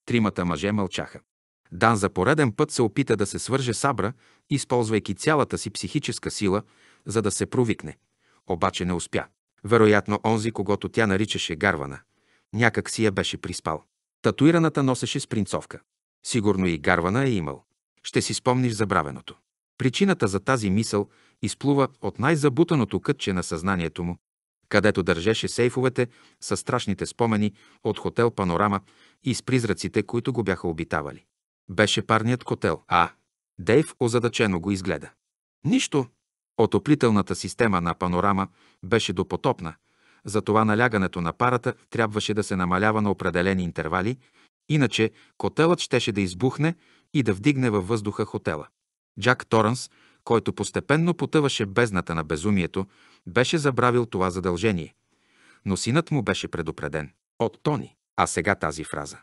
тримата мъже мълчаха. Дан за пореден път се опита да се свърже с Абра, използвайки цялата си психическа сила, за да се провикне. Обаче не успя. Вероятно онзи, когато тя наричаше Гарвана. Някак си я беше приспал. Татуираната носеше спринцовка. Сигурно и Гарвана е имал. Ще си спомниш забравеното. Причината за тази мисъл изплува от най-забутаното кътче на съзнанието му, където държеше сейфовете с страшните спомени от хотел Панорама и с призраците, които го бяха обитавали беше парният котел, а Дейв озадачено го изгледа. Нищо. Отоплителната система на панорама беше допотопна, затова налягането на парата трябваше да се намалява на определени интервали, иначе котелът щеше да избухне и да вдигне във въздуха хотела. Джак Торанс, който постепенно потъваше бездната на безумието, беше забравил това задължение. Но синът му беше предупреден от Тони. А сега тази фраза.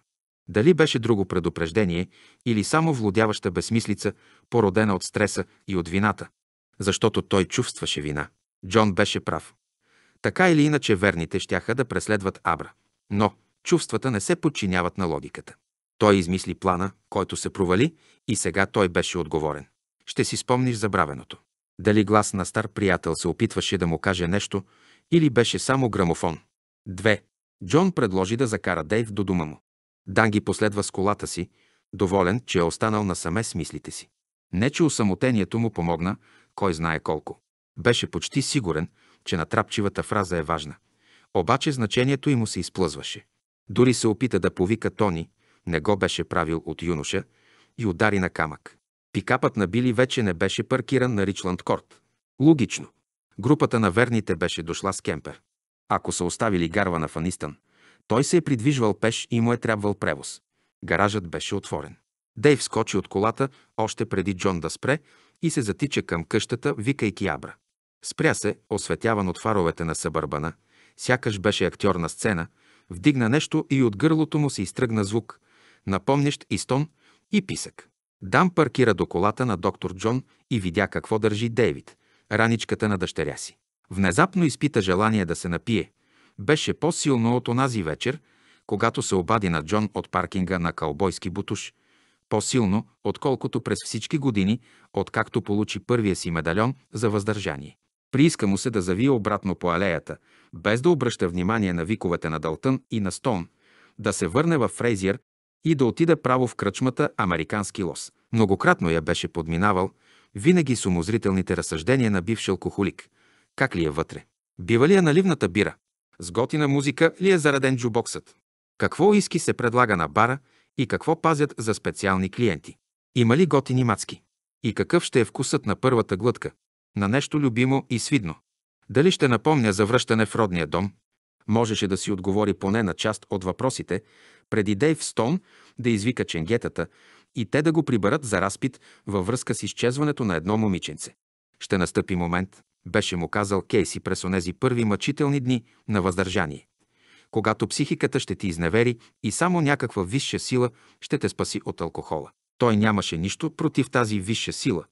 Дали беше друго предупреждение или само владяваща безмислица, породена от стреса и от вината. Защото той чувстваше вина. Джон беше прав. Така или иначе верните щяха да преследват Абра. Но чувствата не се подчиняват на логиката. Той измисли плана, който се провали и сега той беше отговорен. Ще си спомниш забравеното. Дали глас на стар приятел се опитваше да му каже нещо или беше само грамофон. 2. Джон предложи да закара Дейв до дома му. Дан ги последва с колата си, доволен, че е останал насаме с мислите си. Не, че осамотението му помогна, кой знае колко. Беше почти сигурен, че натрапчивата фраза е важна. Обаче значението й му се изплъзваше. Дори се опита да повика Тони, не го беше правил от юноша, и удари на камък. Пикапът на Били вече не беше паркиран на Ричланд Корт. Логично. Групата на верните беше дошла с кемпер. Ако са оставили гарва на Фанистън, той се е придвижвал пеш и му е трябвал превоз. Гаражът беше отворен. Дейв скочи от колата още преди Джон да спре и се затича към къщата, викайки Абра. Спря се, осветяван от фаровете на събърбана, сякаш беше актьор на сцена, вдигна нещо и от гърлото му се изтръгна звук, напомнящ и стон, и писък. Дам паркира до колата на доктор Джон и видя какво държи Дейвид, раничката на дъщеря си. Внезапно изпита желание да се напие, беше по-силно от онази вечер, когато се обади на Джон от паркинга на калбойски бутуш. По-силно, отколкото през всички години, откакто получи първия си медальон за въздържание. Прииска му се да завие обратно по алеята, без да обръща внимание на виковете на Далтън и на Стоун, да се върне в Фрейзиер и да отида право в кръчмата Американски лос. Многократно я беше подминавал, винаги с умозрителните разсъждения на бивш алкохолик. Как ли е вътре? Бива ли е наливната бира? С готина музика ли е зареден джубоксът? Какво иски се предлага на бара и какво пазят за специални клиенти? Има ли готини мацки? И какъв ще е вкусът на първата глътка? На нещо любимо и свидно. Дали ще напомня за връщане в родния дом? Можеше да си отговори поне на част от въпросите, преди Дейв Стоун да извика ченгетата и те да го приберат за разпит във връзка с изчезването на едно момиченце. Ще настъпи момент, беше му казал Кейси през онези първи мъчителни дни на въздържание. Когато психиката ще ти изневери и само някаква висша сила ще те спаси от алкохола. Той нямаше нищо против тази висша сила,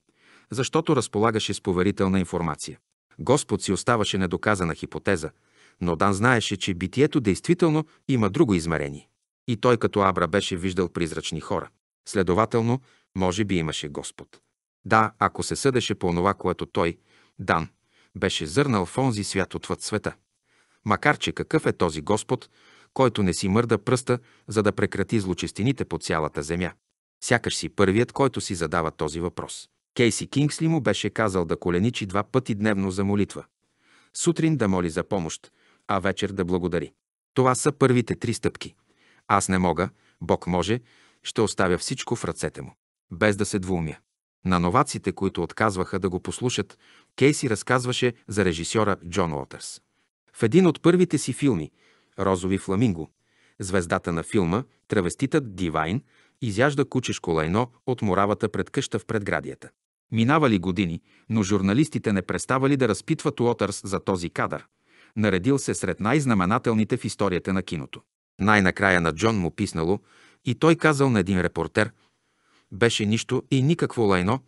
защото разполагаше с поверителна информация. Господ си оставаше недоказана хипотеза, но Дан знаеше, че битието действително има друго измерение. И той като Абра беше виждал призрачни хора. Следователно, може би имаше Господ. Да, ако се съдеше по онова, което той, Дан, беше зърнал в онзи свят отвъд света. Макар, че какъв е този Господ, който не си мърда пръста, за да прекрати злочестините по цялата земя? Сякаш си първият, който си задава този въпрос. Кейси Кингсли му беше казал да коленичи два пъти дневно за молитва. Сутрин да моли за помощ, а вечер да благодари. Това са първите три стъпки. Аз не мога, Бог може, ще оставя всичко в ръцете му, без да се двумя. На новаците, които отказваха да го послушат, Кейси разказваше за режисьора Джон Уотърс. В един от първите си филми «Розови фламинго», звездата на филма, травеститът Дивайн, изяжда кучешко лайно от моравата пред къща в предградията. Минавали години, но журналистите не преставали да разпитват Уотърс за този кадър. Наредил се сред най-знаменателните в историята на киното. Най-накрая на Джон му писнало и той казал на един репортер – беше нищо и никакво лайно,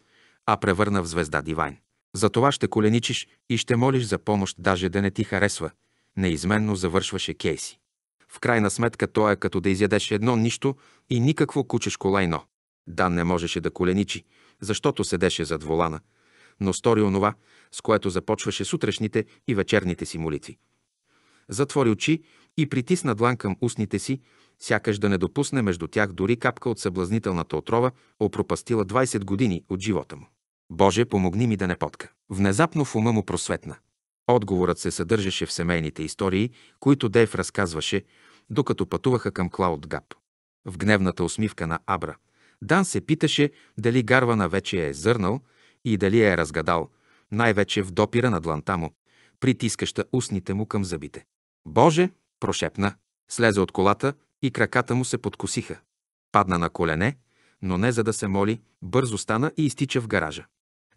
а превърна в звезда Дивайн. Затова ще коленичиш и ще молиш за помощ, даже да не ти харесва, неизменно завършваше Кейси. В крайна сметка то е като да изядеш едно нищо и никакво кучешко лайно. Дан не можеше да коленичи, защото седеше зад волана, но стори онова, с което започваше сутрешните и вечерните си молитви. Затвори очи и притисна длан към устните си, сякаш да не допусне между тях дори капка от съблазнителната отрова, опропастила 20 години от живота му. Боже, помогни ми да не потка. Внезапно в ума му просветна. Отговорът се съдържаше в семейните истории, които Дейв разказваше, докато пътуваха към Клауд Гап. В гневната усмивка на Абра, Дан се питаше дали Гарвана вече е зърнал и дали е разгадал, най-вече в допира на дланта му, притискаща устните му към зъбите. Боже, прошепна, слезе от колата и краката му се подкосиха. Падна на колене, но не за да се моли, бързо стана и изтича в гаража.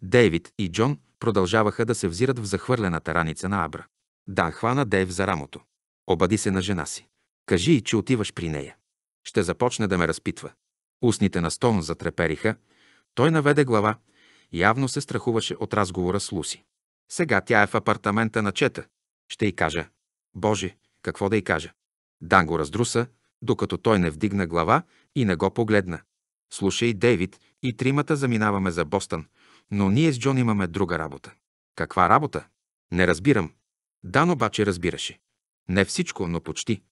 Дейвид и Джон продължаваха да се взират в захвърлената раница на Абра. Дан хвана Дейв за рамото. Обади се на жена си. Кажи и, че отиваш при нея. Ще започне да ме разпитва. Устните на Стоун затрепериха. Той наведе глава. Явно се страхуваше от разговора с Луси. Сега тя е в апартамента на Чета. Ще й кажа. Боже, какво да й кажа? Дан го раздруса, докато той не вдигна глава и не го погледна. Слушай, Дейвид, и тримата заминаваме за Бостън – но ние с Джон имаме друга работа. Каква работа? Не разбирам. Дан обаче разбираше. Не всичко, но почти.